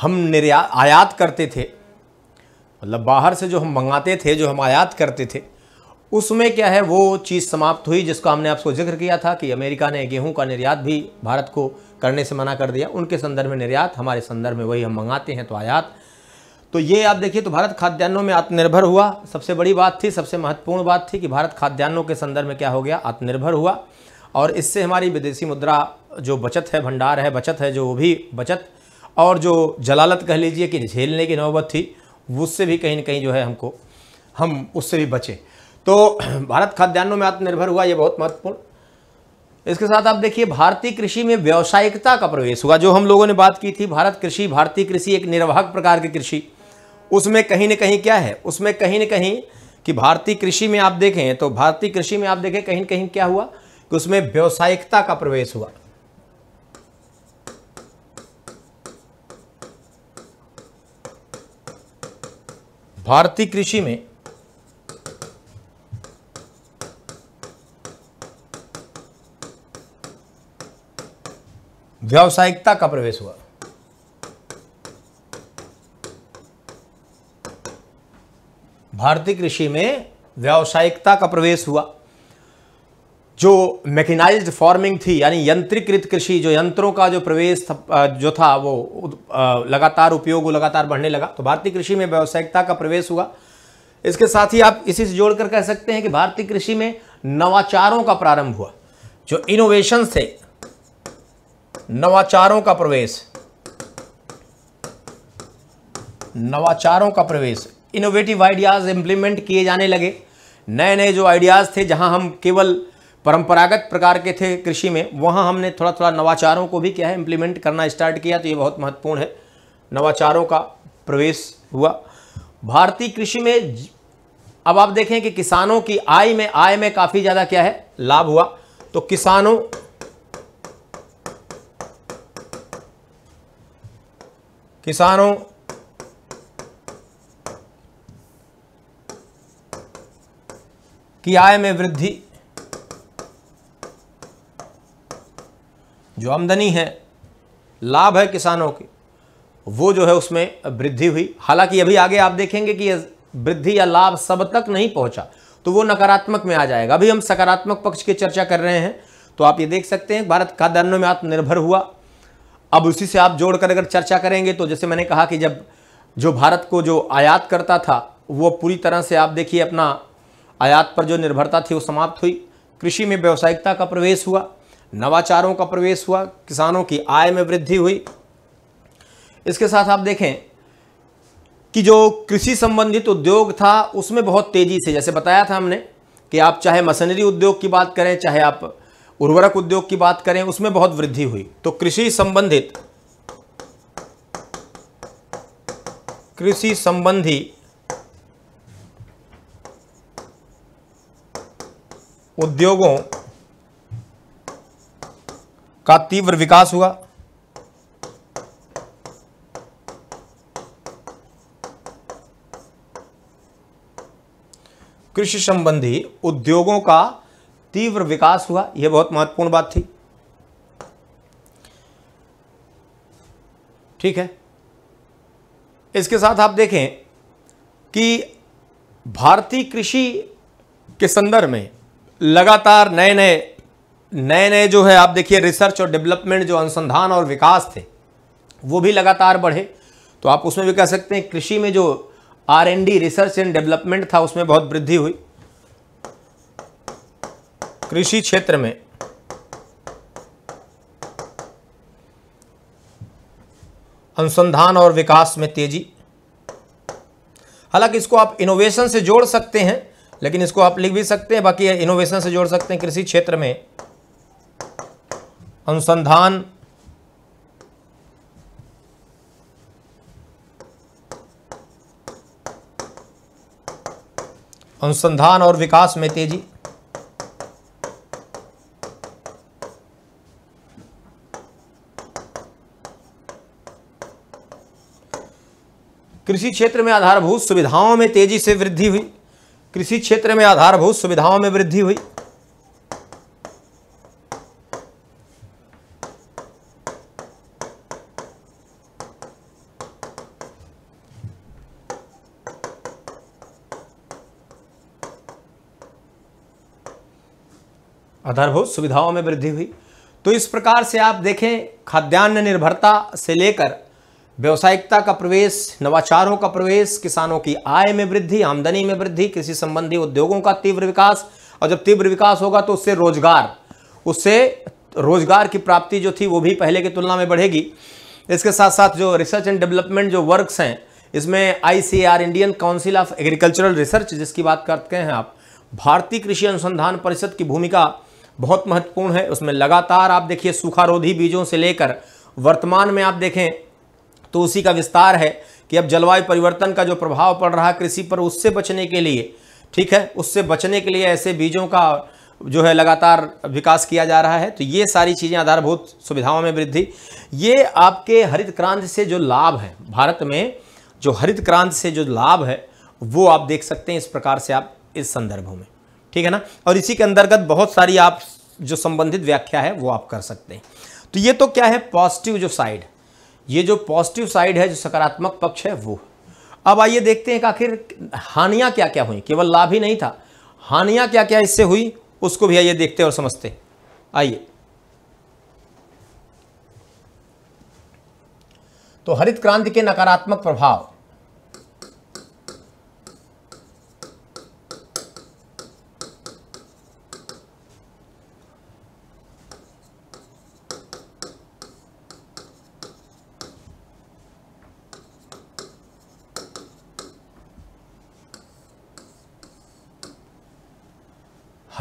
A: हम निर्या आयात करते थे मतलब बाहर से जो हम मंगाते थे जो हम आयात करते थे उसमें क्या है वो चीज़ समाप्त हुई जिसका हमने आपको जिक्र किया था कि अमेरिका ने गेहूं का निर्यात भी भारत को करने से मना कर दिया उनके संदर्भ में निर्यात हमारे संदर्भ में वही हम मंगाते हैं तो आयात तो ये आप देखिए तो भारत खाद्यान्नों में आत्मनिर्भर हुआ सबसे बड़ी बात थी सबसे महत्वपूर्ण बात थी कि भारत खाद्यान्नों के संदर्भ में क्या हो गया आत्मनिर्भर हुआ और इससे हमारी विदेशी मुद्रा जो बचत है भंडार है बचत है जो भी बचत और जो जलालत कह लीजिए कि झेलने की नौबत थी उससे भी कहीं ना कहीं जो है हमको हम उससे भी बचें तो भारत खाद्यान्नों में आत्मनिर्भर हुआ ये बहुत महत्वपूर्ण इसके साथ आप देखिए भारतीय कृषि में व्यावसायिकता का प्रवेश हुआ जो हम लोगों ने बात की थी भारत कृषि भारतीय कृषि एक निर्वाहक प्रकार की कृषि उसमें कहीं ना कहीं क्या है उसमें कहीं ना कहीं कि भारतीय कृषि में आप देखें तो भारतीय कृषि में आप देखें कहीं ना कहीं क्या हुआ कि उसमें व्यावसायिकता का प्रवेश हुआ भारतीय कृषि में व्यावसायिकता का प्रवेश हुआ भारतीय कृषि में व्यावसायिकता का प्रवेश हुआ जो मैकेनाइज्ड फार्मिंग थी यानी यंत्रीकृत कृषि जो यंत्रों का जो प्रवेश जो था वो लगातार उपयोग लगातार बढ़ने लगा तो भारतीय कृषि में व्यावसायिकता का प्रवेश हुआ इसके साथ ही आप इसी से जोड़कर कह सकते हैं कि भारतीय कृषि में नवाचारों का प्रारंभ हुआ जो इनोवेशन थे नवाचारों का प्रवेश नवाचारों का प्रवेश इनोवेटिव आइडियाज इंप्लीमेंट किए जाने लगे नए नए जो आइडियाज थे जहां हम केवल परंपरागत प्रकार के थे कृषि में वहाँ हमने थोड़ा थोड़ा नवाचारों को भी क्या है इम्प्लीमेंट करना स्टार्ट किया तो ये बहुत महत्वपूर्ण है नवाचारों का प्रवेश हुआ भारतीय कृषि में अब आप देखें कि किसानों की आय में आय में काफ़ी ज़्यादा क्या है लाभ हुआ तो किसानों किसानों की आय में वृद्धि जो आमदनी है लाभ है किसानों की वो जो है उसमें वृद्धि हुई हालांकि अभी आगे आप देखेंगे कि वृद्धि या लाभ सब तक नहीं पहुंचा तो वो नकारात्मक में आ जाएगा अभी हम सकारात्मक पक्ष की चर्चा कर रहे हैं तो आप ये देख सकते हैं भारत का अन्नों में आत्मनिर्भर हुआ अब उसी से आप जोड़कर अगर चर्चा करेंगे तो जैसे मैंने कहा कि जब जो भारत को जो आयात करता था वो पूरी तरह से आप देखिए अपना आयात पर जो निर्भरता थी वो समाप्त हुई कृषि में व्यावसायिकता का प्रवेश हुआ नवाचारों का प्रवेश हुआ किसानों की आय में वृद्धि हुई इसके साथ आप देखें कि जो कृषि संबंधित उद्योग था उसमें बहुत तेज़ी से जैसे बताया था हमने कि आप चाहे मशीनरी उद्योग की बात करें चाहे आप उर्वरक उद्योग की बात करें उसमें बहुत वृद्धि हुई तो कृषि संबंधित कृषि संबंधी उद्योगों का तीव्र विकास हुआ कृषि संबंधी उद्योगों का तीव्र विकास हुआ यह बहुत महत्वपूर्ण बात थी ठीक है इसके साथ आप देखें कि भारतीय कृषि के संदर्भ में लगातार नए नए नए नए जो है आप देखिए रिसर्च और डेवलपमेंट जो अनुसंधान और विकास थे वो भी लगातार बढ़े तो आप उसमें भी कह सकते हैं कृषि में जो R N D research and development था उसमें बहुत वृद्धि हुई कृषि क्षेत्र में अनुसंधान और विकास में तेजी हालांकि इसको आप इनोवेशन से जोड़ सकते हैं लेकिन इसको आप लिख भी सकते हैं बाकी इनोवेशन से जोड़ सकते हैं कृषि क्षेत्र में अनुसंधान अनुसंधान और विकास में तेजी कृषि क्षेत्र में आधारभूत सुविधाओं में तेजी से वृद्धि हुई कृषि क्षेत्र में आधारभूत सुविधाओं में वृद्धि हुई आधारभूत सुविधाओं में वृद्धि हुई तो इस प्रकार से आप देखें खाद्यान्न निर्भरता से लेकर व्यावसायिकता का प्रवेश नवाचारों का प्रवेश किसानों की आय में वृद्धि आमदनी में वृद्धि कृषि संबंधी उद्योगों का तीव्र विकास और जब तीव्र विकास होगा तो उससे रोजगार उससे रोजगार की प्राप्ति जो थी वो भी पहले की तुलना में बढ़ेगी इसके साथ साथ जो रिसर्च एंड डेवलपमेंट जो वर्क्स हैं इसमें I Indian council of agricultural research जिसकी बात करते हैं आप भारतीय कृषि अनुसंधान परिषद की भूमिका बहुत महत्वपूर्ण है उसमें लगातार आप देखिए सूखारोधी बीजों से लेकर वर्तमान में आप देखें तो उसी का विस्तार है कि अब जलवायु परिवर्तन का जो प्रभाव पड़ रहा है कृषि पर उससे बचने के लिए ठीक है उससे बचने के लिए ऐसे बीजों का जो है लगातार विकास किया जा रहा है तो ये सारी चीज़ें आधारभूत सुविधाओं में वृद्धि ये आपके हरित क्रांति से जो लाभ है भारत में जो हरित क्रांति से जो लाभ है वो आप देख सकते हैं इस प्रकार से आप इस संदर्भों में ठीक है ना और इसी के अंतर्गत बहुत सारी आप जो संबंधित व्याख्या है वो आप कर सकते हैं तो ये तो क्या है पॉजिटिव जो साइड ये जो पॉजिटिव साइड है जो सकारात्मक पक्ष है वो अब आइए देखते हैं आखिर हानियां क्या क्या हुई केवल लाभ ही नहीं था हानियां क्या क्या इससे हुई उसको भी आइए देखते और समझते आइए तो हरित क्रांति के नकारात्मक प्रभाव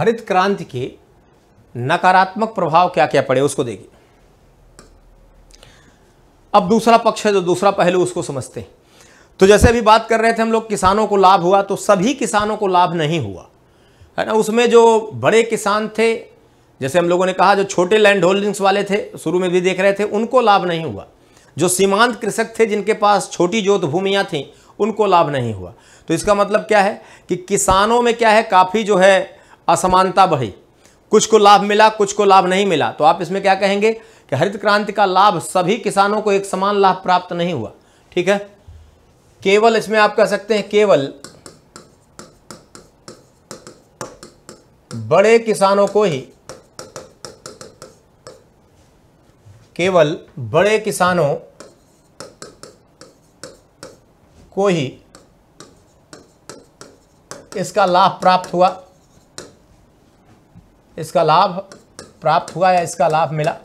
A: हरित क्रांति के नकारात्मक प्रभाव क्या क्या पड़े उसको देखिए अब दूसरा पक्ष है जो दूसरा पहलू उसको समझते हैं तो जैसे अभी बात कर रहे थे हम लोग किसानों को लाभ हुआ तो सभी किसानों को लाभ नहीं हुआ है ना उसमें जो बड़े किसान थे जैसे हम लोगों ने कहा जो छोटे लैंड होल्डिंग्स वाले थे शुरू में भी देख रहे थे उनको लाभ नहीं हुआ जो सीमांत कृषक थे जिनके पास छोटी जोत भूमियाँ थीं उनको लाभ नहीं हुआ तो इसका मतलब क्या है कि किसानों में क्या है काफ़ी जो है असमानता बढ़ी कुछ को लाभ मिला कुछ को लाभ नहीं मिला तो आप इसमें क्या कहेंगे कि हरित क्रांति का लाभ सभी किसानों को एक समान लाभ प्राप्त नहीं हुआ ठीक है केवल इसमें आप कह सकते हैं केवल बड़े किसानों को ही केवल बड़े किसानों को ही इसका लाभ प्राप्त हुआ इसका लाभ प्राप्त हुआ या इसका लाभ मिला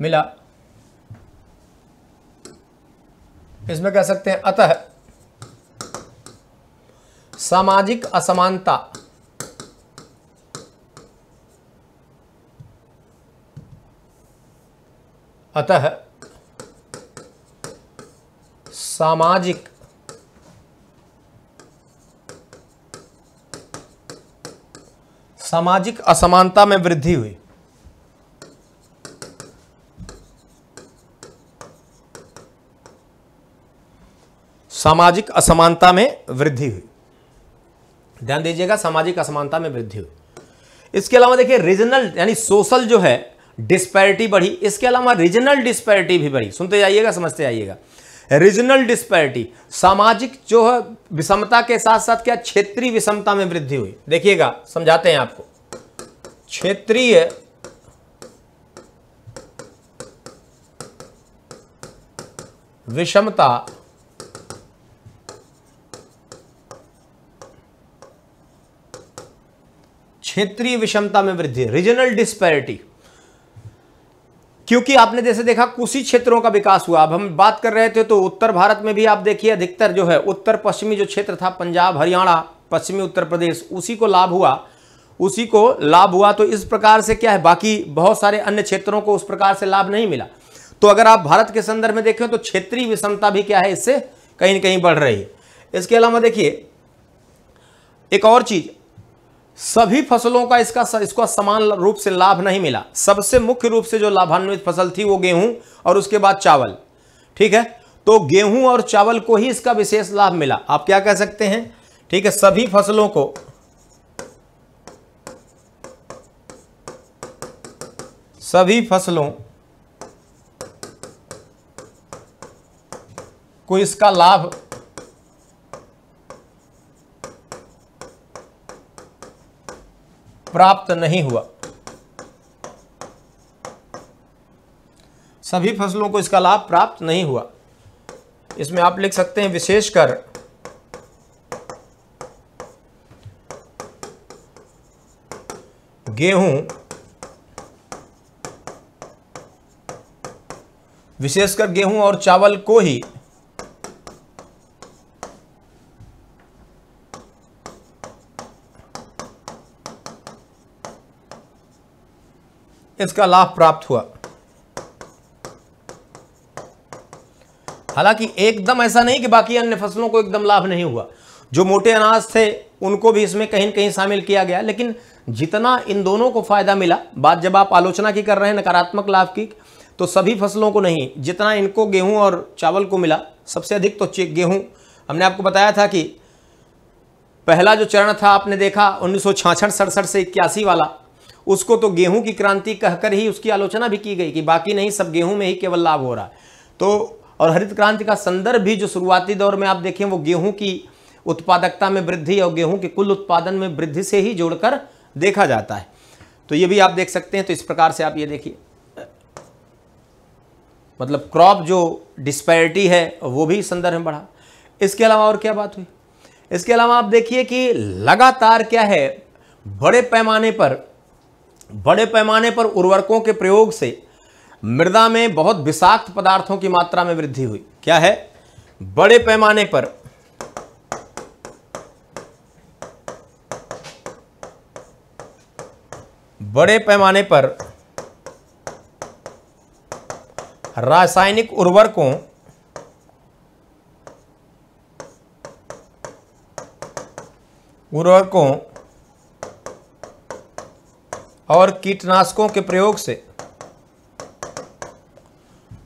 A: मिला इसमें कह सकते हैं अतः सामाजिक असमानता अतः सामाजिक सामाजिक असमानता में वृद्धि हुई सामाजिक असमानता में वृद्धि हुई ध्यान दीजिएगा सामाजिक असमानता में वृद्धि हुई इसके अलावा देखिए रीजनल यानी सोशल जो है डिस्पैरिटी बढ़ी इसके अलावा रीजनल डिस्पैरिटी भी बढ़ी सुनते जाइएगा समझते जाइएगा रीजनल डिस्पैरिटी सामाजिक जो है विषमता के साथ साथ क्या क्षेत्रीय विषमता में वृद्धि हुई देखिएगा समझाते हैं आपको क्षेत्रीय विषमता क्षेत्रीय विषमता में वृद्धि रीजनल डिस्पैरिटी क्योंकि आपने जैसे देखा कुछ क्षेत्रों का विकास हुआ अब हम बात कर रहे थे तो उत्तर भारत में भी आप देखिए अधिकतर जो है उत्तर पश्चिमी जो क्षेत्र था पंजाब हरियाणा पश्चिमी उत्तर प्रदेश उसी को लाभ हुआ उसी को लाभ हुआ तो इस प्रकार से क्या है बाकी बहुत सारे अन्य क्षेत्रों को उस प्रकार से लाभ नहीं मिला तो अगर आप भारत के संदर्भ में देखें तो क्षेत्रीय विषमता भी क्या है इससे कहीं ना कहीं बढ़ रही है इसके अलावा देखिए एक और चीज़ सभी फसलों का इसका इसको समान रूप से लाभ नहीं मिला सबसे मुख्य रूप से जो लाभान्वित फसल थी वो गेहूं और उसके बाद चावल ठीक है तो गेहूं और चावल को ही इसका विशेष लाभ मिला आप क्या कह सकते हैं ठीक है सभी फसलों को सभी फसलों को इसका लाभ प्राप्त नहीं हुआ सभी फसलों को इसका लाभ प्राप्त नहीं हुआ इसमें आप लिख सकते हैं विशेषकर गेहूं विशेषकर गेहूं और चावल को ही इसका लाभ प्राप्त हुआ हालांकि एकदम ऐसा नहीं कि बाकी अन्य फसलों को एकदम लाभ नहीं हुआ जो मोटे अनाज थे उनको भी इसमें कहीं कहीं शामिल किया गया लेकिन जितना इन दोनों को फायदा मिला बात जब आप आलोचना की कर रहे हैं नकारात्मक लाभ की तो सभी फसलों को नहीं जितना इनको गेहूं और चावल को मिला सबसे अधिक तो गेहूं हमने आपको बताया था कि पहला जो चरण था आपने देखा उन्नीस सौ से इक्यासी वाला उसको तो गेहूं की क्रांति कहकर ही उसकी आलोचना भी की गई कि बाकी नहीं सब गेहूं में ही केवल लाभ हो रहा है तो और हरित क्रांति का संदर्भ भी जो शुरुआती दौर में आप देखें वो गेहूं की उत्पादकता में वृद्धि और गेहूं के कुल उत्पादन में वृद्धि से ही जोड़कर देखा जाता है तो ये भी आप देख सकते हैं तो इस प्रकार से आप ये देखिए मतलब क्रॉप जो डिस्पैरिटी है वो भी संदर्भ में बढ़ा इसके अलावा और क्या बात हुई इसके अलावा आप देखिए कि लगातार क्या है बड़े पैमाने पर बड़े पैमाने पर उर्वरकों के प्रयोग से मृदा में बहुत विषाक्त पदार्थों की मात्रा में वृद्धि हुई क्या है बड़े पैमाने पर बड़े पैमाने पर रासायनिक उर्वरकों उर्वरकों और कीटनाशकों के प्रयोग से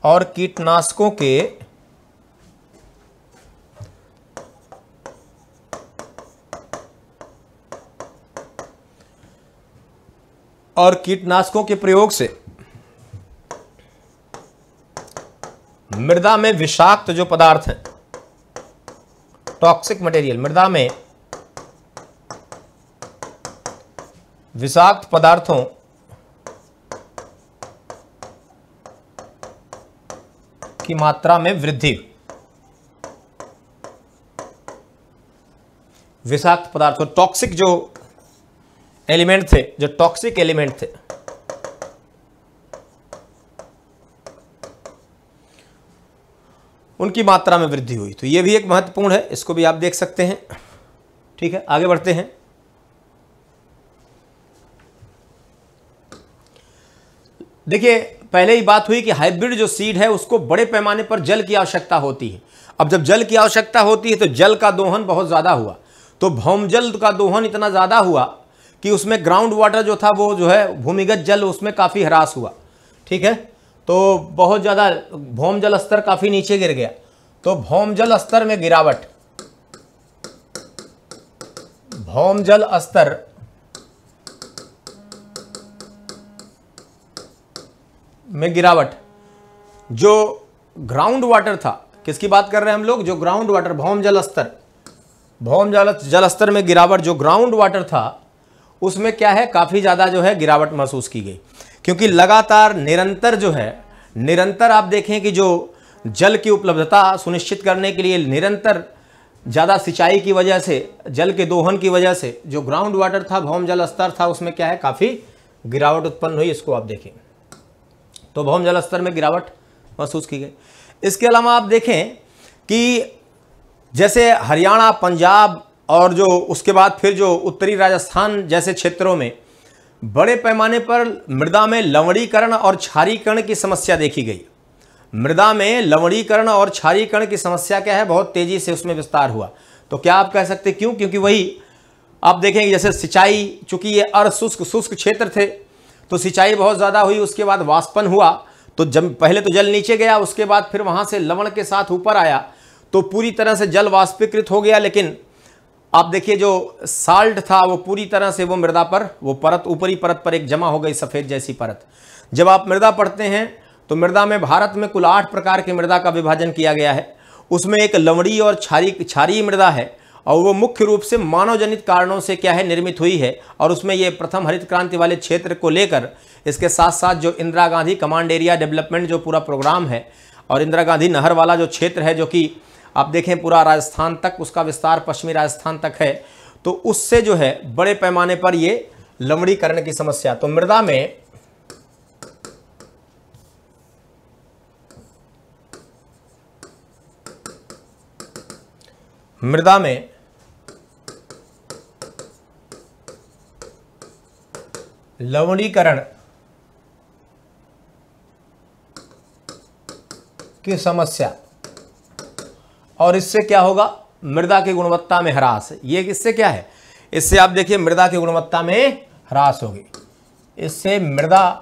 A: और कीटनाशकों के और कीटनाशकों के प्रयोग से मृदा में विषाक्त जो पदार्थ हैं टॉक्सिक मटेरियल मृदा में विषाक्त पदार्थों की मात्रा में वृद्धि विषाक्त पदार्थ टॉक्सिक जो एलिमेंट थे जो टॉक्सिक एलिमेंट थे उनकी मात्रा में वृद्धि हुई तो यह भी एक महत्वपूर्ण है इसको भी आप देख सकते हैं ठीक है आगे बढ़ते हैं देखिए पहले ही बात हुई कि हाइब्रिड जो सीड है उसको बड़े पैमाने पर जल की आवश्यकता होती है अब जब जल की आवश्यकता होती है तो जल का दोहन बहुत ज़्यादा हुआ तो जल का दोहन इतना ज़्यादा हुआ कि उसमें ग्राउंड वाटर जो था वो जो है भूमिगत जल उसमें काफ़ी ह्रास हुआ ठीक है तो बहुत ज़्यादा भौम जल स्तर काफ़ी नीचे गिर गया तो भौम जल स्तर में गिरावट भौम जल स्तर में गिरावट जो ग्राउंड वाटर था किसकी बात कर रहे हैं हम लोग जो ग्राउंड वाटर भौम जल स्तर भौम जल जल स्तर में गिरावट जो ग्राउंड वाटर था उसमें क्या है काफ़ी ज़्यादा जो है गिरावट महसूस की गई क्योंकि लगातार निरंतर जो है निरंतर आप देखें कि जो जल की उपलब्धता सुनिश्चित करने के लिए निरंतर ज़्यादा सिंचाई की वजह से जल के दोहन की वजह से जो ग्राउंड वाटर था भौम जल स्तर था उसमें क्या है काफ़ी गिरावट उत्पन्न हुई इसको आप देखें तो भौम जल स्तर में गिरावट महसूस की गई इसके अलावा आप देखें कि जैसे हरियाणा पंजाब और जो उसके बाद फिर जो उत्तरी राजस्थान जैसे क्षेत्रों में बड़े पैमाने पर मृदा में लवणीकरण और क्षारीकरण की समस्या देखी गई मृदा में लवणीकरण और क्षारीकरण की समस्या क्या है बहुत तेज़ी से उसमें विस्तार हुआ तो क्या आप कह सकते क्यों क्योंकि वही आप देखेंगे जैसे सिंचाई चूंकि ये अर्ध शुष्क शुष्क क्षेत्र थे तो सिंचाई बहुत ज़्यादा हुई उसके बाद वाष्पन हुआ तो जब पहले तो जल नीचे गया उसके बाद फिर वहाँ से लवण के साथ ऊपर आया तो पूरी तरह से जल वाष्पीकृत हो गया लेकिन आप देखिए जो साल्ट था वो पूरी तरह से वो मृदा पर वो परत ऊपरी परत पर एक जमा हो गई सफ़ेद जैसी परत जब आप मृदा पढ़ते हैं तो मृदा में भारत में कुल आठ प्रकार के मृदा का विभाजन किया गया है उसमें एक लवड़ी और छारी छारी मृदा है और वो मुख्य रूप से मानव जनित कारणों से क्या है निर्मित हुई है और उसमें ये प्रथम हरित क्रांति वाले क्षेत्र को लेकर इसके साथ साथ जो Indira Gandhi command area development जो पूरा प्रोग्राम है और इंदिरा गांधी नहर वाला जो क्षेत्र है जो कि आप देखें पूरा राजस्थान तक उसका विस्तार पश्चिमी राजस्थान तक है तो उससे जो है बड़े पैमाने पर ये लमड़ीकरण की समस्या तो मृदा में मृदा में लवणीकरण की समस्या और इससे क्या होगा मृदा की गुणवत्ता में ह्रास ये इससे क्या है इससे आप देखिए मृदा की गुणवत्ता में ह्रास होगी इससे मृदा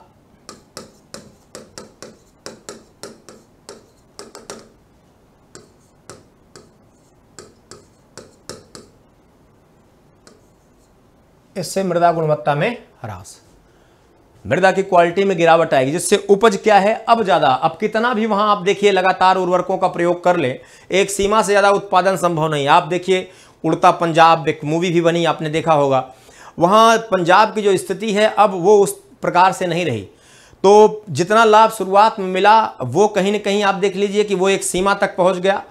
A: इससे मृदा गुणवत्ता में ह्रास मृदा की क्वालिटी में गिरावट आएगी जिससे उपज क्या है अब ज़्यादा अब कितना भी वहाँ आप देखिए लगातार उर्वरकों का प्रयोग कर ले एक सीमा से ज़्यादा उत्पादन संभव नहीं आप देखिए उड़ता पंजाब एक मूवी भी बनी आपने देखा होगा वहाँ पंजाब की जो स्थिति है अब वो उस प्रकार से नहीं रही तो जितना लाभ शुरुआत में मिला वो कहीं ना कहीं आप देख लीजिए कि वो एक सीमा तक पहुँच गया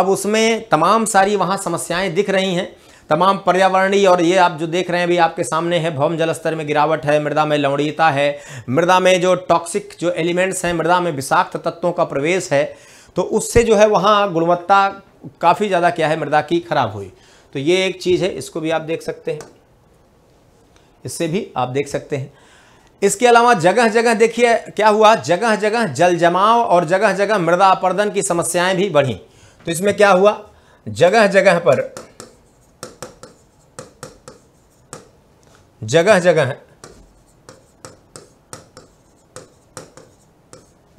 A: अब उसमें तमाम सारी वहाँ समस्याएँ दिख रही हैं तमाम पर्यावरणीय और ये आप जो देख रहे हैं भी आपके सामने है भवम जलस्तर में गिरावट है मृदा में लवणीयता है मृदा में जो टॉक्सिक जो एलिमेंट्स हैं मृदा में विषाक्त तत्वों का प्रवेश है तो उससे जो है वहाँ गुणवत्ता काफ़ी ज़्यादा क्या है मृदा की खराब हुई तो ये एक चीज़ है इसको भी आप देख सकते हैं इससे भी आप देख सकते हैं इसके अलावा जगह जगह देखिए क्या हुआ जगह जगह जल जमाव और जगह जगह मृदा अपर्दन की समस्याएं भी बढ़ी तो इसमें क्या हुआ जगह जगह पर जगह जगह है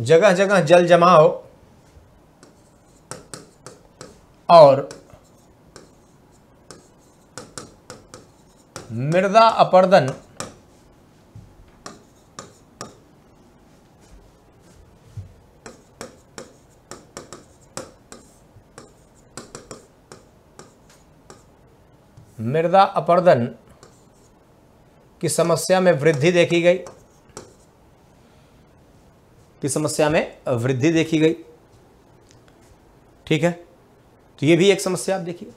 A: जगह जगह जल जमाव और मृदा अपर्दन मृदा अपर्दन कि समस्या में वृद्धि देखी गई कि समस्या में वृद्धि देखी गई ठीक है तो ये भी एक समस्या आप देखिए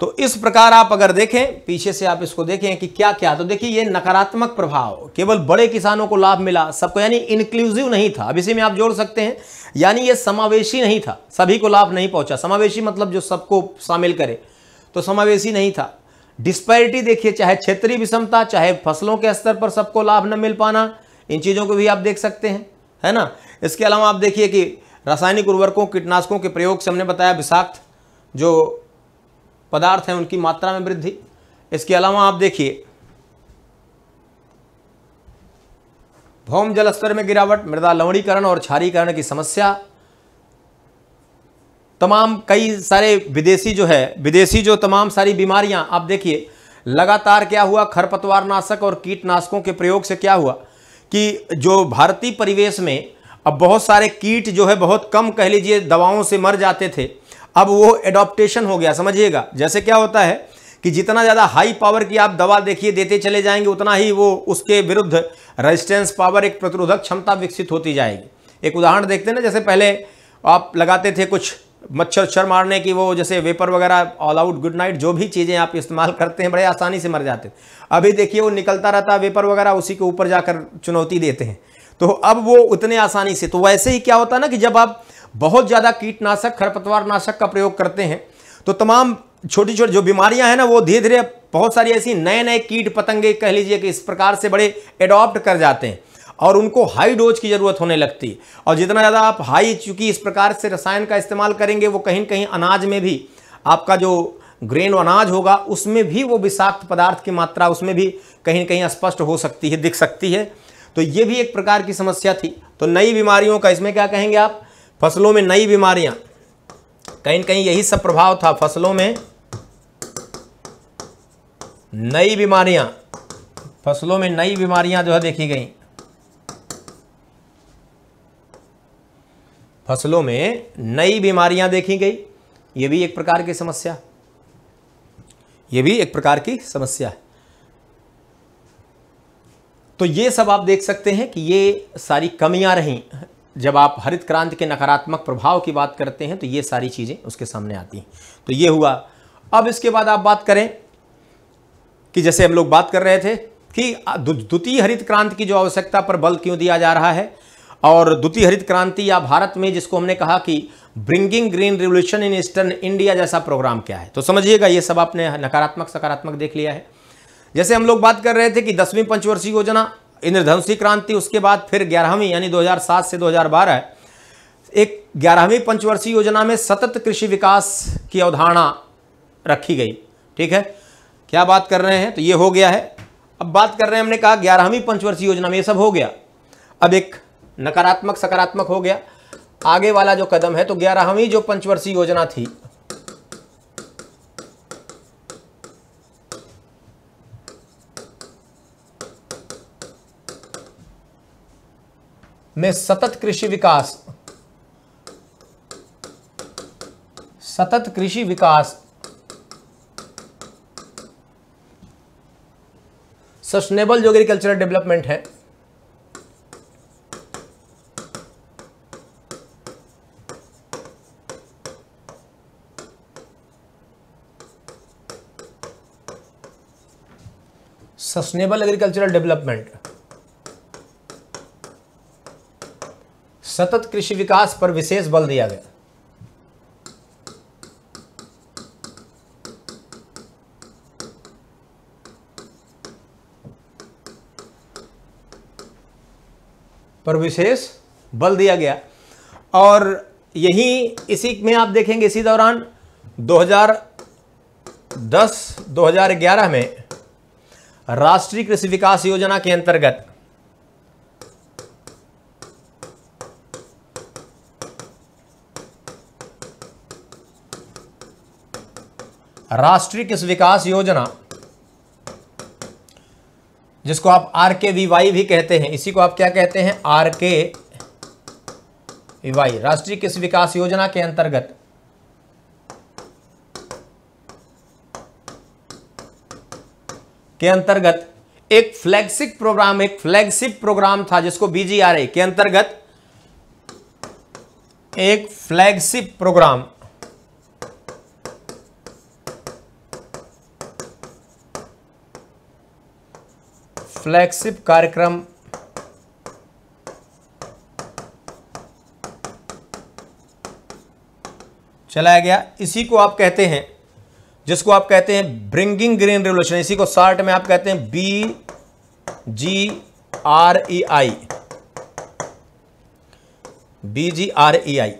A: तो इस प्रकार आप अगर देखें पीछे से आप इसको देखें कि क्या क्या तो देखिए ये नकारात्मक प्रभाव केवल बड़े किसानों को लाभ मिला सबको यानी इंक्लूसिव नहीं था अब इसी में आप जोड़ सकते हैं यानी ये समावेशी नहीं था सभी को लाभ नहीं पहुंचा समावेशी मतलब जो सबको शामिल करे तो समावेशी नहीं था डिस्पैरिटी देखिए चाहे क्षेत्रीय विषमता चाहे फसलों के स्तर पर सबको लाभ न मिल पाना इन चीज़ों को भी आप देख सकते हैं है ना इसके अलावा आप देखिए कि रासायनिक उर्वरकों कीटनाशकों के प्रयोग से हमने बताया विषाक्त जो पदार्थ हैं उनकी मात्रा में वृद्धि इसके अलावा आप देखिए भौम जल स्तर में गिरावट मृदा लवणीकरण और क्षारीकरण की समस्या तमाम कई सारे विदेशी जो है विदेशी जो तमाम सारी बीमारियां आप देखिए लगातार क्या हुआ खरपतवार नाशक और कीटनाशकों के प्रयोग से क्या हुआ कि जो भारतीय परिवेश में अब बहुत सारे कीट जो है बहुत कम कह लीजिए दवाओं से मर जाते थे अब वो एडॉप्टेशन हो गया समझिएगा जैसे क्या होता है कि जितना ज़्यादा हाई पावर की आप दवा देखिए देते चले जाएंगे उतना ही वो उसके विरुद्ध रेजिस्टेंस पावर एक प्रतिरोधक क्षमता विकसित होती जाएगी एक उदाहरण देखते हैं ना जैसे पहले आप लगाते थे कुछ मच्छर छर मारने की वो जैसे वेपर वगैरह ऑल आउट गुड नाइट जो भी चीज़ें आप इस्तेमाल करते हैं बड़े आसानी से मर जाते हैं अभी देखिए वो निकलता रहता है वेपर वगैरह उसी के ऊपर जाकर चुनौती देते हैं तो अब वो उतने आसानी से तो वैसे ही क्या होता है ना कि जब आप बहुत ज़्यादा कीटनाशक खरपतवार नाशक का प्रयोग करते हैं तो तमाम छोटी छोटी जो बीमारियां हैं ना वो धीरे धीरे बहुत सारी ऐसी नए नए कीट पतंगे कह लीजिए कि इस प्रकार से बड़े एडॉप्ट कर जाते हैं और उनको हाई डोज की ज़रूरत होने लगती है और जितना ज़्यादा आप हाई चूँकि इस प्रकार से रसायन का इस्तेमाल करेंगे वो कहीं कहीं अनाज में भी आपका जो ग्रेन अनाज होगा उसमें भी वो विषाक्त पदार्थ की मात्रा उसमें भी कहीं कहीं स्पष्ट हो सकती है दिख सकती है तो ये भी एक प्रकार की समस्या थी तो नई बीमारियों का इसमें क्या कहेंगे आप फसलों में नई बीमारियां कहीं कहीं यही सब प्रभाव था फसलों में नई बीमारियां फसलों में नई बीमारियां जो है देखी गई फसलों में नई बीमारियां देखी गई ये भी एक प्रकार की समस्या ये भी एक प्रकार की समस्या है तो ये सब आप देख सकते हैं कि ये सारी कमियां रहीं जब आप हरित क्रांति के नकारात्मक प्रभाव की बात करते हैं तो ये सारी चीज़ें उसके सामने आती हैं तो ये हुआ अब इसके बाद आप बात करें कि जैसे हम लोग बात कर रहे थे कि द्वितीय हरित क्रांति की जो आवश्यकता पर बल क्यों दिया जा रहा है और द्वितीय हरित क्रांति या भारत में जिसको हमने कहा कि bringing green revolution in eastern India जैसा प्रोग्राम क्या है तो समझिएगा ये सब आपने नकारात्मक सकारात्मक देख लिया है जैसे हम लोग बात कर रहे थे कि दसवीं पंचवर्षीय योजना इंद्रधनुषी क्रांति उसके बाद फिर ग्यारहवीं यानी 2007 से 2012 एक ग्यारहवीं पंचवर्षीय योजना में सतत कृषि विकास की अवधारणा रखी गई ठीक है क्या बात कर रहे हैं तो ये हो गया है अब बात कर रहे हैं हमने कहा ग्यारहवीं पंचवर्षीय योजना में ये सब हो गया अब एक नकारात्मक सकारात्मक हो गया आगे वाला जो कदम है तो ग्यारहवीं जो पंचवर्षीय योजना थी में सतत कृषि विकास सतत कृषि विकास सस्टेनेबल जो एग्रीकल्चरल डेवलपमेंट है सस्टेनेबल एग्रीकल्चरल डेवलपमेंट सतत कृषि विकास पर विशेष बल दिया गया पर विशेष बल दिया गया और यही इसी में आप देखेंगे इसी दौरान 2010 2011 में राष्ट्रीय कृषि विकास योजना के अंतर्गत राष्ट्रीय कृषि विकास योजना जिसको आप आर के वी वाई भी कहते हैं इसी को आप क्या कहते हैं आर के वी वाई राष्ट्रीय कृषि विकास योजना के अंतर्गत के अंतर्गत एक फ्लैगशिप प्रोग्राम एक फ्लैगशिप प्रोग्राम था जिसको बीजीआरए के अंतर्गत एक फ्लैगशिप प्रोग्राम फ्लैगशिप कार्यक्रम चलाया गया इसी को आप कहते हैं जिसको आप कहते हैं ब्रिंगिंग ग्रीन रेवल्यूशन इसी को शार्ट में आप कहते हैं B G R E I B G R E I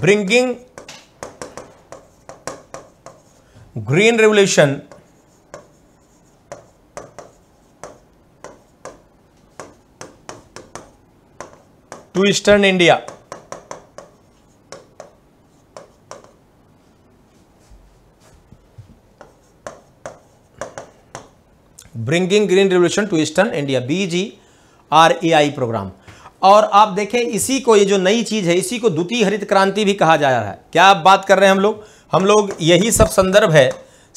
A: bringing green revolution to eastern India bringing green revolution to eastern India B G R A I programme और आप देखें इसी को ये जो नई चीज़ है इसी को द्वितीय हरित क्रांति भी कहा जा रहा है क्या आप बात कर रहे हैं हम लोग हम लोग यही सब संदर्भ है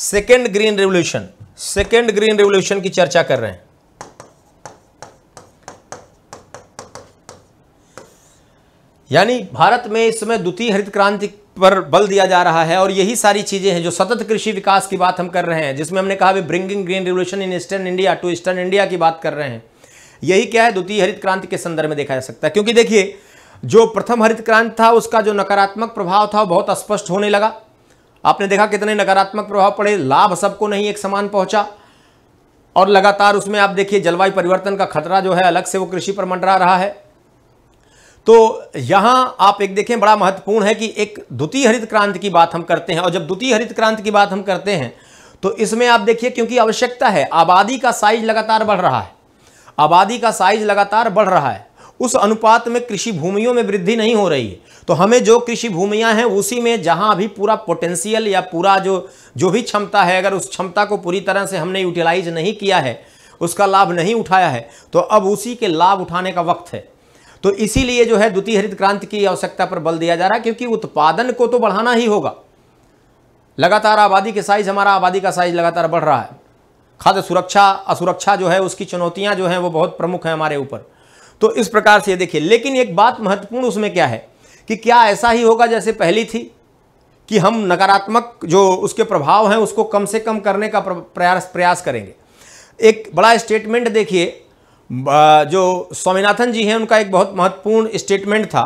A: second green revolution second green revolution की चर्चा कर रहे हैं यानी भारत में इस समय द्वितीय हरित क्रांति पर बल दिया जा रहा है और यही सारी चीज़ें हैं जो सतत कृषि विकास की बात हम कर रहे हैं जिसमें हमने कहा भी bringing green revolution in eastern India to eastern India की बात कर रहे हैं यही क्या है द्वितीय हरित क्रांति के संदर्भ में देखा जा सकता है क्योंकि देखिए जो प्रथम हरित क्रांति था उसका जो नकारात्मक प्रभाव था बहुत स्पष्ट होने लगा आपने देखा कितने नकारात्मक प्रभाव पड़े लाभ सबको नहीं एक समान पहुंचा और लगातार उसमें आप देखिए जलवायु परिवर्तन का खतरा जो है अलग से वो कृषि पर मंडरा रहा है तो यहाँ आप एक देखें बड़ा महत्वपूर्ण है कि एक द्वितीय हरित क्रांति की बात हम करते हैं और जब द्वितीय हरित क्रांति की बात हम करते हैं तो इसमें आप देखिए क्योंकि आवश्यकता है आबादी का साइज लगातार बढ़ रहा है आबादी का साइज लगातार बढ़ रहा है उस अनुपात में कृषि भूमियों में वृद्धि नहीं हो रही है तो हमें जो कृषि भूमियां हैं उसी में जहां अभी पूरा पोटेंशियल या पूरा जो जो भी क्षमता है अगर उस क्षमता को पूरी तरह से हमने यूटिलाइज नहीं किया है उसका लाभ नहीं उठाया है तो अब उसी के लाभ उठाने का वक्त है तो इसीलिए जो है द्वितीय हरित क्रांति की आवश्यकता पर बल दिया जा रहा है क्योंकि उत्पादन को तो बढ़ाना ही होगा लगातार आबादी के साइज हमारा आबादी का साइज लगातार बढ़ रहा है खाद्य सुरक्षा असुरक्षा जो है उसकी चुनौतियां जो हैं वो बहुत प्रमुख हैं हमारे ऊपर तो इस प्रकार से देखिए लेकिन एक बात महत्वपूर्ण उसमें क्या है कि क्या ऐसा ही होगा जैसे पहली थी कि हम नकारात्मक जो उसके प्रभाव हैं उसको कम से कम करने का प्रयास प्रयास करेंगे एक बड़ा स्टेटमेंट देखिए जो स्वामीनाथन जी हैं उनका एक बहुत महत्वपूर्ण स्टेटमेंट था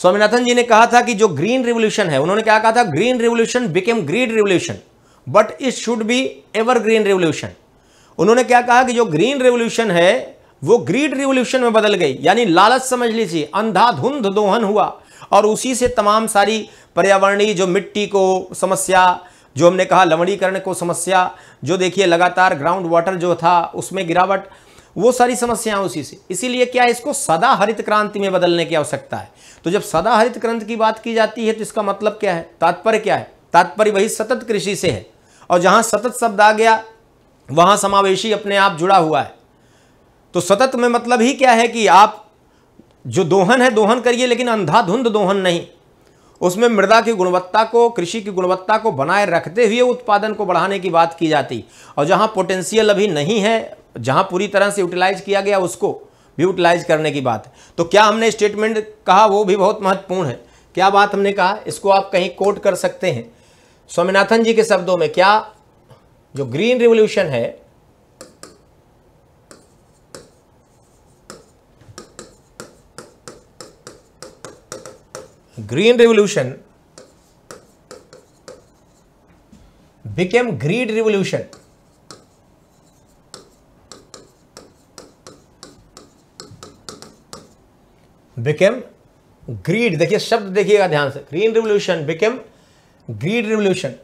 A: स्वामीनाथन जी ने कहा था कि जो ग्रीन रिवोल्यूशन है उन्होंने क्या कहा था green revolution became greed revolution but it should be evergreen revolution उन्होंने क्या कहा कि जो ग्रीन रेवोल्यूशन है वो ग्रीड रिवोल्यूशन में बदल गई यानी लालच समझ लीजिए अंधाधुंध दोहन हुआ और उसी से तमाम सारी पर्यावरणीय जो मिट्टी को समस्या जो हमने कहा लवणीकरण को समस्या जो देखिए लगातार ग्राउंड वाटर जो था उसमें गिरावट वो सारी समस्याएं उसी से इसीलिए क्या है इसको सदा हरित क्रांति में बदलने की आवश्यकता है तो जब सदा हरित क्रांति की बात की जाती है तो इसका मतलब क्या है तात्पर्य क्या है तात्पर्य वही सतत कृषि से है और जहां सतत शब्द आ गया वहां समावेशी अपने आप जुड़ा हुआ है तो सतत में मतलब ही क्या है कि आप जो दोहन है दोहन करिए लेकिन अंधाधुंध दोहन नहीं उसमें मृदा की गुणवत्ता को कृषि की गुणवत्ता को बनाए रखते हुए उत्पादन को बढ़ाने की बात की जाती और जहां पोटेंशियल अभी नहीं है जहां पूरी तरह से यूटिलाइज किया गया उसको भी यूटिलाइज करने की बात है तो क्या हमने स्टेटमेंट कहा वो भी बहुत महत्वपूर्ण है क्या बात हमने कहा इसको आप कहीं कोट कर सकते हैं स्वामीनाथन जी के शब्दों में क्या जो ग्रीन रिवोल्यूशन है green revolution became greed revolution became greed देखिए शब्द देखिएगा ध्यान से green revolution became greed revolution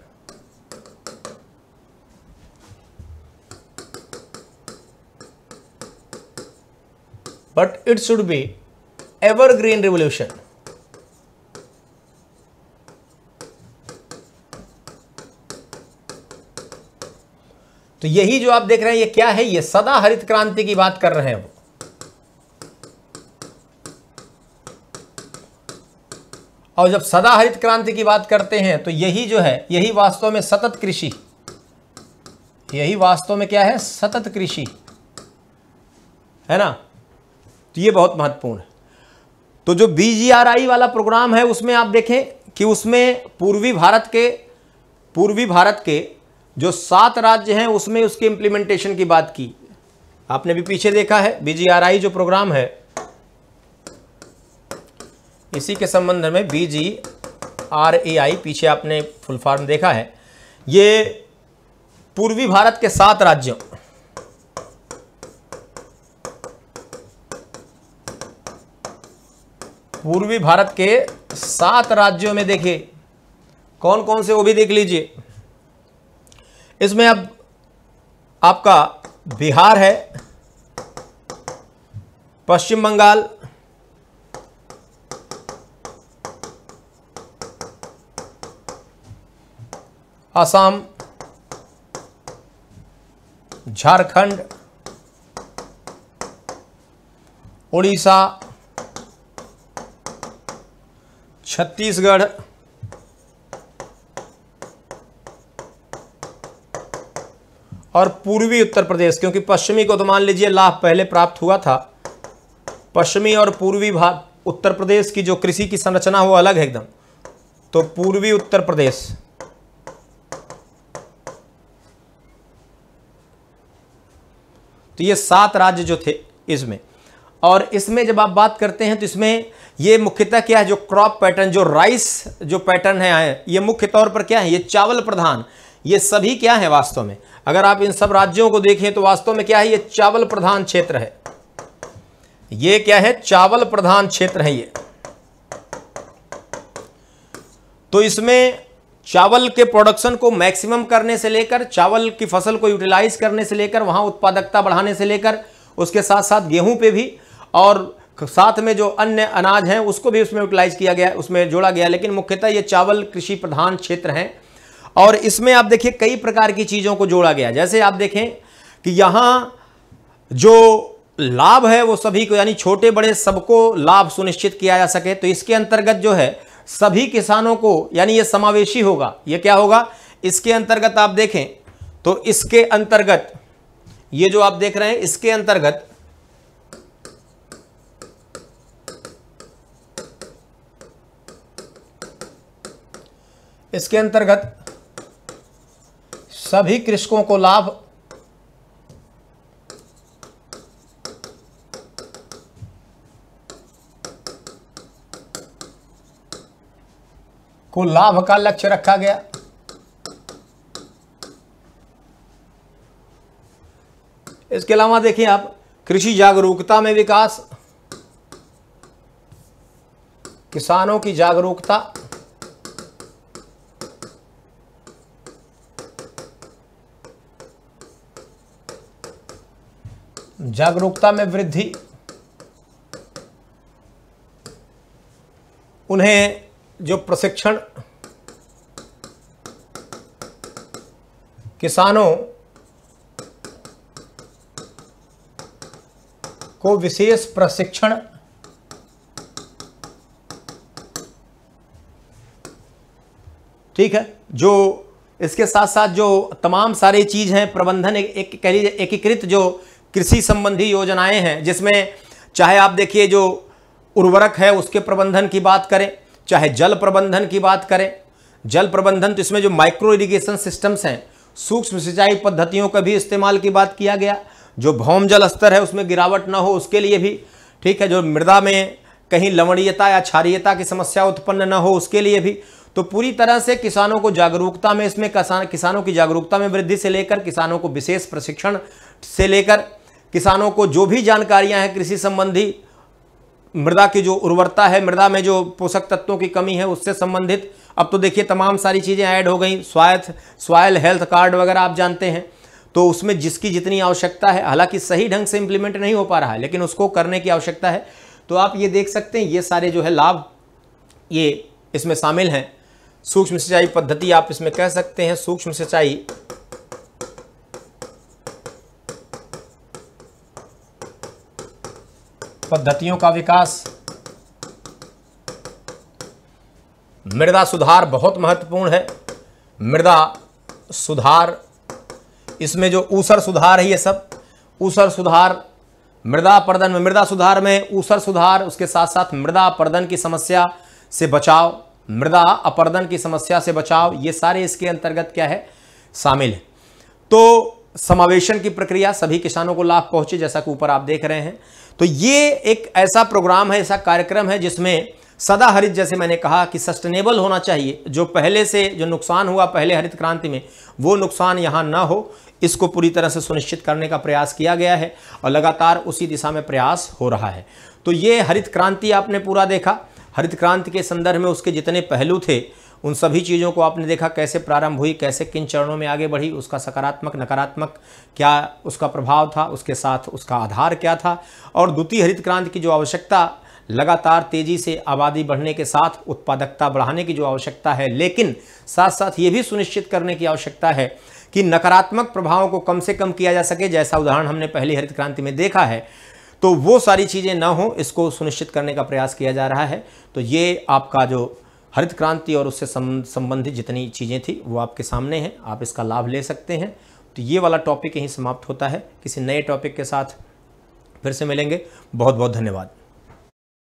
A: it should be evergreen revolution तो यही जो आप देख रहे हैं ये क्या है ये सदा हरित क्रांति की बात कर रहे हैं वो और जब सदा हरित क्रांति की बात करते हैं तो यही जो है यही वास्तव में सतत कृषि यही वास्तव में क्या है सतत कृषि है ना तो ये बहुत महत्वपूर्ण है तो जो बीजीआरआई वाला प्रोग्राम है उसमें आप देखें कि उसमें पूर्वी भारत के पूर्वी भारत के जो सात राज्य हैं उसमें उसके इम्प्लीमेंटेशन की बात की आपने भी पीछे देखा है बीजीआरआई जो प्रोग्राम है इसी के संबंध में बी जी आर ए आई पीछे आपने फुल फॉर्म देखा है ये पूर्वी भारत के सात राज्यों पूर्वी भारत के सात राज्यों में देखिए कौन कौन से वो भी देख लीजिए इसमें अब आपका बिहार है पश्चिम बंगाल असम झारखंड उड़ीसा छत्तीसगढ़ और पूर्वी उत्तर प्रदेश क्योंकि पश्चिमी को तो मान लीजिए लाभ पहले प्राप्त हुआ था पश्चिमी और पूर्वी भाग उत्तर प्रदेश की जो कृषि की संरचना वो अलग है एकदम तो पूर्वी उत्तर प्रदेश तो ये सात राज्य जो थे इसमें और इसमें जब आप बात करते हैं तो इसमें ये मुख्यतः क्या है जो क्रॉप पैटर्न जो राइस जो पैटर्न है ये मुख्य तौर पर क्या है ये चावल प्रधान ये सभी क्या है वास्तव में अगर आप इन सब राज्यों को देखें तो वास्तव में क्या है ये चावल प्रधान क्षेत्र है ये क्या है चावल प्रधान क्षेत्र है ये तो इसमें चावल के प्रोडक्शन को मैक्सिमम करने से लेकर चावल की फसल को यूटिलाइज करने से लेकर वहाँ उत्पादकता बढ़ाने से लेकर उसके साथ साथ गेहूं पे भी और साथ में जो अन्य अनाज हैं उसको भी उसमें यूटिलाइज किया गया उसमें जोड़ा गया लेकिन मुख्यतः ये चावल कृषि प्रधान क्षेत्र हैं और इसमें आप देखिए कई प्रकार की चीज़ों को जोड़ा गया जैसे आप देखें कि यहाँ जो लाभ है वो सभी को यानी छोटे बड़े सबको लाभ सुनिश्चित किया जा सके तो इसके अंतर्गत जो है सभी किसानों को यानी ये समावेशी होगा ये क्या होगा इसके अंतर्गत आप देखें तो इसके अंतर्गत ये जो आप देख रहे हैं इसके अंतर्गत इसके अंतर्गत सभी कृषकों को लाभ को लाभ का लक्ष्य रखा गया इसके अलावा देखिए आप कृषि जागरूकता में विकास किसानों की जागरूकता जागरूकता में वृद्धि उन्हें जो प्रशिक्षण किसानों को विशेष प्रशिक्षण ठीक है जो इसके साथ साथ जो तमाम सारी चीज़ हैं प्रबंधन एक, एक कह लीजिए एकीकृत जो कृषि संबंधी योजनाएं हैं जिसमें चाहे आप देखिए जो उर्वरक है उसके प्रबंधन की बात करें चाहे जल प्रबंधन की बात करें जल प्रबंधन तो इसमें जो माइक्रो इरिगेशन सिस्टम्स हैं सूक्ष्म सिंचाई पद्धतियों का भी इस्तेमाल की बात किया गया जो भौम जल स्तर है उसमें गिरावट ना हो उसके लिए भी ठीक है जो मृदा में कहीं लवणीयता या क्षारीयता की समस्या उत्पन्न ना हो उसके लिए भी तो पूरी तरह से किसानों को जागरूकता में इसमें किसान किसानों की जागरूकता में वृद्धि से लेकर किसानों को विशेष प्रशिक्षण से लेकर किसानों को जो भी जानकारियां हैं कृषि संबंधी मृदा की जो उर्वरता है मृदा में जो पोषक तत्वों की कमी है उससे संबंधित अब तो देखिए तमाम सारी चीज़ें ऐड हो गई स्वायथ स्वायल हेल्थ कार्ड वगैरह आप जानते हैं तो उसमें जिसकी जितनी आवश्यकता है हालांकि सही ढंग से इम्प्लीमेंट नहीं हो पा रहा है लेकिन उसको करने की आवश्यकता है तो आप ये देख सकते हैं ये सारे जो है लाभ ये इसमें शामिल हैं सूक्ष्म सिंचाई पद्धति आप इसमें कह सकते हैं सूक्ष्म सिंचाई पद्धतियों का विकास मृदा सुधार बहुत महत्वपूर्ण है मृदा सुधार इसमें जो ऊसर सुधार है ये सब ऊसर सुधार मृदा अपरदन में मृदा सुधार में ऊसर सुधार उसके साथ साथ मृदा अपर्दन की समस्या से बचाव मृदा अपर्दन की समस्या से बचाव ये सारे इसके अंतर्गत क्या है शामिल है तो समावेशन की प्रक्रिया सभी किसानों को लाभ पहुंचे जैसा कि ऊपर आप देख रहे हैं तो ये एक ऐसा प्रोग्राम है ऐसा कार्यक्रम है जिसमें सदा हरित जैसे मैंने कहा कि सस्टेनेबल होना चाहिए जो पहले से जो नुकसान हुआ पहले हरित क्रांति में वो नुकसान यहाँ ना हो इसको पूरी तरह से सुनिश्चित करने का प्रयास किया गया है और लगातार उसी दिशा में प्रयास हो रहा है तो ये हरित क्रांति आपने पूरा देखा हरित क्रांति के संदर्भ में उसके जितने पहलू थे उन सभी चीज़ों को आपने देखा कैसे प्रारंभ हुई कैसे किन चरणों में आगे बढ़ी उसका सकारात्मक नकारात्मक क्या उसका प्रभाव था उसके साथ उसका आधार क्या था और द्वितीय हरित क्रांति की जो आवश्यकता लगातार तेजी से आबादी बढ़ने के साथ उत्पादकता बढ़ाने की जो आवश्यकता है लेकिन साथ साथ ये भी सुनिश्चित करने की आवश्यकता है कि नकारात्मक प्रभावों को कम से कम किया जा सके जैसा उदाहरण हमने पहली हरित क्रांति में देखा है तो वो सारी चीज़ें ना हो इसको सुनिश्चित करने का प्रयास किया जा रहा है तो ये आपका जो हरित क्रांति और उससे संबंधित जितनी चीज़ें थी वो आपके सामने हैं आप इसका लाभ ले सकते हैं तो ये वाला टॉपिक यहीं समाप्त होता है किसी नए टॉपिक के साथ फिर से मिलेंगे बहुत बहुत धन्यवाद